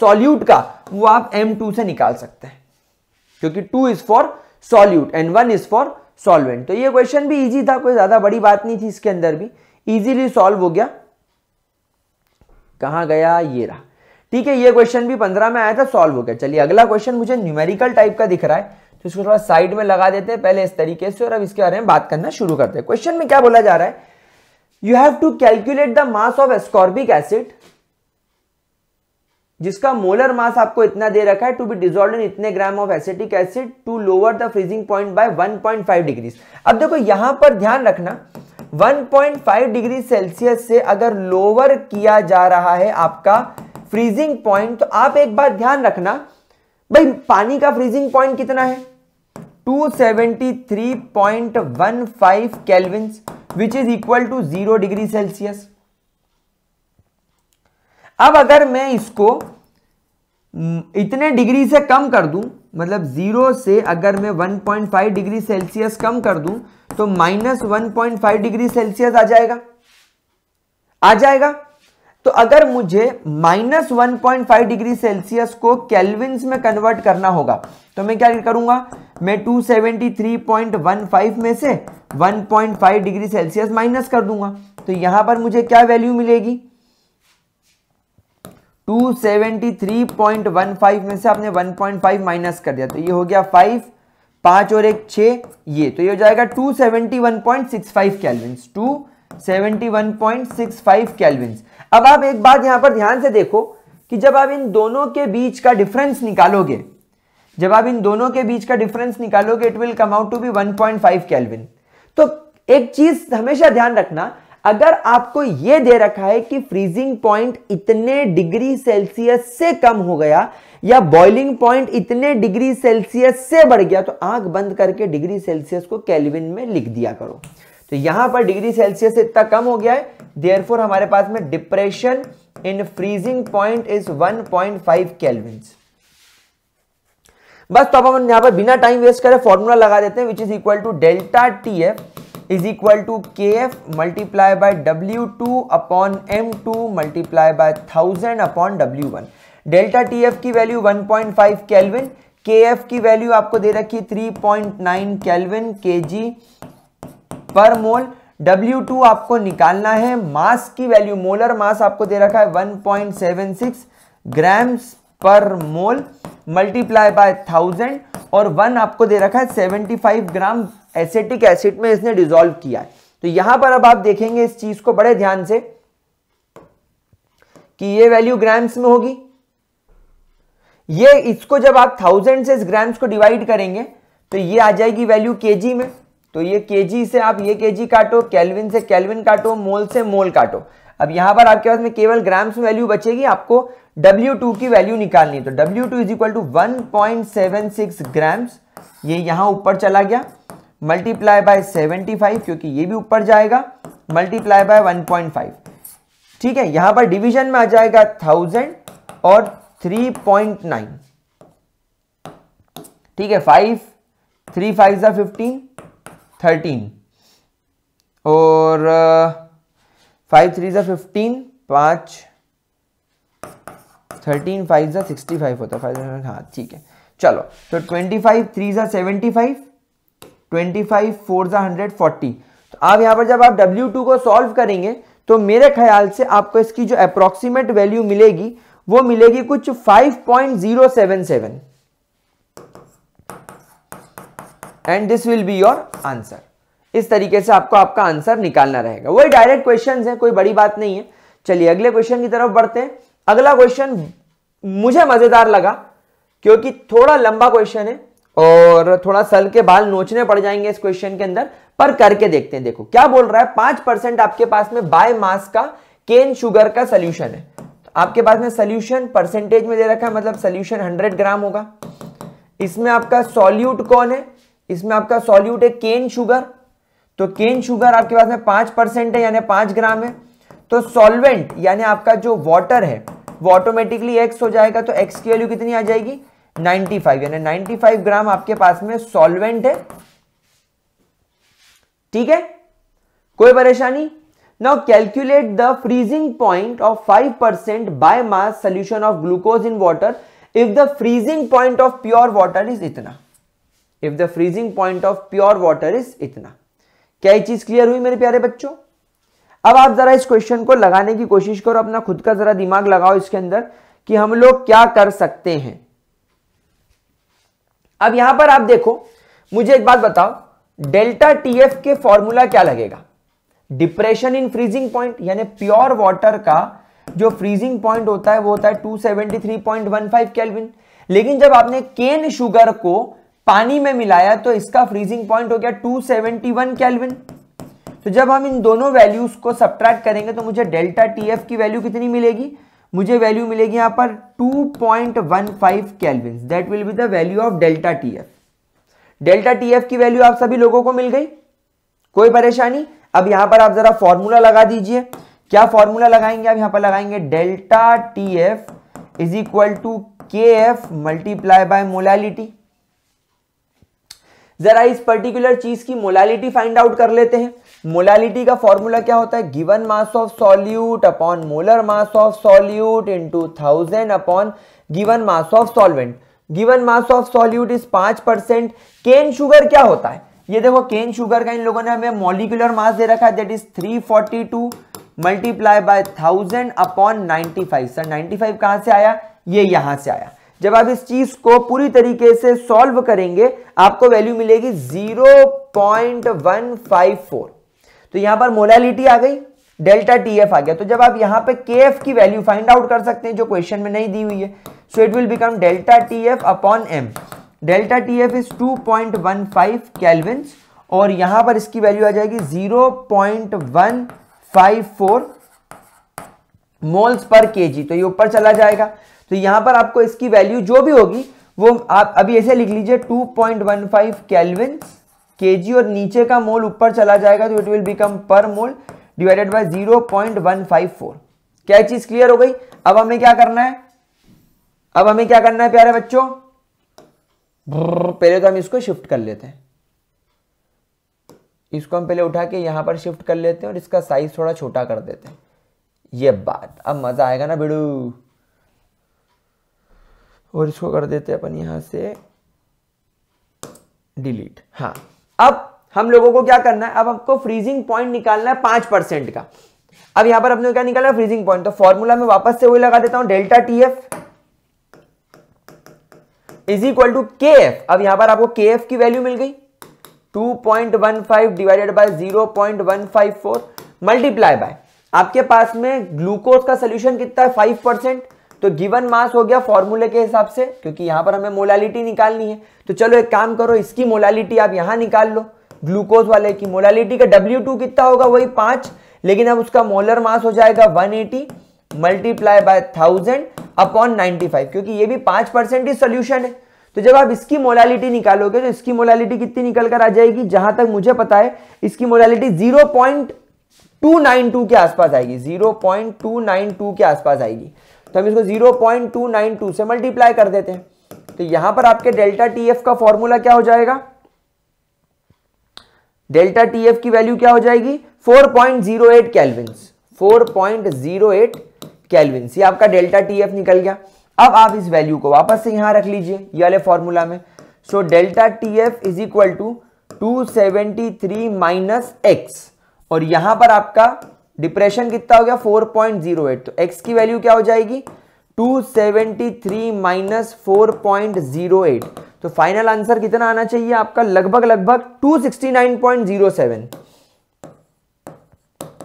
सॉल्यूट का वो आप एम टू से निकाल सकते हैं क्योंकि two is for solute and one is for solvent तो ये क्वेश्चन भी इजी था कोई ज्यादा बड़ी बात नहीं थी इसके अंदर भी इजीली सॉल्व हो गया कहा गया ये रहा ठीक है ये क्वेश्चन भी पंद्रह में आया था सॉल्व हो गया चलिए अगला क्वेश्चन मुझे न्यूमेरिकल टाइप का दिख रहा है तो इसको थोड़ा साइड में लगा देते हैं पहले इस तरीके से और अब इसके बारे में बात करना शुरू करते हैं क्वेश्चन में क्या बोला जा रहा है you have to calculate the mass of ascorbic acid जिसका मोलर मास आपको इतना दे रखा है टू बी डिजोल्ड इन इतने gram of acetic acid to lower the freezing point by 1.5 degrees अब देखो यहां पर ध्यान रखना 1.5 डिग्री सेल्सियस से अगर लोअर किया जा रहा है आपका फ्रीजिंग पॉइंट तो आप एक बात ध्यान रखना भाई पानी का फ्रीजिंग पॉइंट कितना है 273.15 kelvin which is equal to zero degree Celsius अब अगर मैं इसको हम्म, इतने डिग्री से कम कर दूं मतलब जीरो से अगर मैं 1.5 डिग्री सेल्सियस कम कर दूं तो माइनस वन डिग्री सेल्सियस आ जाएगा आ जाएगा तो अगर मुझे minus one point five degree Celsius को कैलविन में कन्वर्ट करना होगा तो मैं क्या करूंगा मैं 273.15 में से 1.5 डिग्री सेल्सियस माइनस कर दूंगा तो यहां पर मुझे क्या वैल्यू मिलेगी 273.15 में से आपने 1.5 माइनस कर दिया तो ये हो गया 5 पांच और एक छ ये तो ये हो जाएगा 271.65 सिक्स फाइव कैलविन्स अब आप एक बात यहां पर ध्यान से देखो कि जब आप इन दोनों के बीच का डिफरेंस निकालोगे जब आप इन दोनों के बीच का डिफरेंस निकालोगे it will come out to be 1.5 point तो एक चीज हमेशा ध्यान रखना अगर आपको यह दे रखा है कि फ्रीजिंग पॉइंट इतने डिग्री सेल्सियस से कम हो गया या बॉइलिंग पॉइंट इतने डिग्री सेल्सियस से बढ़ गया तो आंख बंद करके डिग्री सेल्सियस को कैलविन में लिख दिया करो तो यहां पर डिग्री सेल्सियस इतना कम हो गया है देयरफॉर हमारे पास में depression in freezing point is 1.5 point बस तो अब हम यहाँ पर बिना टाइम वेस्ट करें फॉर्मूला लगा देते हैं which is equal to delta T F is equal to K F multiply by W two upon M two multiply by thousand upon W one delta T F की value 1.5 point kelvin K F की value आपको दे रखी है 3.9 kelvin KG पर मोल W2 आपको निकालना है मास की वैल्यू मोलर मास आपको दे रखा है 1.76 ग्राम्स पर मोल मल्टीप्लाई बाय थाउजेंड और वन आपको दे रखा है 75 ग्राम एसेटिक एसिड में इसने डिजोल्व किया है तो यहां पर अब आप देखेंगे इस चीज को बड़े ध्यान से कि ये वैल्यू ग्राम्स में होगी ये इसको जब आप थाउजेंड से इस ग्राम्स को डिवाइड करेंगे तो ये आ जाएगी वैल्यू केजी में तो ये केजी से आप ये केजी काटो कैलविन से कैलविन काटो मोल से मोल काटो अब यहां पर आपके पास में केवल ग्राम्स में वैल्यू बचेगी आपको W2 की वैल्यू निकालनी है तो W2 two is equal to one grams ये यहां ऊपर चला गया मल्टीप्लाई बाय 75 क्योंकि ये भी ऊपर जाएगा मल्टीप्लाई बाय 1.5 ठीक है यहां पर डिवीजन में आ जाएगा थाउजेंड और 3.9 ठीक है five three five fifteen thirteen और फाइव थ्री ज़ा फिफ्टीन पाँच थर्टीन फाइव ज़ा सिक्सटी फाइव होता है फाइव हाँ ठीक है चलो तो ट्वेंटी फाइव थ्री ज़ा seventy five twenty five four ज़ा हंड्रेड फोर्टी तो आप यहाँ पर जब आप डब्ल्यू टू को सॉल्व करेंगे तो मेरे ख्याल से आपको इसकी जो अप्रॉक्सीमेट वैल्यू मिलेगी वो मिलेगी कुछ five point zero seven seven and this will be your answer इस तरीके से आपको आपका आंसर निकालना रहेगा वही डायरेक्ट क्वेश्चन है कोई बड़ी बात नहीं है चलिए अगले क्वेश्चन की तरफ बढ़ते हैं अगला क्वेश्चन मुझे मजेदार लगा क्योंकि थोड़ा लंबा क्वेश्चन है और थोड़ा सल के बाल नोचने पड़ जाएंगे इस क्वेश्चन के अंदर पर करके देखते हैं देखो क्या बोल रहा है पांच परसेंट आपके पास में बाय मास का केन शुगर का सोल्यूशन है तो आपके पास में सोल्यूशन परसेंटेज में दे रखा है मतलब सोल्यूशन हंड्रेड ग्राम होगा इसमें आपका सॉल्यूट कौन है इसमें आपका सॉल्यूट है केन शुगर तो केन शुगर आपके पास में पांच परसेंट है यानी पांच ग्राम है तो सॉल्वेंट यानी आपका जो वाटर है वो ऑटोमेटिकली एक्स हो जाएगा तो एक्स की वैल्यू कितनी आ जाएगी 95 यानी 95 ग्राम आपके पास में सॉल्वेंट है ठीक है कोई परेशानी now calculate the freezing point of 5% percent by mass solution of glucose in water if the freezing point of pure water is इतना if the freezing point of pure water is इतना क्या ये चीज क्लियर हुई मेरे प्यारे बच्चों अब आप जरा इस क्वेश्चन को लगाने की कोशिश करो अपना खुद का जरा दिमाग लगाओ इसके अंदर कि हम लोग क्या कर सकते हैं अब यहां पर आप देखो मुझे एक बात बताओ डेल्टा टीएफ के फॉर्मूला क्या लगेगा डिप्रेशन इन फ्रीजिंग पॉइंट यानी प्योर वाटर का जो फ्रीजिंग पॉइंट होता है वो होता है 273.15 केल्विन लेकिन जब आपने केन शुगर को पानी में मिलाया तो इसका फ्रीजिंग पॉइंट हो गया 271 सेवेंटी कैलविन तो जब हम इन दोनों वैल्यूज को सब्ट्रैक्ट करेंगे तो मुझे डेल्टा टीएफ की वैल्यू कितनी मिलेगी मुझे वैल्यू मिलेगी यहाँ पर 2.15 point kelvin that will be the value of delta TF delta TF की वैल्यू आप सभी लोगों को मिल गई कोई परेशानी अब यहां पर आप जरा फॉर्मूला लगा दीजिए क्या फॉर्मूला लगाएंगे आप यहां पर लगाएंगे delta T F is equal to K F multiply by molality जरा इस पर्टिकुलर चीज की मोलालिटी फाइंड आउट कर लेते हैं मोलालिटी का फॉर्मूला क्या होता है given mass of solute upon molar mass of solute into thousand upon given mass of solvent given mass of solute is पांच परसेंट केन शुगर क्या होता है ये देखो केन शुगर का इन लोगों ने हमें मॉलिकुलर मास दे रखा है that is 342 multiply by thousand upon 95 sir 95 कहां से आया ये यहां से आया जब आप इस चीज को पूरी तरीके से सॉल्व करेंगे आपको वैल्यू मिलेगी 0.154 तो यहां पर मोलालिटी आ गई डेल्टा टी एफ आ गया तो जब आप यहां पे के एफ की वैल्यू फाइंड आउट कर सकते हैं जो क्वेश्चन में नहीं दी हुई है so it will become delta T F upon M delta T F is 2.15 point one और यहां पर इसकी वैल्यू आ जाएगी 0.154 मोल्स पर जी तो ये ऊपर चला जाएगा तो यहां पर आपको इसकी वैल्यू जो भी होगी वो आप अभी ऐसे लिख लीजिए 2.15 पॉइंट केल्विन केजी और नीचे का मोल ऊपर चला जाएगा तो इट विल बिकम पर मोल डिवाइडेड बाय 0.154 क्या चीज क्लियर हो गई अब हमें क्या करना है अब हमें क्या करना है प्यारे बच्चों पहले तो हम इसको शिफ्ट कर लेते हैं इसको हम पहले उठा के यहां पर शिफ्ट कर लेते हैं और इसका साइज थोड़ा छोटा कर देते हैं ये बात अब मज़ा आएगा ना बिड़ू और इसको कर देते हैं अपन यहां से डिलीट हाँ अब हम लोगों को क्या करना है अब हमको फ्रीजिंग पॉइंट निकालना है पांच परसेंट का अब यहां पर अपने क्या निकालना है फ्रीजिंग पॉइंट तो फॉर्मूला में वापस से वही लगा देता हूं delta T F is equal to K F अब यहां पर आपको के एफ की वैल्यू मिल गई 2.15 डिवाइडेड बाय 0.154 मल्टीप्लाई बाय आपके पास में ग्लूकोज का सोल्यूशन कितना है फाइव परसेंट तो गिवन मास हो गया फॉर्मूले के हिसाब से क्योंकि यहां पर हमें मोलालिटी निकालनी है तो चलो एक काम करो इसकी मोलालिटी आप यहां निकाल लो ग्लूकोज वाले की मोलालिटी का डब्ल्यू कितना होगा वही पांच लेकिन अब उसका मोलर मास हो जाएगा one eighty multiply by thousand upon ninety five क्योंकि ये भी पांच परसेंट ही सोल्यूशन है तो जब आप इसकी मोलालिटी निकालोगे तो इसकी मोलालिटी कितनी निकल कर आ जाएगी जहां तक मुझे पता है इसकी molality zero point two nine two के आसपास आएगी zero point two nine two के आसपास आएगी तो हम इसको 0.292 से मल्टीप्लाई कर देते हैं तो यहां पर आपके डेल्टा टी एफ का फॉर्मूला क्या हो जाएगा डेल्टा टी एफ की वैल्यू क्या हो जाएगी 4.08 point zero eight four point zero eight kelvins ये आपका डेल्टा टी एफ निकल गया अब आप इस वैल्यू को वापस से यहां रख लीजिए ये वाले फॉर्मूला में so delta T F is equal to two seventy three minus X और यहां पर आपका डिप्रेशन कितना हो गया 4.08 तो x की वैल्यू क्या हो जाएगी 273 माइनस 4.08 तो फाइनल आंसर कितना आना चाहिए आपका लगभग लगभग 269.07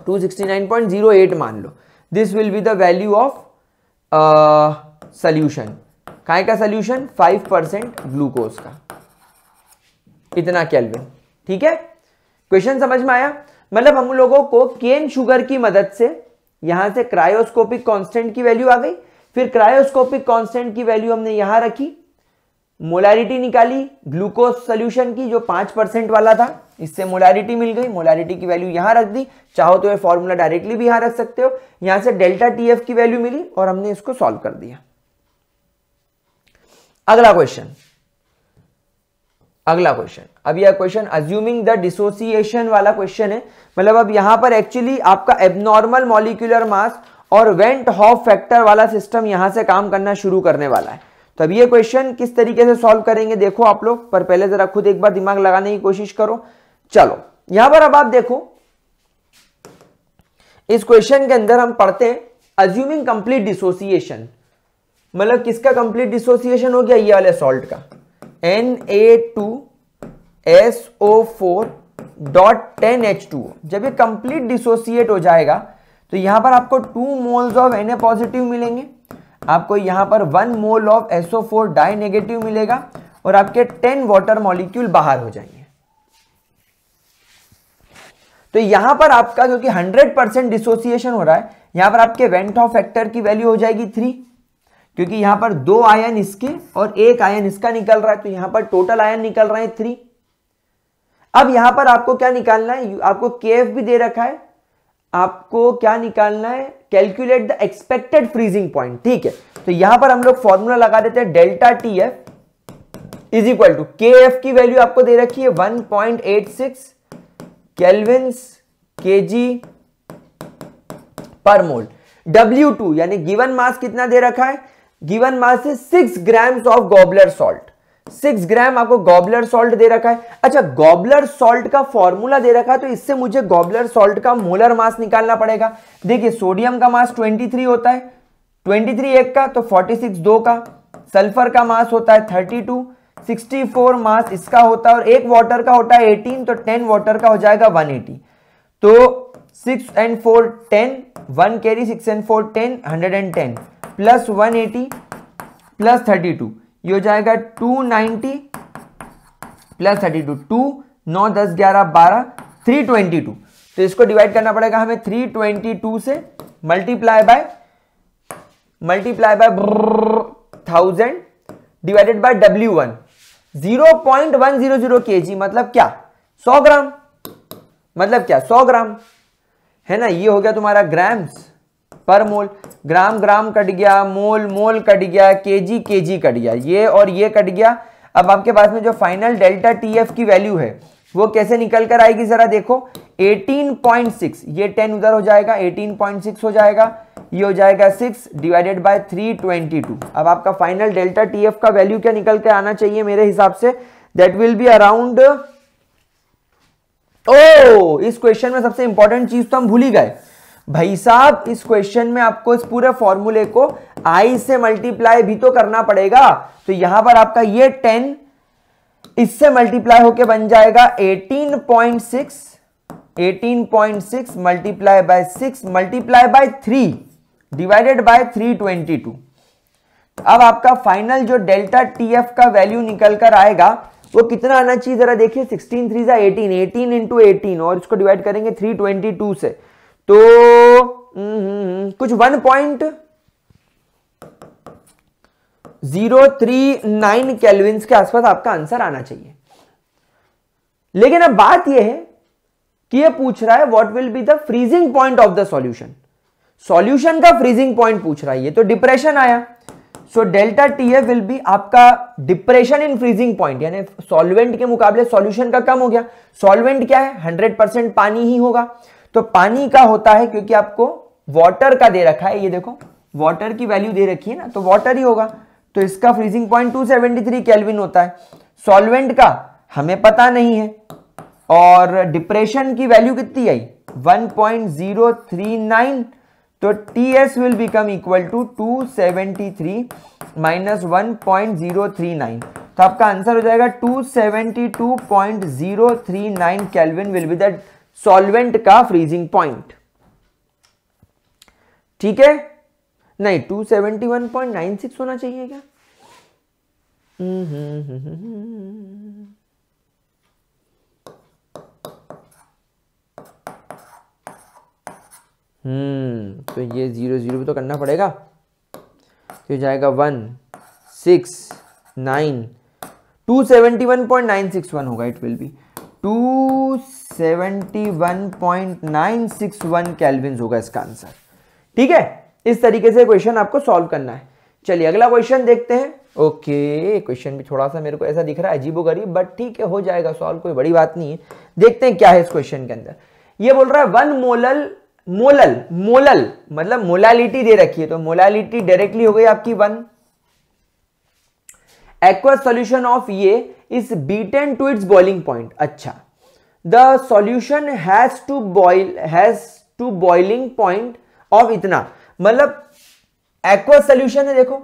269.08 मान लो this will be the value of solution काय का सल्यूशन 5% परसेंट ग्लूकोज का इतना कैलविन ठीक है क्वेश्चन समझ में आया मतलब हम लोगों को केन शुगर की मदद से यहां से क्रायोस्कोपिक कांस्टेंट की वैल्यू आ गई फिर क्रायोस्कोपिक कांस्टेंट की वैल्यू हमने यहां रखी मोलारिटी निकाली ग्लूकोज सोल्यूशन की जो पांच परसेंट वाला था इससे मोलारिटी मिल गई मोलारिटी की वैल्यू यहां रख दी चाहो तो ये फॉर्मूला डायरेक्टली भी यहां रख सकते हो यहां से डेल्टा टीएफ की वैल्यू मिली और हमने इसको सॉल्व कर दिया अगला क्वेश्चन अगला क्वेश्चन अब यह क्वेश्चन अज्यूमिंग द डिसोसिएशन वाला क्वेश्चन है मतलब अब यहां पर एक्चुअली आपका एबनॉर्मल मॉलिक्यूलर मास और वेंट हॉफ फैक्टर वाला सिस्टम यहां से काम करना शुरू करने वाला है तो अब ये क्वेश्चन किस तरीके से सॉल्व करेंगे देखो आप लोग पर पहले जरा खुद एक बार दिमाग लगाने की कोशिश करो चलो यहां पर अब आप देखो इस क्वेश्चन के अंदर हम पढ़ते हैं अज्यूमिंग कंप्लीट डिसोसिएशन मतलब किसका कंप्लीट डिसोसिएशन हो गया ये वाले सॉल्ट का N A two S O four dot ten H two जब ये कंप्लीट डिसोसिएट हो जाएगा तो यहां पर आपको two moles of N A positive मिलेंगे आपको यहां पर one mole of S O four di negative मिलेगा और आपके टेन वाटर मॉलिक्यूल बाहर हो जाएंगे तो यहां पर आपका क्योंकि 100 परसेंट डिसोसिएशन हो रहा है यहां पर आपके वेंट ऑफ फैक्टर की वैल्यू हो जाएगी थ्री क्योंकि यहां पर दो आयन इसके और एक आयन इसका निकल रहा है तो यहां पर टोटल आयन निकल रहे हैं थ्री अब यहां पर आपको क्या निकालना है आपको के भी दे रखा है आपको क्या निकालना है calculate the expected freezing point ठीक है तो यहां पर हम लोग फॉर्मूला लगा देते हैं delta T F is equal to K F की वैल्यू आपको दे रखी है 1.86 पॉइंट एट सिक्स केल्विन्स के जी पर मोल टू यानी गिवन मास कितना दे रखा है गिवन मास है 6 grams of Glauber salt six gram आपको गॉबलर सॉल्ट दे रखा है अच्छा गॉबलर सॉल्ट का फॉर्मूला दे रखा है तो इससे मुझे गॉबलर सॉल्ट का मोलर मास निकालना पड़ेगा देखिए सोडियम का मास 23 होता है 23 एक का तो 46 दो का सल्फर का मास होता है 32 64 मास इसका होता है और एक वाटर का होता है एटीन तो टेन वाटर का हो जाएगा 180 तो six and four ten one carry six and four ten hundred and ten plus 180 plus 32 ये हो जाएगा two ninety plus thirty two two नौ दस ग्यारह बारह थ्री ट्वेंटी टू तो इसको डिवाइड करना पड़ेगा हमें थ्री ट्वेंटी टू से multiply by multiply by thousand divided by W one zero point one zero zero K G मतलब क्या सौ ग्राम मतलब क्या सौ ग्राम है ना ये हो गया तुम्हारा ग्राम्स पर मोल ग्राम ग्राम कट गया मोल मोल कट गया केजी केजी कट गया ये और ये कट गया अब आपके पास में जो फाइनल डेल्टा टी एफ की वैल्यू है वो कैसे निकल कर आएगी जरा देखो 18.6 ये 10 उधर हो जाएगा 18.6 हो जाएगा ये हो जाएगा 6 डिवाइडेड बाय 322 अब आपका फाइनल डेल्टा टीएफ का वैल्यू क्या निकल कर आना चाहिए मेरे हिसाब से दैट विल बी अराउंड ओ इस क्वेश्चन में सबसे इंपॉर्टेंट चीज तो हम भूल ही गए भाई साहब इस क्वेश्चन में आपको इस पूरे फॉर्मूले को आई से मल्टीप्लाई भी तो करना पड़ेगा तो यहां पर आपका ये टेन इससे मल्टीप्लाई होके बन जाएगा 18.6 18.6 multiply by 6 multiply by 3 divided by 322 अब आपका फाइनल जो डेल्टा टीएफ का वैल्यू निकल कर आएगा वो कितना आना चाहिए जरा देखिए 16 थ्री 18 18 इंटू एटीन और इसको डिवाइड करेंगे 322 से तो हम्म, कुछ one point zero three nine kelvin के आसपास आपका आंसर आना चाहिए लेकिन अब बात यह है कि यह पूछ रहा है what will be the freezing point of the solution solution का फ्रीजिंग पॉइंट पूछ रहा है ये तो डिप्रेशन आया so delta T A will be आपका डिप्रेशन इन फ्रीजिंग पॉइंट यानी सॉल्वेंट के मुकाबले सॉल्यूशन का कम हो गया सॉल्वेंट क्या है 100% पानी ही होगा तो पानी का होता है क्योंकि आपको वाटर का दे रखा है ये देखो वाटर की वैल्यू दे रखी है ना तो वाटर ही होगा तो इसका फ्रीजिंग पॉइंट थ्री कैलविन होता है सॉल्वेंट का हमें पता नहीं है और डिप्रेशन की वैल्यू कितनी आई 1.039 तो T S will become equal to 273 minus one तो आपका आंसर हो जाएगा 272.039 kelvin will be the solvent का फ्रीजिंग पॉइंट ठीक है नहीं 271.96 होना चाहिए क्या हम्म तो ये जीरो जीरो भी तो करना पड़ेगा तो जाएगा one six nine two seventy one point nine six one होगा इट विल बी 271.961 केल्विन होगा इसका आंसर ठीक है इस तरीके से क्वेश्चन आपको सॉल्व करना है चलिए अगला क्वेश्चन देखते हैं ओके क्वेश्चन भी थोड़ा सा मेरे को ऐसा दिख रहा है अजीबो गरीब बट ठीक है हो जाएगा सॉल्व कोई बड़ी बात नहीं है देखते हैं क्या है इस क्वेश्चन के अंदर ये बोल रहा है वन मोलल मोलल मोलल मतलब मोलालिटी दे रखी है तो मोलालिटी डायरेक्टली हो गई आपकी वन एक्वा solution ऑफ ये is beaten to its boiling point अच्छा the solution has to boil has to boiling point of इतना मतलब एक्वा सोल्यूशन है देखो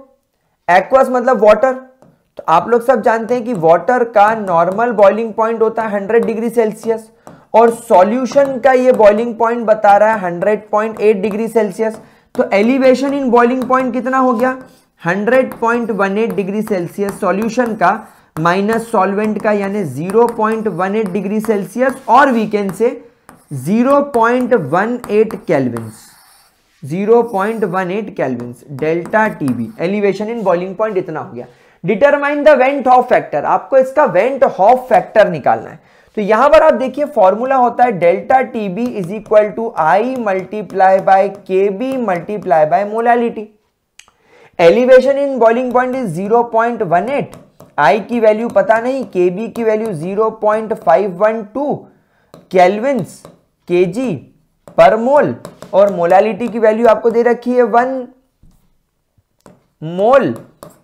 एक्वास मतलब वाटर तो आप लोग सब जानते हैं कि वाटर का नॉर्मल बॉइलिंग पॉइंट होता है 100 डिग्री सेल्सियस और सॉल्यूशन का ये बॉइलिंग पॉइंट बता रहा है 100.8 डिग्री सेल्सियस तो एलिवेशन इन बॉइलिंग पॉइंट कितना हो गया 100.18 डिग्री सेल्सियस सॉल्यूशन का माइनस सॉल्वेंट का यानी 0.18 डिग्री सेल्सियस और वीकेंड से 0.18 kelvins 0.18 kelvins delta TB elevation in boiling point इतना हो गया determine the van't Hoff factor आपको इसका वेंट हॉफ फैक्टर निकालना है तो यहां पर आप देखिए फॉर्मूला होता है delta TB is equal to I multiply by K B multiply by molality elevation in boiling point is 0.18 I की वैल्यू पता नहीं के बी की वैल्यू 0.512 के जी पर मोल और मोलालिटी की वैल्यू आपको दे रखी है वन मोल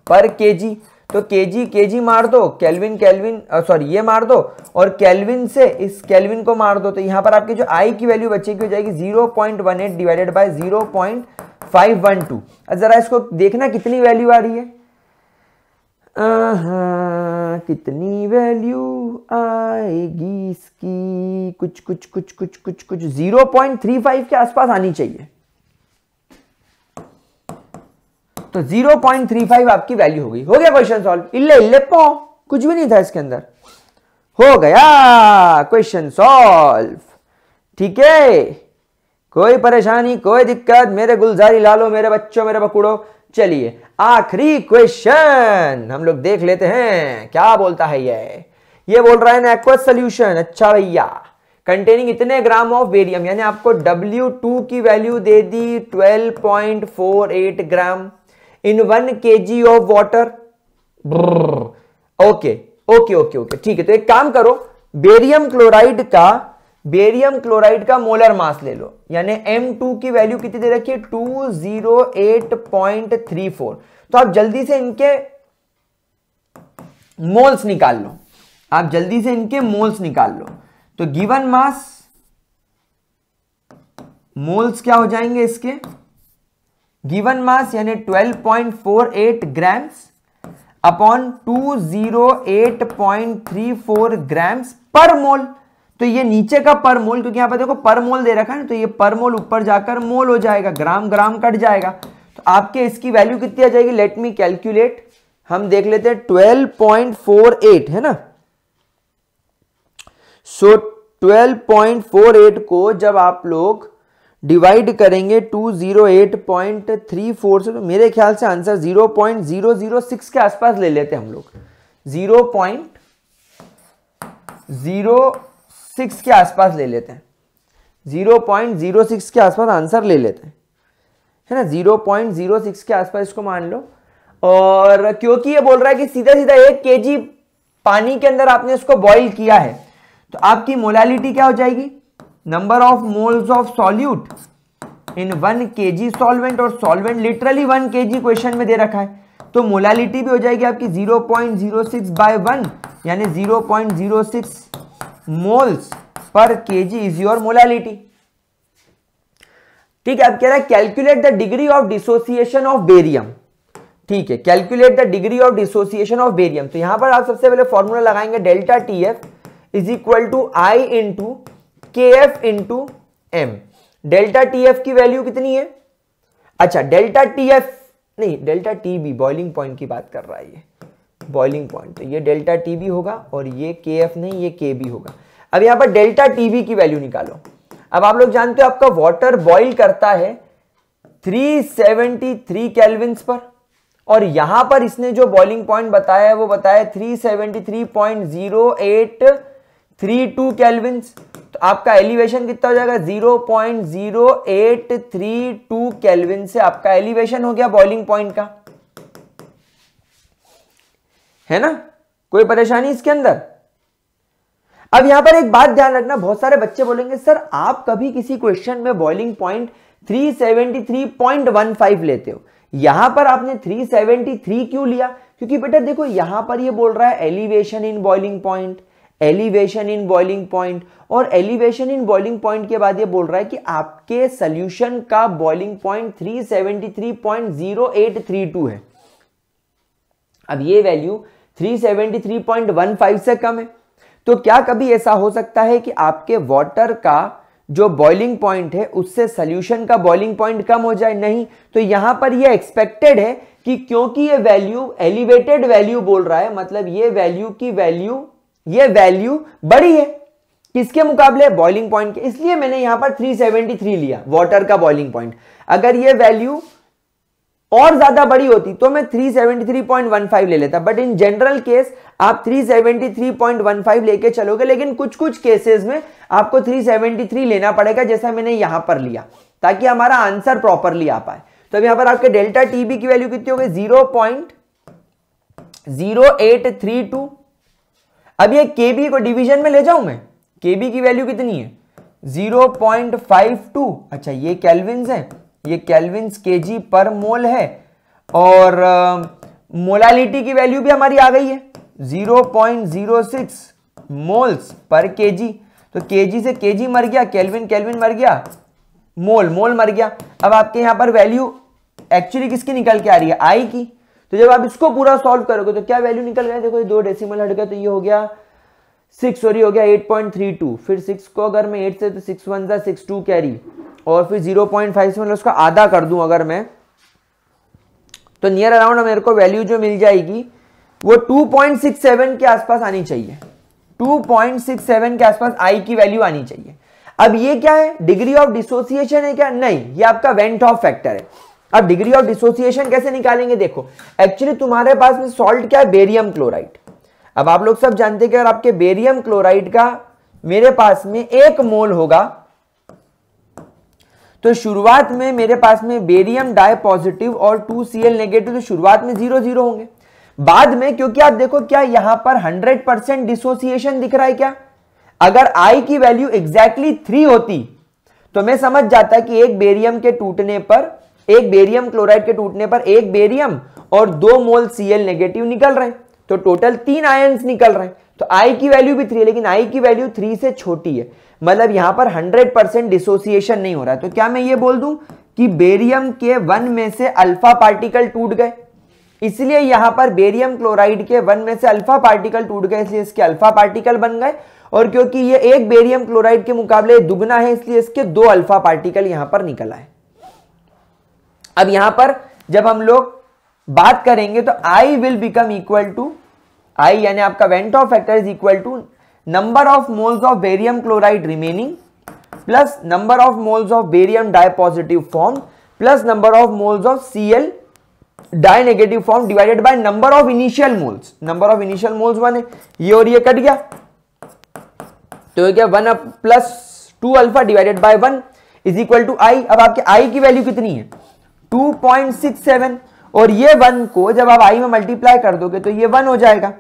पर केजी तो केजी केजी मार दो कैलविन कैलविन सॉरी ये मार दो और कैलविन से इस कैलविन को मार दो तो यहां पर आपकी जो आई की वैल्यू बच्चे की हो जाएगी 0.18 divided by point five one two ज़रा इसको देखना कितनी वैल्यू आ रही है कितनी वैल्यू आएगी इसकी कुछ कुछ कुछ कुछ कुछ कुछ जीरो पॉइंट थ्री फाइव के आसपास आनी चाहिए तो जीरो पॉइंट थ्री फाइव आपकी वैल्यू हो गई हो गया क्वेश्चन सॉल्व इल्ले इल्ले पो कुछ भी नहीं था इसके अंदर हो गया क्वेश्चन सॉल्व ठीक है कोई परेशानी कोई दिक्कत मेरे गुलजारी लालो मेरे बच्चों मेरे बकुड़ो चलिए आखिरी क्वेश्चन हम लोग देख लेते हैं क्या बोलता है ये ये बोल रहा है एक्व सोल्यूशन अच्छा भैया कंटेनिंग इतने ग्राम ऑफ बेरियम यानी आपको W2 की value they the 12.48 gram in one K G of water okay okay okay okay ठीक है तो एक काम करो बेरियम क्लोराइड का बेरियम क्लोराइड का मोलर मास ले लो यानी एम टू की वैल्यू कितनी दे रखी है फोर तो आप जल्दी से इनके मोल्स निकाल लो आप जल्दी से इनके मोल्स निकाल लो तो गिवन मास मोल्स क्या हो जाएंगे इसके गिवन मास यानी twelve point four eight grams upon two zero eight point three four grams पर मोल तो ये नीचे का पर मोल क्योंकि यहाँ पर देखो पर मोल दे रखा है ना तो ये पर मोल ऊपर जाकर मोल हो जाएगा ग्राम ग्राम कट जाएगा तो आपके इसकी वैल्यू कितनी आ जाएगी लेट मी कैलकुलेट हम देख लेते हैं एट है ना सो फोर एट को जब आप लोग डिवाइड करेंगे टू जीरो थ्री फोर से तो मेरे ख्याल से answer zero zero zero point six के आसपास ले लेते हैं हम लोग जीरो पॉइंट जीरो सिक्स के आसपास ले लेते हैं जीरो पॉइंट जीरो सिक्स के आसपास आंसर ले लेते हैं है ना जीरो पॉइंट जीरो सिक्स के आसपास इसको मान लो और क्योंकि ये बोल रहा है कि सीधा सीधा एक के पानी के अंदर आपने उसको बॉइल किया है तो आपकी मोलालिटी क्या हो जाएगी number of moles of solute in one K G solvent और solvent literally one K G question में दे रखा है तो मोलालिटी भी हो जाएगी आपकी zero point zero six by one यानी zero point zero six moles पर केजी इज योर मोलालिटी ठीक है अब कह रहा है calculate the degree of dissociation of barium ठीक है calculate the degree of dissociation of barium तो यहां पर आप सबसे पहले फॉर्मूला लगाएंगे delta T F is equal to I into K F into M delta T F की वैल्यू कितनी है अच्छा डेल्टा टी एफ नहीं delta T B boiling point की बात कर रहा है ये बॉइलिंग पॉइंट तो ये डेल्टा टी भी होगा और ये के एफ नहीं ये के बी होगा अब यहाँ पर डेल्टा टी बी की वैल्यू निकालो अब आप लोग जानते हो आपका वाटर बॉइल करता है 373 केल्विंस पर और यहां पर इसने जो बॉइलिंग पॉइंट बताया है वो बताया थ्री थ्री टू केल्विंस तो आपका एलिवेशन कितना हो जाएगा zero zero point eight three two kelvin से आपका एलिवेशन हो गया बॉइलिंग पॉइंट का है ना कोई परेशानी इसके अंदर अब यहां पर एक बात ध्यान रखना बहुत सारे बच्चे बोलेंगे सर आप कभी किसी क्वेश्चन में बॉइलिंग पॉइंट 373.15 लेते हो यहां पर आपने 373 क्यों लिया क्योंकि बेटा देखो यहां पर ये बोल रहा है elevation in boiling point elevation in boiling point और एलिवेशन इन बॉइलिंग पॉइंट के बाद ये बोल रहा है कि आपके सोल्यूशन का बॉइलिंग पॉइंट 373.0832 है अब ये वैल्यू 373.15 से कम है तो क्या कभी ऐसा हो सकता है कि आपके वाटर का जो बॉइलिंग पॉइंट है उससे सोल्यूशन का बॉइलिंग पॉइंट कम हो जाए नहीं तो यहां पर यह एक्सपेक्टेड है कि क्योंकि ये वैल्यू एलिवेटेड वैल्यू बोल रहा है मतलब ये वैल्यू की वैल्यू ये वैल्यू बड़ी है किसके मुकाबले बॉइलिंग पॉइंट के इसलिए मैंने यहां पर 373 लिया वाटर का बॉइलिंग पॉइंट अगर ये वैल्यू और ज्यादा बड़ी होती तो मैं 373.15 ले लेता बट इन जनरल केस आप 373.15 लेके चलोगे लेकिन कुछ कुछ केसेस में आपको 373 लेना पड़ेगा जैसा मैंने यहां पर लिया ताकि हमारा आंसर प्रॉपरली आ पाए तो अब यहां पर आपके डेल्टा टीबी की वैल्यू कितनी होगी zero point zero eight three two अब ये केबी को डिविजन में ले जाऊं मैं बी की वैल्यू कितनी है टू अच्छा ये कैलविन है ये कैलविन जी पर मोल है और मोलालिटी uh, की वैल्यू भी हमारी आ गई है 0.06 मोल्स पर केजी तो केजी से केजी मर गया कैलविन कैलविन मर गया मोल मोल मर गया अब आपके यहां पर वैल्यू एक्चुअली किसकी निकल के आ रही है आई की तो जब आप इसको पूरा सॉल्व करोगे तो क्या वैल्यू निकल गया देखो ये दो डेसिमल हट गया तो ये हो गया सिक्स और ये हो गया एट पॉइंट थ्री टू फिर सिक्स को अगर मैं एट से तो सिक्स वन सा सिक्स टू कैरी और फिर जीरो पॉइंट फाइव से मतलब उसका आधा कर दूं अगर मैं तो नियर अराउंड मेरे को वैल्यू जो मिल जाएगी वो 2.67 के आसपास आनी चाहिए 2.67 के आसपास आई की वैल्यू आनी चाहिए अब ये क्या है डिग्री ऑफ डिसोसिएशन है क्या नहीं ये आपका वेंट ऑफ फैक्टर है अब डिग्री ऑफ डिसोसिएशन कैसे निकालेंगे देखो एक्चुअली तुम्हारे पास में सॉल्ट क्या है बेरियम क्लोराइड अब आप लोग सब जानते हैं कि अगर आपके बेरियम क्लोराइड का मेरे पास में एक मोल होगा तो शुरुआत में मेरे पास में बेरियम डाई पॉजिटिव और टू सी एल नेगेटिव तो शुरुआत में जीरो जीरो होंगे बाद में क्योंकि आप देखो क्या यहां पर हंड्रेड परसेंट डिसोसिएशन दिख रहा है क्या अगर आई की वैल्यू एग्जैक्टली थ्री होती तो मैं समझ जाता कि एक बेरियम के टूटने पर एक बेरियम क्लोराइड के टूटने पर एक बेरियम और दो मोल सीएल नेगेटिव निकल रहे हैं तो टोटल तीन आय निकल रहे हैं तो आई की वैल्यू भी थ्री लेकिन आई की वैल्यू थ्री से छोटी है मतलब यहां पर 100 परसेंट डिसोसिएशन नहीं हो रहा है तो क्या मैं ये बोल दूं कि बेरियम के वन में से अल्फा पार्टिकल टूट गए इसलिए यहां पर बेरियम क्लोराइड के वन में से अल्फा पार्टिकल टूट गए इसलिए इसके अल्फा पार्टिकल बन गए और क्योंकि ये एक बेरियम क्लोराइड के मुकाबले दुगना है इसलिए इसके दो अल्फा पार्टिकल यहां पर निकल आए अब यहां पर जब हम लोग बात करेंगे तो I will become equal to I यानी आपका van't Hoff factor is equal to number of moles of barium chloride remaining plus number of moles of barium of barium dipositive formed plus number of moles of dinegative form divided by number of initial moles number of initial moles one है ये और ये cut गया तो ये क्या one plus two alpha divided by one is equal to I अब आपके आई की वैल्यू कितनी है टू पॉइंट सिक्स सेवन और ये वन को जब आप आई में मल्टीप्लाई कर दोगे तो ये वन हो जाएगा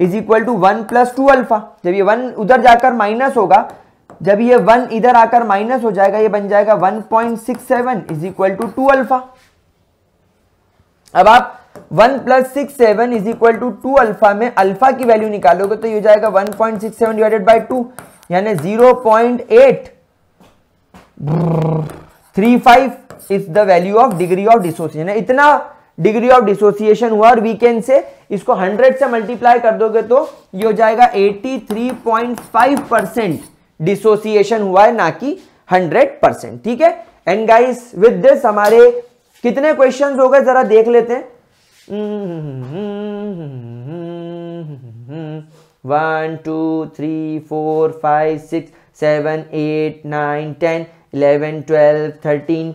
is equal to one plus two alpha जब ये वन उधर जाकर माइनस होगा जब ये वन इधर आकर माइनस हो जाएगा ये बन जाएगा one point six seven is equal to two alpha अब आप one plus six seven is equal to two alpha में अल्फा की वैल्यू निकालोगे तो ये जाएगा one point six seven divided by two यानी zero point eight three five is the value of degree of dissociation इतना डिग्री ऑफ डिसोसिएशन हुआ और वीकेंड से इसको 100 से मल्टीप्लाई कर दोगे तो ये हो जाएगा 83.5 परसेंट डिसोसिएशन हुआ है ना कि 100 परसेंट ठीक है एंड गाइस विद दिस हमारे कितने क्वेश्चंस हो गए जरा देख लेते हैं one two three four five six seven eight nine ten eleven twelve thirteen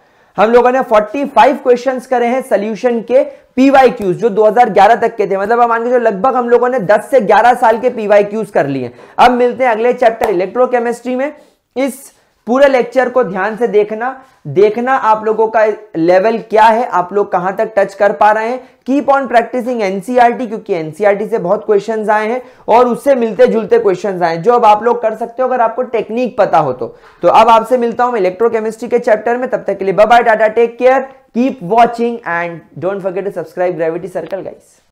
हम लोगों ने 45 क्वेश्चंस करे हैं सोल्यूशन के पीवाईक्यूज जो 2011 तक के थे मतलब मान के जो लगभग हम लोगों ने 10 से 11 साल के पीवाईक्यूज कर लिए अब मिलते हैं अगले चैप्टर इलेक्ट्रोकेमिस्ट्री में इस पूरे लेक्चर को ध्यान से देखना देखना आप लोगों का लेवल क्या है आप लोग कहां तक टच कर पा रहे हैं कीप ऑन प्रैक्टिसिंग एनसीईआरटी क्योंकि एनसीईआरटी e से बहुत क्वेश्चंस आए हैं और उससे मिलते जुलते क्वेश्चंस आए हैं जो अब आप लोग कर सकते हो अगर आपको टेक्निक पता हो तो तो अब आपसे मिलता हूं इलेक्ट्रोकेमिस्ट्री के चैप्टर में तब तक के लिए bye tata take care keep watching and don't forget to subscribe gravity circle guys